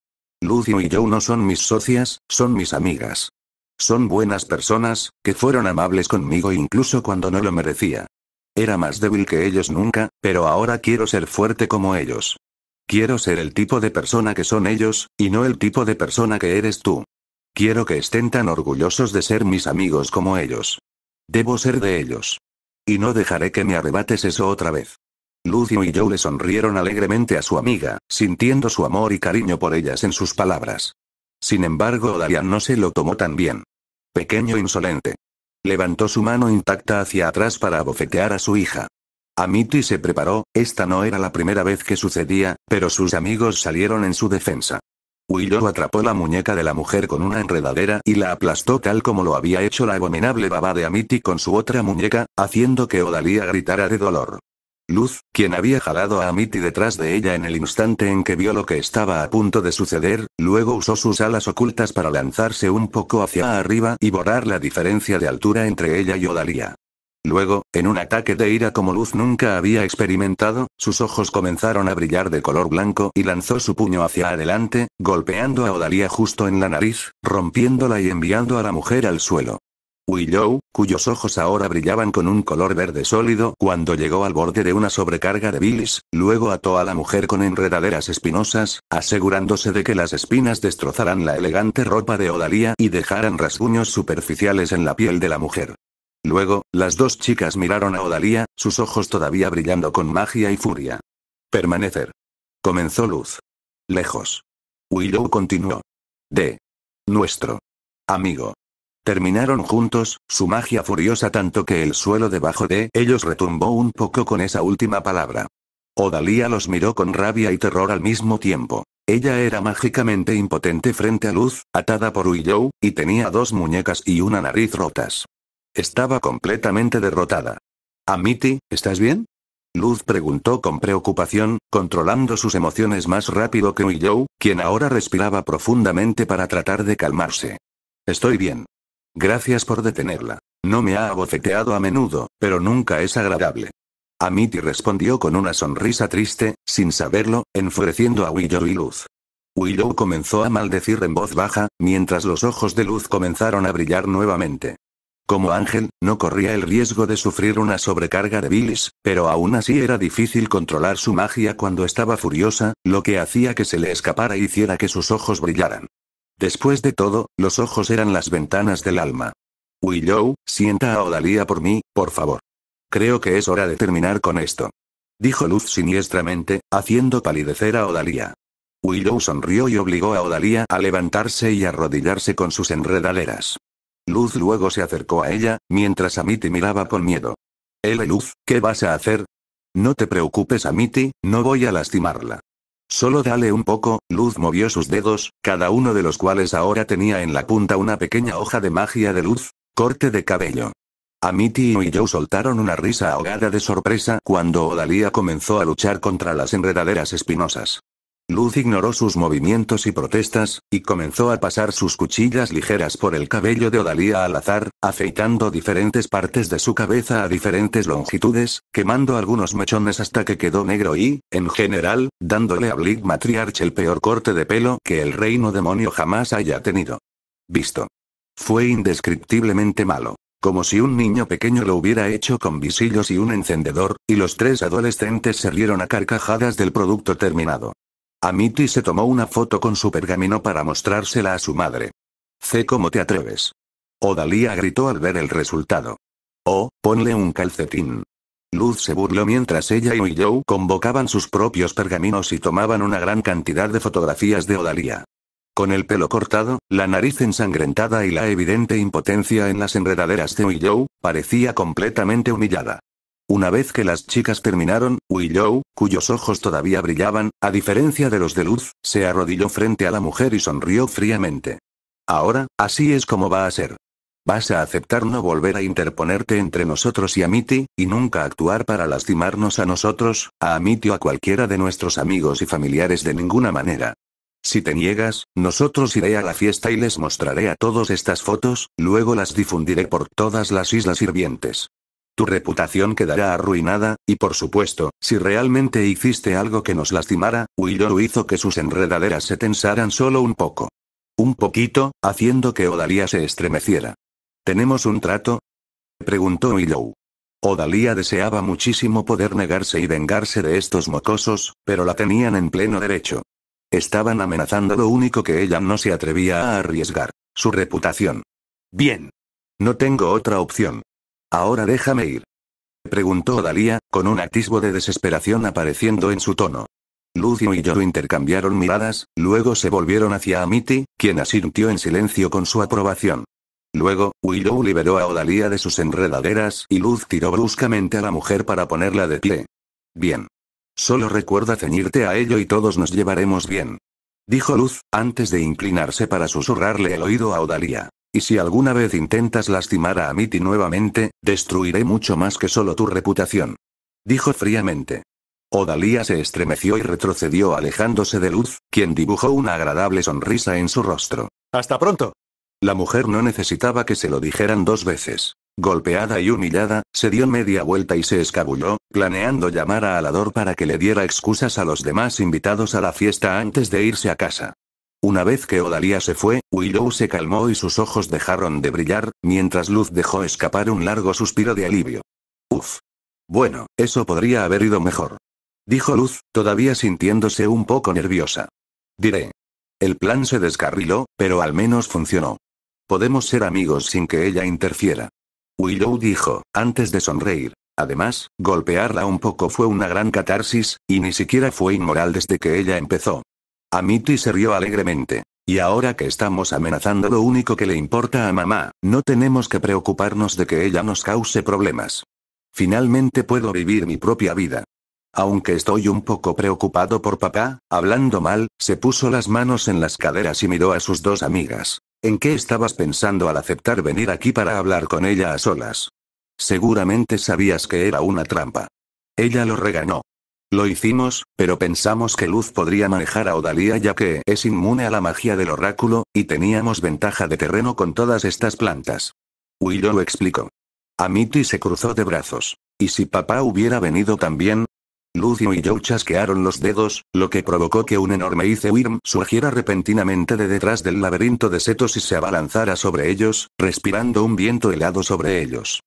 Lucio y yo no son mis socias, son mis amigas. Son buenas personas, que fueron amables conmigo incluso cuando no lo merecía. Era más débil que ellos nunca, pero ahora quiero ser fuerte como ellos. Quiero ser el tipo de persona que son ellos, y no el tipo de persona que eres tú. Quiero que estén tan orgullosos de ser mis amigos como ellos. Debo ser de ellos. Y no dejaré que me arrebates eso otra vez. Lucio y Joe le sonrieron alegremente a su amiga, sintiendo su amor y cariño por ellas en sus palabras. Sin embargo, Darian no se lo tomó tan bien. Pequeño insolente. Levantó su mano intacta hacia atrás para abofetear a su hija. Amity se preparó, esta no era la primera vez que sucedía, pero sus amigos salieron en su defensa. Willow atrapó la muñeca de la mujer con una enredadera y la aplastó tal como lo había hecho la abominable baba de Amity con su otra muñeca, haciendo que Odalía gritara de dolor. Luz, quien había jalado a Amity detrás de ella en el instante en que vio lo que estaba a punto de suceder, luego usó sus alas ocultas para lanzarse un poco hacia arriba y borrar la diferencia de altura entre ella y Odalía. Luego, en un ataque de ira como Luz nunca había experimentado, sus ojos comenzaron a brillar de color blanco y lanzó su puño hacia adelante, golpeando a Odalia justo en la nariz, rompiéndola y enviando a la mujer al suelo. Willow, cuyos ojos ahora brillaban con un color verde sólido cuando llegó al borde de una sobrecarga de bilis, luego ató a la mujer con enredaderas espinosas, asegurándose de que las espinas destrozaran la elegante ropa de Odalia y dejaran rasguños superficiales en la piel de la mujer. Luego, las dos chicas miraron a Odalía, sus ojos todavía brillando con magia y furia. Permanecer. Comenzó Luz. Lejos. Willow continuó. De. Nuestro. Amigo. Terminaron juntos, su magia furiosa tanto que el suelo debajo de ellos retumbó un poco con esa última palabra. Odalía los miró con rabia y terror al mismo tiempo. Ella era mágicamente impotente frente a Luz, atada por Willow, y tenía dos muñecas y una nariz rotas. Estaba completamente derrotada. Amity, ¿estás bien? Luz preguntó con preocupación, controlando sus emociones más rápido que Willow, quien ahora respiraba profundamente para tratar de calmarse. Estoy bien. Gracias por detenerla. No me ha abofeteado a menudo, pero nunca es agradable. Amity respondió con una sonrisa triste, sin saberlo, enfureciendo a Willow y Luz. Willow comenzó a maldecir en voz baja, mientras los ojos de Luz comenzaron a brillar nuevamente. Como ángel, no corría el riesgo de sufrir una sobrecarga de bilis, pero aún así era difícil controlar su magia cuando estaba furiosa, lo que hacía que se le escapara y hiciera que sus ojos brillaran. Después de todo, los ojos eran las ventanas del alma. Willow, sienta a Odalía por mí, por favor. Creo que es hora de terminar con esto. Dijo Luz siniestramente, haciendo palidecer a Odalía. Willow sonrió y obligó a Odalía a levantarse y arrodillarse con sus enredaderas. Luz luego se acercó a ella, mientras Amity miraba con miedo. l Luz, ¿qué vas a hacer? No te preocupes Amity, no voy a lastimarla. Solo dale un poco, Luz movió sus dedos, cada uno de los cuales ahora tenía en la punta una pequeña hoja de magia de luz, corte de cabello. Amity y yo soltaron una risa ahogada de sorpresa cuando Odalia comenzó a luchar contra las enredaderas espinosas. Luz ignoró sus movimientos y protestas, y comenzó a pasar sus cuchillas ligeras por el cabello de Odalía al azar, afeitando diferentes partes de su cabeza a diferentes longitudes, quemando algunos mechones hasta que quedó negro y, en general, dándole a Blig Matriarch el peor corte de pelo que el reino demonio jamás haya tenido. Visto. Fue indescriptiblemente malo como si un niño pequeño lo hubiera hecho con visillos y un encendedor, y los tres adolescentes se rieron a carcajadas del producto terminado. Amity se tomó una foto con su pergamino para mostrársela a su madre. C. ¿Cómo te atreves? Odalia gritó al ver el resultado. Oh, ponle un calcetín. Luz se burló mientras ella y Joe convocaban sus propios pergaminos y tomaban una gran cantidad de fotografías de Odalia. Con el pelo cortado, la nariz ensangrentada y la evidente impotencia en las enredaderas de Joe, parecía completamente humillada. Una vez que las chicas terminaron, Willow, cuyos ojos todavía brillaban, a diferencia de los de Luz, se arrodilló frente a la mujer y sonrió fríamente. Ahora, así es como va a ser. Vas a aceptar no volver a interponerte entre nosotros y Amity, y nunca actuar para lastimarnos a nosotros, a Amity o a cualquiera de nuestros amigos y familiares de ninguna manera. Si te niegas, nosotros iré a la fiesta y les mostraré a todos estas fotos, luego las difundiré por todas las islas sirvientes tu reputación quedará arruinada, y por supuesto, si realmente hiciste algo que nos lastimara, Willow hizo que sus enredaderas se tensaran solo un poco. Un poquito, haciendo que Odalia se estremeciera. ¿Tenemos un trato? preguntó Willow. Odalia deseaba muchísimo poder negarse y vengarse de estos mocosos, pero la tenían en pleno derecho. Estaban amenazando lo único que ella no se atrevía a arriesgar, su reputación. Bien. No tengo otra opción. Ahora déjame ir. Preguntó Odalía, con un atisbo de desesperación apareciendo en su tono. Luz y yo intercambiaron miradas, luego se volvieron hacia Amity, quien asintió en silencio con su aprobación. Luego, Willow liberó a Odalía de sus enredaderas y Luz tiró bruscamente a la mujer para ponerla de pie. Bien. Solo recuerda ceñirte a ello y todos nos llevaremos bien. Dijo Luz, antes de inclinarse para susurrarle el oído a Odalía. Y si alguna vez intentas lastimar a Amiti nuevamente, destruiré mucho más que solo tu reputación. Dijo fríamente. Odalía se estremeció y retrocedió alejándose de Luz, quien dibujó una agradable sonrisa en su rostro. Hasta pronto. La mujer no necesitaba que se lo dijeran dos veces. Golpeada y humillada, se dio media vuelta y se escabulló, planeando llamar a Alador para que le diera excusas a los demás invitados a la fiesta antes de irse a casa. Una vez que Odalia se fue, Willow se calmó y sus ojos dejaron de brillar, mientras Luz dejó escapar un largo suspiro de alivio. Uf. Bueno, eso podría haber ido mejor. Dijo Luz, todavía sintiéndose un poco nerviosa. Diré. El plan se descarriló, pero al menos funcionó. Podemos ser amigos sin que ella interfiera. Willow dijo, antes de sonreír. Además, golpearla un poco fue una gran catarsis, y ni siquiera fue inmoral desde que ella empezó. Amity se rió alegremente. Y ahora que estamos amenazando lo único que le importa a mamá, no tenemos que preocuparnos de que ella nos cause problemas. Finalmente puedo vivir mi propia vida. Aunque estoy un poco preocupado por papá, hablando mal, se puso las manos en las caderas y miró a sus dos amigas. ¿En qué estabas pensando al aceptar venir aquí para hablar con ella a solas? Seguramente sabías que era una trampa. Ella lo regañó. Lo hicimos, pero pensamos que Luz podría manejar a Odalía ya que es inmune a la magia del oráculo, y teníamos ventaja de terreno con todas estas plantas. Willow lo explicó. Amity se cruzó de brazos. ¿Y si papá hubiera venido también? Luz y Willow chasquearon los dedos, lo que provocó que un enorme Wyrm surgiera repentinamente de detrás del laberinto de setos y se abalanzara sobre ellos, respirando un viento helado sobre ellos.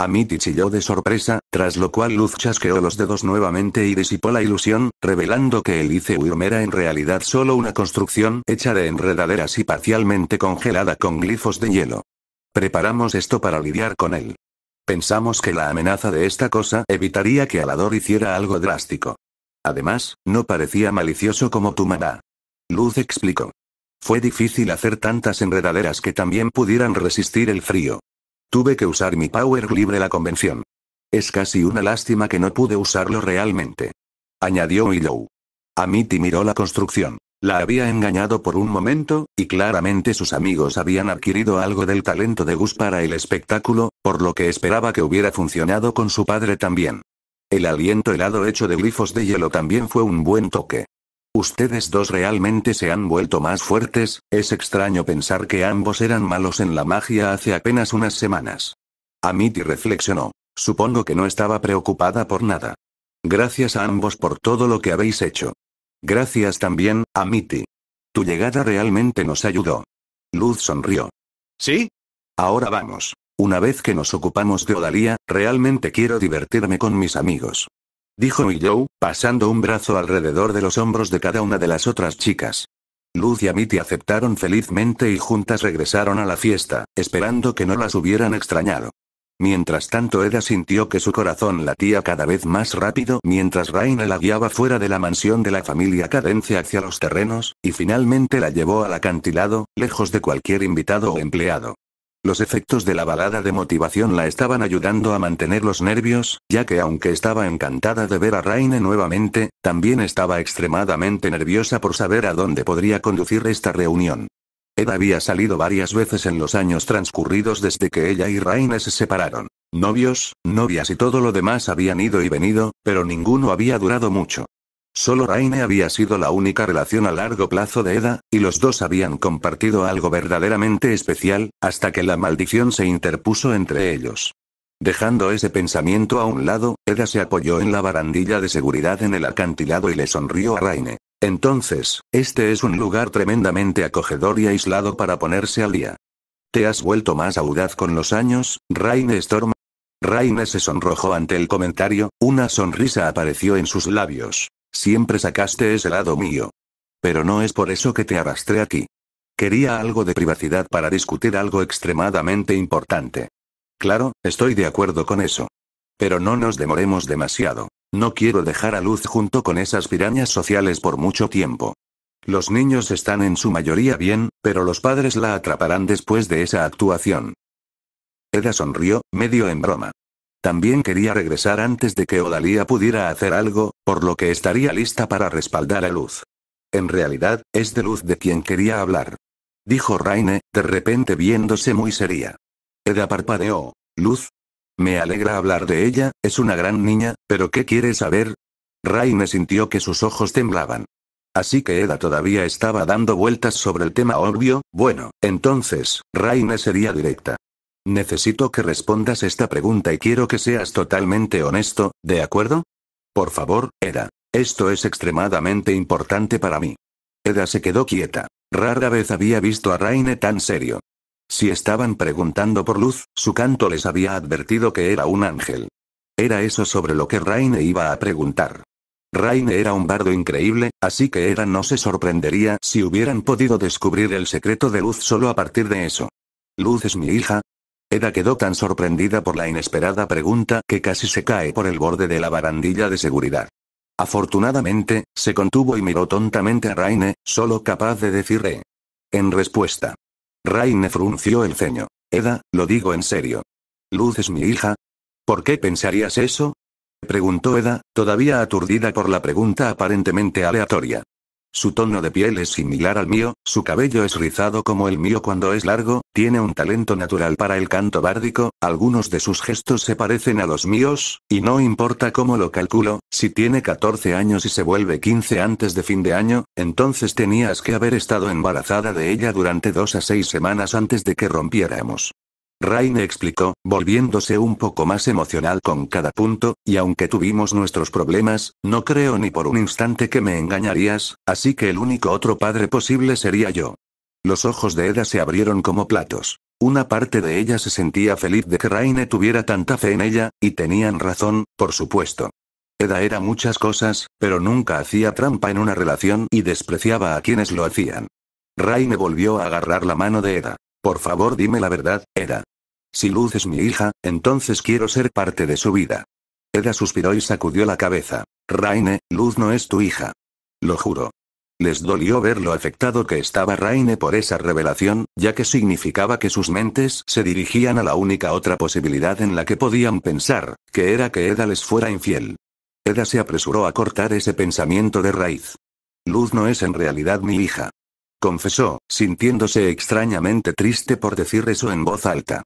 Amity chilló de sorpresa, tras lo cual Luz chasqueó los dedos nuevamente y disipó la ilusión, revelando que el Ice Worm era en realidad solo una construcción hecha de enredaderas y parcialmente congelada con glifos de hielo. Preparamos esto para lidiar con él. Pensamos que la amenaza de esta cosa evitaría que Alador hiciera algo drástico. Además, no parecía malicioso como tu Luz explicó. Fue difícil hacer tantas enredaderas que también pudieran resistir el frío. Tuve que usar mi power libre la convención. Es casi una lástima que no pude usarlo realmente. Añadió Willow. A miró la construcción. La había engañado por un momento, y claramente sus amigos habían adquirido algo del talento de Gus para el espectáculo, por lo que esperaba que hubiera funcionado con su padre también. El aliento helado hecho de glifos de hielo también fue un buen toque. Ustedes dos realmente se han vuelto más fuertes, es extraño pensar que ambos eran malos en la magia hace apenas unas semanas. Amity reflexionó. Supongo que no estaba preocupada por nada. Gracias a ambos por todo lo que habéis hecho. Gracias también, Amity. Tu llegada realmente nos ayudó. Luz sonrió. ¿Sí? Ahora vamos. Una vez que nos ocupamos de Odalía, realmente quiero divertirme con mis amigos dijo Willow, pasando un brazo alrededor de los hombros de cada una de las otras chicas. Luz y Amity aceptaron felizmente y juntas regresaron a la fiesta, esperando que no las hubieran extrañado. Mientras tanto Eda sintió que su corazón latía cada vez más rápido mientras Raina la guiaba fuera de la mansión de la familia Cadencia hacia los terrenos, y finalmente la llevó al acantilado, lejos de cualquier invitado o empleado. Los efectos de la balada de motivación la estaban ayudando a mantener los nervios, ya que aunque estaba encantada de ver a Raine nuevamente, también estaba extremadamente nerviosa por saber a dónde podría conducir esta reunión. Ed había salido varias veces en los años transcurridos desde que ella y Raine se separaron. Novios, novias y todo lo demás habían ido y venido, pero ninguno había durado mucho. Solo Raine había sido la única relación a largo plazo de Eda, y los dos habían compartido algo verdaderamente especial, hasta que la maldición se interpuso entre ellos. Dejando ese pensamiento a un lado, Eda se apoyó en la barandilla de seguridad en el acantilado y le sonrió a Raine. Entonces, este es un lugar tremendamente acogedor y aislado para ponerse al día. ¿Te has vuelto más audaz con los años, Raine Storm? Raine se sonrojó ante el comentario, una sonrisa apareció en sus labios. Siempre sacaste ese lado mío. Pero no es por eso que te arrastré aquí. Quería algo de privacidad para discutir algo extremadamente importante. Claro, estoy de acuerdo con eso. Pero no nos demoremos demasiado. No quiero dejar a Luz junto con esas pirañas sociales por mucho tiempo. Los niños están en su mayoría bien, pero los padres la atraparán después de esa actuación. Eda sonrió, medio en broma. También quería regresar antes de que Odalía pudiera hacer algo, por lo que estaría lista para respaldar a Luz. En realidad, es de Luz de quien quería hablar. Dijo Raine, de repente viéndose muy seria. Eda parpadeó. Luz. Me alegra hablar de ella, es una gran niña, pero ¿qué quiere saber? Raine sintió que sus ojos temblaban. Así que Eda todavía estaba dando vueltas sobre el tema obvio, bueno, entonces, Raine sería directa. Necesito que respondas esta pregunta y quiero que seas totalmente honesto, ¿de acuerdo? Por favor, Eda. Esto es extremadamente importante para mí. Eda se quedó quieta. Rara vez había visto a Raine tan serio. Si estaban preguntando por Luz, su canto les había advertido que era un ángel. Era eso sobre lo que Raine iba a preguntar. Raine era un bardo increíble, así que Era no se sorprendería si hubieran podido descubrir el secreto de Luz solo a partir de eso. Luz es mi hija, Eda quedó tan sorprendida por la inesperada pregunta que casi se cae por el borde de la barandilla de seguridad. Afortunadamente, se contuvo y miró tontamente a Raine, solo capaz de decir En respuesta. Raine frunció el ceño. Eda, lo digo en serio. Luz es mi hija. ¿Por qué pensarías eso? Preguntó Eda, todavía aturdida por la pregunta aparentemente aleatoria. Su tono de piel es similar al mío, su cabello es rizado como el mío cuando es largo, tiene un talento natural para el canto bárdico, algunos de sus gestos se parecen a los míos, y no importa cómo lo calculo, si tiene 14 años y se vuelve 15 antes de fin de año, entonces tenías que haber estado embarazada de ella durante dos a seis semanas antes de que rompiéramos. Raine explicó, volviéndose un poco más emocional con cada punto, y aunque tuvimos nuestros problemas, no creo ni por un instante que me engañarías, así que el único otro padre posible sería yo. Los ojos de Eda se abrieron como platos. Una parte de ella se sentía feliz de que Raine tuviera tanta fe en ella, y tenían razón, por supuesto. Eda era muchas cosas, pero nunca hacía trampa en una relación y despreciaba a quienes lo hacían. Raine volvió a agarrar la mano de Eda. Por favor dime la verdad, Eda. Si Luz es mi hija, entonces quiero ser parte de su vida. Eda suspiró y sacudió la cabeza. Raine, Luz no es tu hija. Lo juro. Les dolió ver lo afectado que estaba Raine por esa revelación, ya que significaba que sus mentes se dirigían a la única otra posibilidad en la que podían pensar, que era que Eda les fuera infiel. Eda se apresuró a cortar ese pensamiento de raíz. Luz no es en realidad mi hija confesó, sintiéndose extrañamente triste por decir eso en voz alta.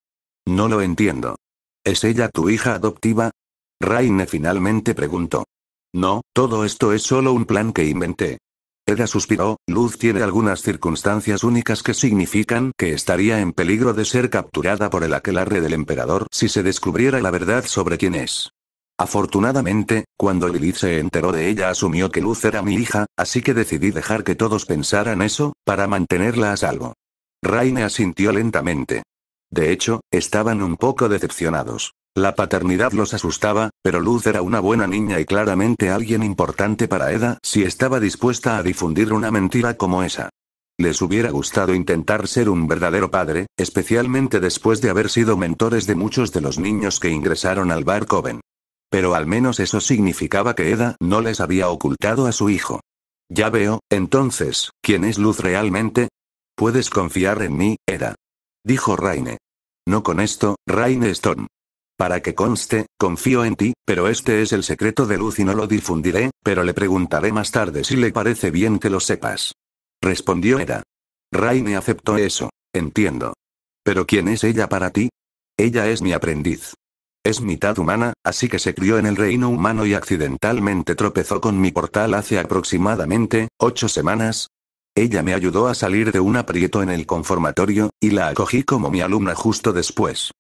No lo entiendo. ¿Es ella tu hija adoptiva? Raine finalmente preguntó. No, todo esto es solo un plan que inventé. Eda suspiró, Luz tiene algunas circunstancias únicas que significan que estaría en peligro de ser capturada por el aquelarre del emperador si se descubriera la verdad sobre quién es. Afortunadamente, cuando Lilith se enteró de ella asumió que Luz era mi hija, así que decidí dejar que todos pensaran eso, para mantenerla a salvo. Raine asintió lentamente. De hecho, estaban un poco decepcionados. La paternidad los asustaba, pero Luz era una buena niña y claramente alguien importante para Eda si estaba dispuesta a difundir una mentira como esa. Les hubiera gustado intentar ser un verdadero padre, especialmente después de haber sido mentores de muchos de los niños que ingresaron al Bar Coven. Pero al menos eso significaba que Eda no les había ocultado a su hijo. Ya veo, entonces, ¿quién es Luz realmente? Puedes confiar en mí, Eda. Dijo Raine. No con esto, Raine Stone. Para que conste, confío en ti, pero este es el secreto de Luz y no lo difundiré, pero le preguntaré más tarde si le parece bien que lo sepas. Respondió Eda. Raine aceptó eso. Entiendo. Pero ¿quién es ella para ti? Ella es mi aprendiz. Es mitad humana, así que se crió en el reino humano y accidentalmente tropezó con mi portal hace aproximadamente, ocho semanas. Ella me ayudó a salir de un aprieto en el conformatorio, y la acogí como mi alumna justo después.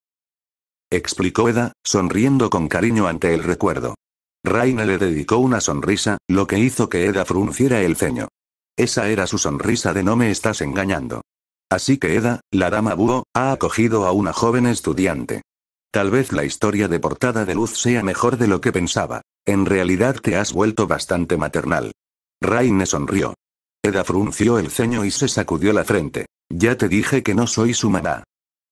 Explicó Eda, sonriendo con cariño ante el recuerdo. Raina le dedicó una sonrisa, lo que hizo que Eda frunciera el ceño. Esa era su sonrisa de no me estás engañando. Así que Eda, la dama búho, ha acogido a una joven estudiante. Tal vez la historia de portada de luz sea mejor de lo que pensaba. En realidad te has vuelto bastante maternal. Raine sonrió. Eda frunció el ceño y se sacudió la frente. Ya te dije que no soy su mamá.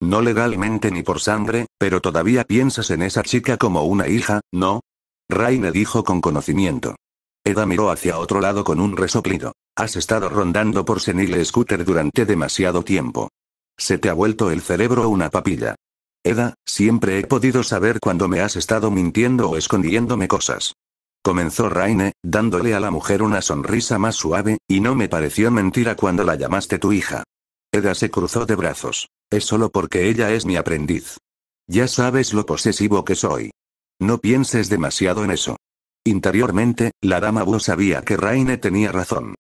No legalmente ni por sangre, pero todavía piensas en esa chica como una hija, ¿no? Raine dijo con conocimiento. Eda miró hacia otro lado con un resoplido. Has estado rondando por Senile scooter durante demasiado tiempo. Se te ha vuelto el cerebro una papilla. Eda, siempre he podido saber cuando me has estado mintiendo o escondiéndome cosas. Comenzó Raine, dándole a la mujer una sonrisa más suave, y no me pareció mentira cuando la llamaste tu hija. Eda se cruzó de brazos. Es solo porque ella es mi aprendiz. Ya sabes lo posesivo que soy. No pienses demasiado en eso. Interiormente, la dama Wu sabía que Raine tenía razón.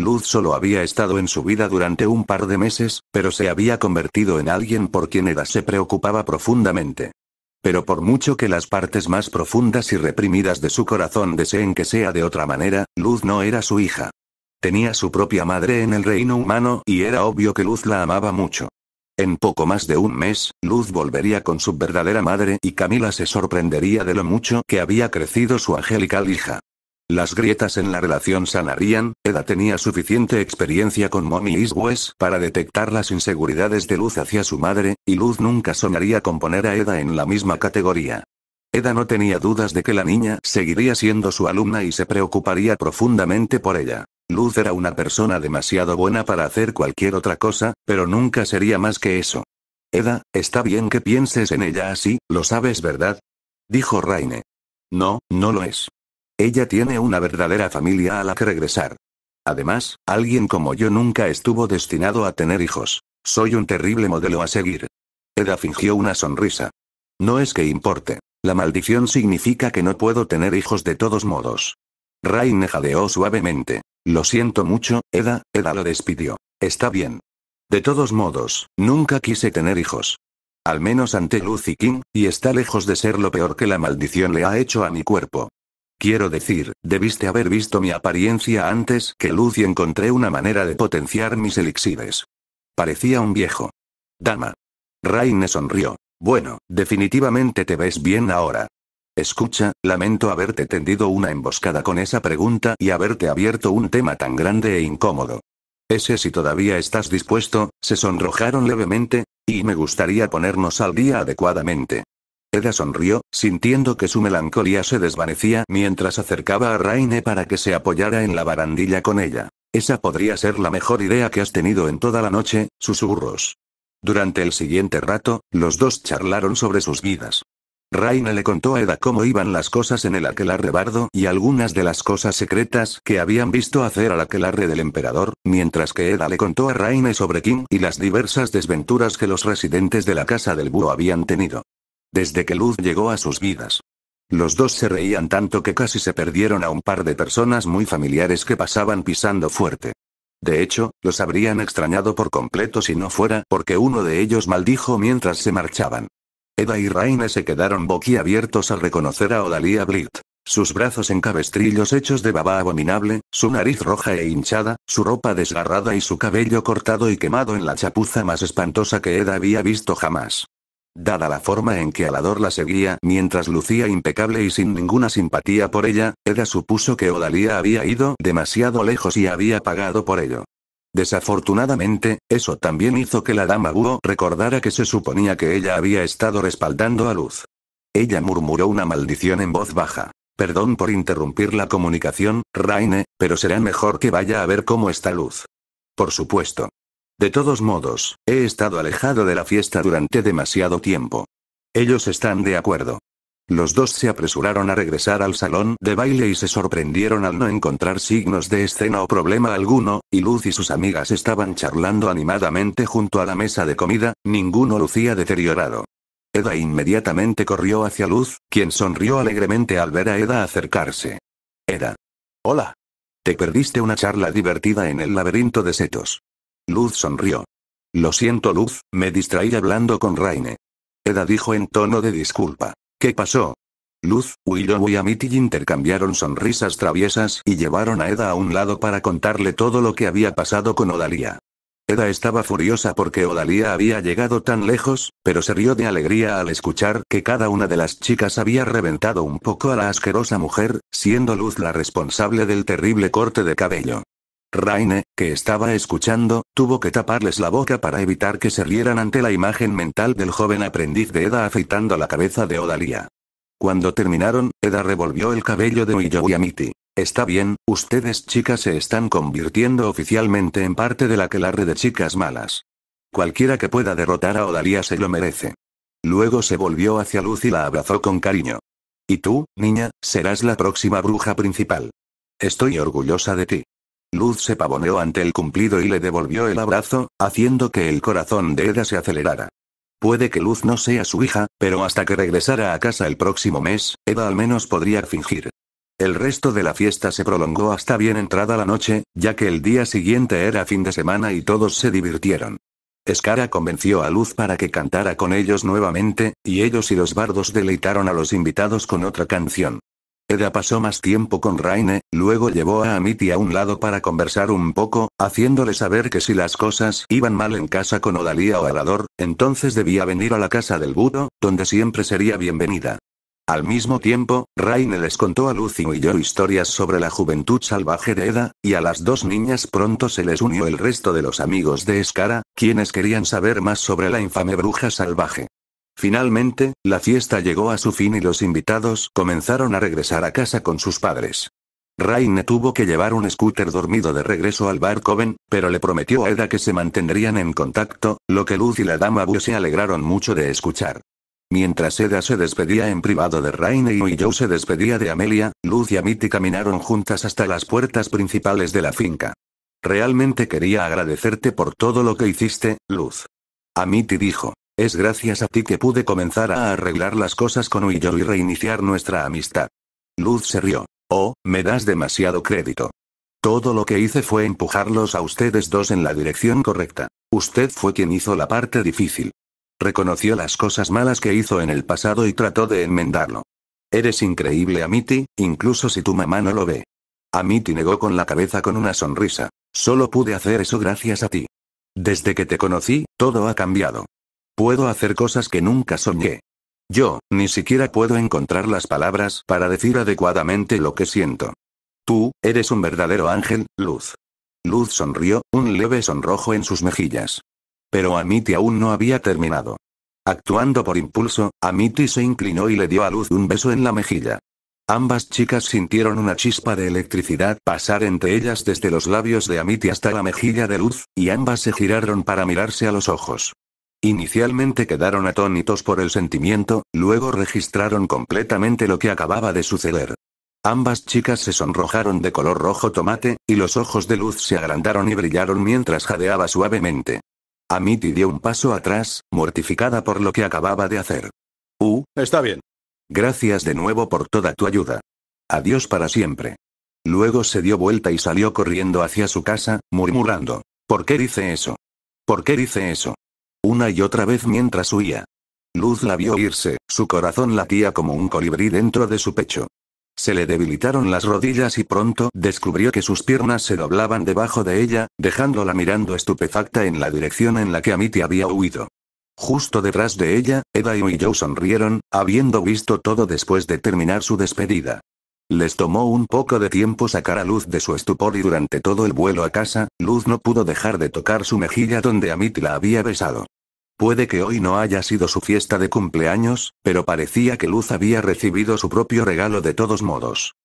Luz solo había estado en su vida durante un par de meses, pero se había convertido en alguien por quien Eda se preocupaba profundamente. Pero por mucho que las partes más profundas y reprimidas de su corazón deseen que sea de otra manera, Luz no era su hija. Tenía su propia madre en el reino humano, y era obvio que Luz la amaba mucho. En poco más de un mes, Luz volvería con su verdadera madre y Camila se sorprendería de lo mucho que había crecido su angelical hija. Las grietas en la relación sanarían, Eda tenía suficiente experiencia con Mommy Iswes para detectar las inseguridades de Luz hacia su madre, y Luz nunca soñaría con poner a Eda en la misma categoría. Eda no tenía dudas de que la niña seguiría siendo su alumna y se preocuparía profundamente por ella. Luz era una persona demasiado buena para hacer cualquier otra cosa, pero nunca sería más que eso. Eda, está bien que pienses en ella así, lo sabes, ¿verdad? Dijo Raine. No, no lo es. Ella tiene una verdadera familia a la que regresar. Además, alguien como yo nunca estuvo destinado a tener hijos. Soy un terrible modelo a seguir. Eda fingió una sonrisa. No es que importe. La maldición significa que no puedo tener hijos de todos modos. Rain jadeó suavemente. Lo siento mucho, Eda, Eda lo despidió. Está bien. De todos modos, nunca quise tener hijos. Al menos ante Lucy King, y está lejos de ser lo peor que la maldición le ha hecho a mi cuerpo. Quiero decir, debiste haber visto mi apariencia antes que luz y encontré una manera de potenciar mis elixires. Parecía un viejo. Dama. Raine sonrió. Bueno, definitivamente te ves bien ahora. Escucha, lamento haberte tendido una emboscada con esa pregunta y haberte abierto un tema tan grande e incómodo. Ese si todavía estás dispuesto, se sonrojaron levemente, y me gustaría ponernos al día adecuadamente. Eda sonrió, sintiendo que su melancolía se desvanecía mientras acercaba a Raine para que se apoyara en la barandilla con ella. Esa podría ser la mejor idea que has tenido en toda la noche, susurros. Durante el siguiente rato, los dos charlaron sobre sus vidas. Raine le contó a Eda cómo iban las cosas en el aquelarre bardo y algunas de las cosas secretas que habían visto hacer al aquelarre del emperador, mientras que Eda le contó a Raine sobre Kim y las diversas desventuras que los residentes de la casa del búho habían tenido desde que Luz llegó a sus vidas. Los dos se reían tanto que casi se perdieron a un par de personas muy familiares que pasaban pisando fuerte. De hecho, los habrían extrañado por completo si no fuera porque uno de ellos maldijo mientras se marchaban. Eda y Raina se quedaron boquiabiertos al reconocer a Odalia Blit. Sus brazos en cabestrillos hechos de baba abominable, su nariz roja e hinchada, su ropa desgarrada y su cabello cortado y quemado en la chapuza más espantosa que Eda había visto jamás. Dada la forma en que Alador la seguía mientras lucía impecable y sin ninguna simpatía por ella, Eda supuso que Odalía había ido demasiado lejos y había pagado por ello. Desafortunadamente, eso también hizo que la dama Búho recordara que se suponía que ella había estado respaldando a Luz. Ella murmuró una maldición en voz baja. Perdón por interrumpir la comunicación, Raine, pero será mejor que vaya a ver cómo está Luz. Por supuesto, de todos modos, he estado alejado de la fiesta durante demasiado tiempo. Ellos están de acuerdo. Los dos se apresuraron a regresar al salón de baile y se sorprendieron al no encontrar signos de escena o problema alguno, y Luz y sus amigas estaban charlando animadamente junto a la mesa de comida, ninguno lucía deteriorado. Eda inmediatamente corrió hacia Luz, quien sonrió alegremente al ver a Eda acercarse. Eda. Hola. Te perdiste una charla divertida en el laberinto de setos. Luz sonrió. Lo siento Luz, me distraí hablando con Raine. Eda dijo en tono de disculpa. ¿Qué pasó? Luz, Willow y Amity intercambiaron sonrisas traviesas y llevaron a Eda a un lado para contarle todo lo que había pasado con Odalía. Eda estaba furiosa porque Odalía había llegado tan lejos, pero se rió de alegría al escuchar que cada una de las chicas había reventado un poco a la asquerosa mujer, siendo Luz la responsable del terrible corte de cabello. Raine, que estaba escuchando, tuvo que taparles la boca para evitar que se rieran ante la imagen mental del joven aprendiz de Eda afeitando la cabeza de Odalia. Cuando terminaron, Eda revolvió el cabello de Willow y Está bien, ustedes chicas se están convirtiendo oficialmente en parte de la que de chicas malas. Cualquiera que pueda derrotar a Odalia se lo merece. Luego se volvió hacia Luz y la abrazó con cariño. Y tú, niña, serás la próxima bruja principal. Estoy orgullosa de ti. Luz se pavoneó ante el cumplido y le devolvió el abrazo, haciendo que el corazón de Eda se acelerara. Puede que Luz no sea su hija, pero hasta que regresara a casa el próximo mes, Eda al menos podría fingir. El resto de la fiesta se prolongó hasta bien entrada la noche, ya que el día siguiente era fin de semana y todos se divirtieron. Escara convenció a Luz para que cantara con ellos nuevamente, y ellos y los bardos deleitaron a los invitados con otra canción. Eda pasó más tiempo con Raine, luego llevó a Amity a un lado para conversar un poco, haciéndole saber que si las cosas iban mal en casa con Odalía o Arador, entonces debía venir a la casa del Budo, donde siempre sería bienvenida. Al mismo tiempo, Raine les contó a Lucy y yo historias sobre la juventud salvaje de Eda, y a las dos niñas pronto se les unió el resto de los amigos de Escara, quienes querían saber más sobre la infame bruja salvaje. Finalmente, la fiesta llegó a su fin y los invitados comenzaron a regresar a casa con sus padres. Raine tuvo que llevar un scooter dormido de regreso al bar Coven, pero le prometió a Eda que se mantendrían en contacto, lo que Luz y la dama Bu se alegraron mucho de escuchar. Mientras Eda se despedía en privado de Raine y Joe se despedía de Amelia, Luz y Amity caminaron juntas hasta las puertas principales de la finca. Realmente quería agradecerte por todo lo que hiciste, Luz. Amity dijo. Es gracias a ti que pude comenzar a arreglar las cosas con Uyo y reiniciar nuestra amistad. Luz se rió. Oh, me das demasiado crédito. Todo lo que hice fue empujarlos a ustedes dos en la dirección correcta. Usted fue quien hizo la parte difícil. Reconoció las cosas malas que hizo en el pasado y trató de enmendarlo. Eres increíble, Amity, incluso si tu mamá no lo ve. Amity negó con la cabeza con una sonrisa. Solo pude hacer eso gracias a ti. Desde que te conocí, todo ha cambiado. Puedo hacer cosas que nunca soñé. Yo, ni siquiera puedo encontrar las palabras para decir adecuadamente lo que siento. Tú, eres un verdadero ángel, Luz. Luz sonrió, un leve sonrojo en sus mejillas. Pero Amity aún no había terminado. Actuando por impulso, Amiti se inclinó y le dio a Luz un beso en la mejilla. Ambas chicas sintieron una chispa de electricidad pasar entre ellas desde los labios de Amiti hasta la mejilla de Luz, y ambas se giraron para mirarse a los ojos. Inicialmente quedaron atónitos por el sentimiento, luego registraron completamente lo que acababa de suceder. Ambas chicas se sonrojaron de color rojo tomate, y los ojos de luz se agrandaron y brillaron mientras jadeaba suavemente. Amity dio un paso atrás, mortificada por lo que acababa de hacer. Uh, está bien. Gracias de nuevo por toda tu ayuda. Adiós para siempre. Luego se dio vuelta y salió corriendo hacia su casa, murmurando. ¿Por qué dice eso? ¿Por qué dice eso? una y otra vez mientras huía. Luz la vio irse, su corazón latía como un colibrí dentro de su pecho. Se le debilitaron las rodillas y pronto descubrió que sus piernas se doblaban debajo de ella, dejándola mirando estupefacta en la dirección en la que Amity había huido. Justo detrás de ella, Eva y Joe sonrieron, habiendo visto todo después de terminar su despedida. Les tomó un poco de tiempo sacar a Luz de su estupor y durante todo el vuelo a casa, Luz no pudo dejar de tocar su mejilla donde Amity la había besado. Puede que hoy no haya sido su fiesta de cumpleaños, pero parecía que Luz había recibido su propio regalo de todos modos.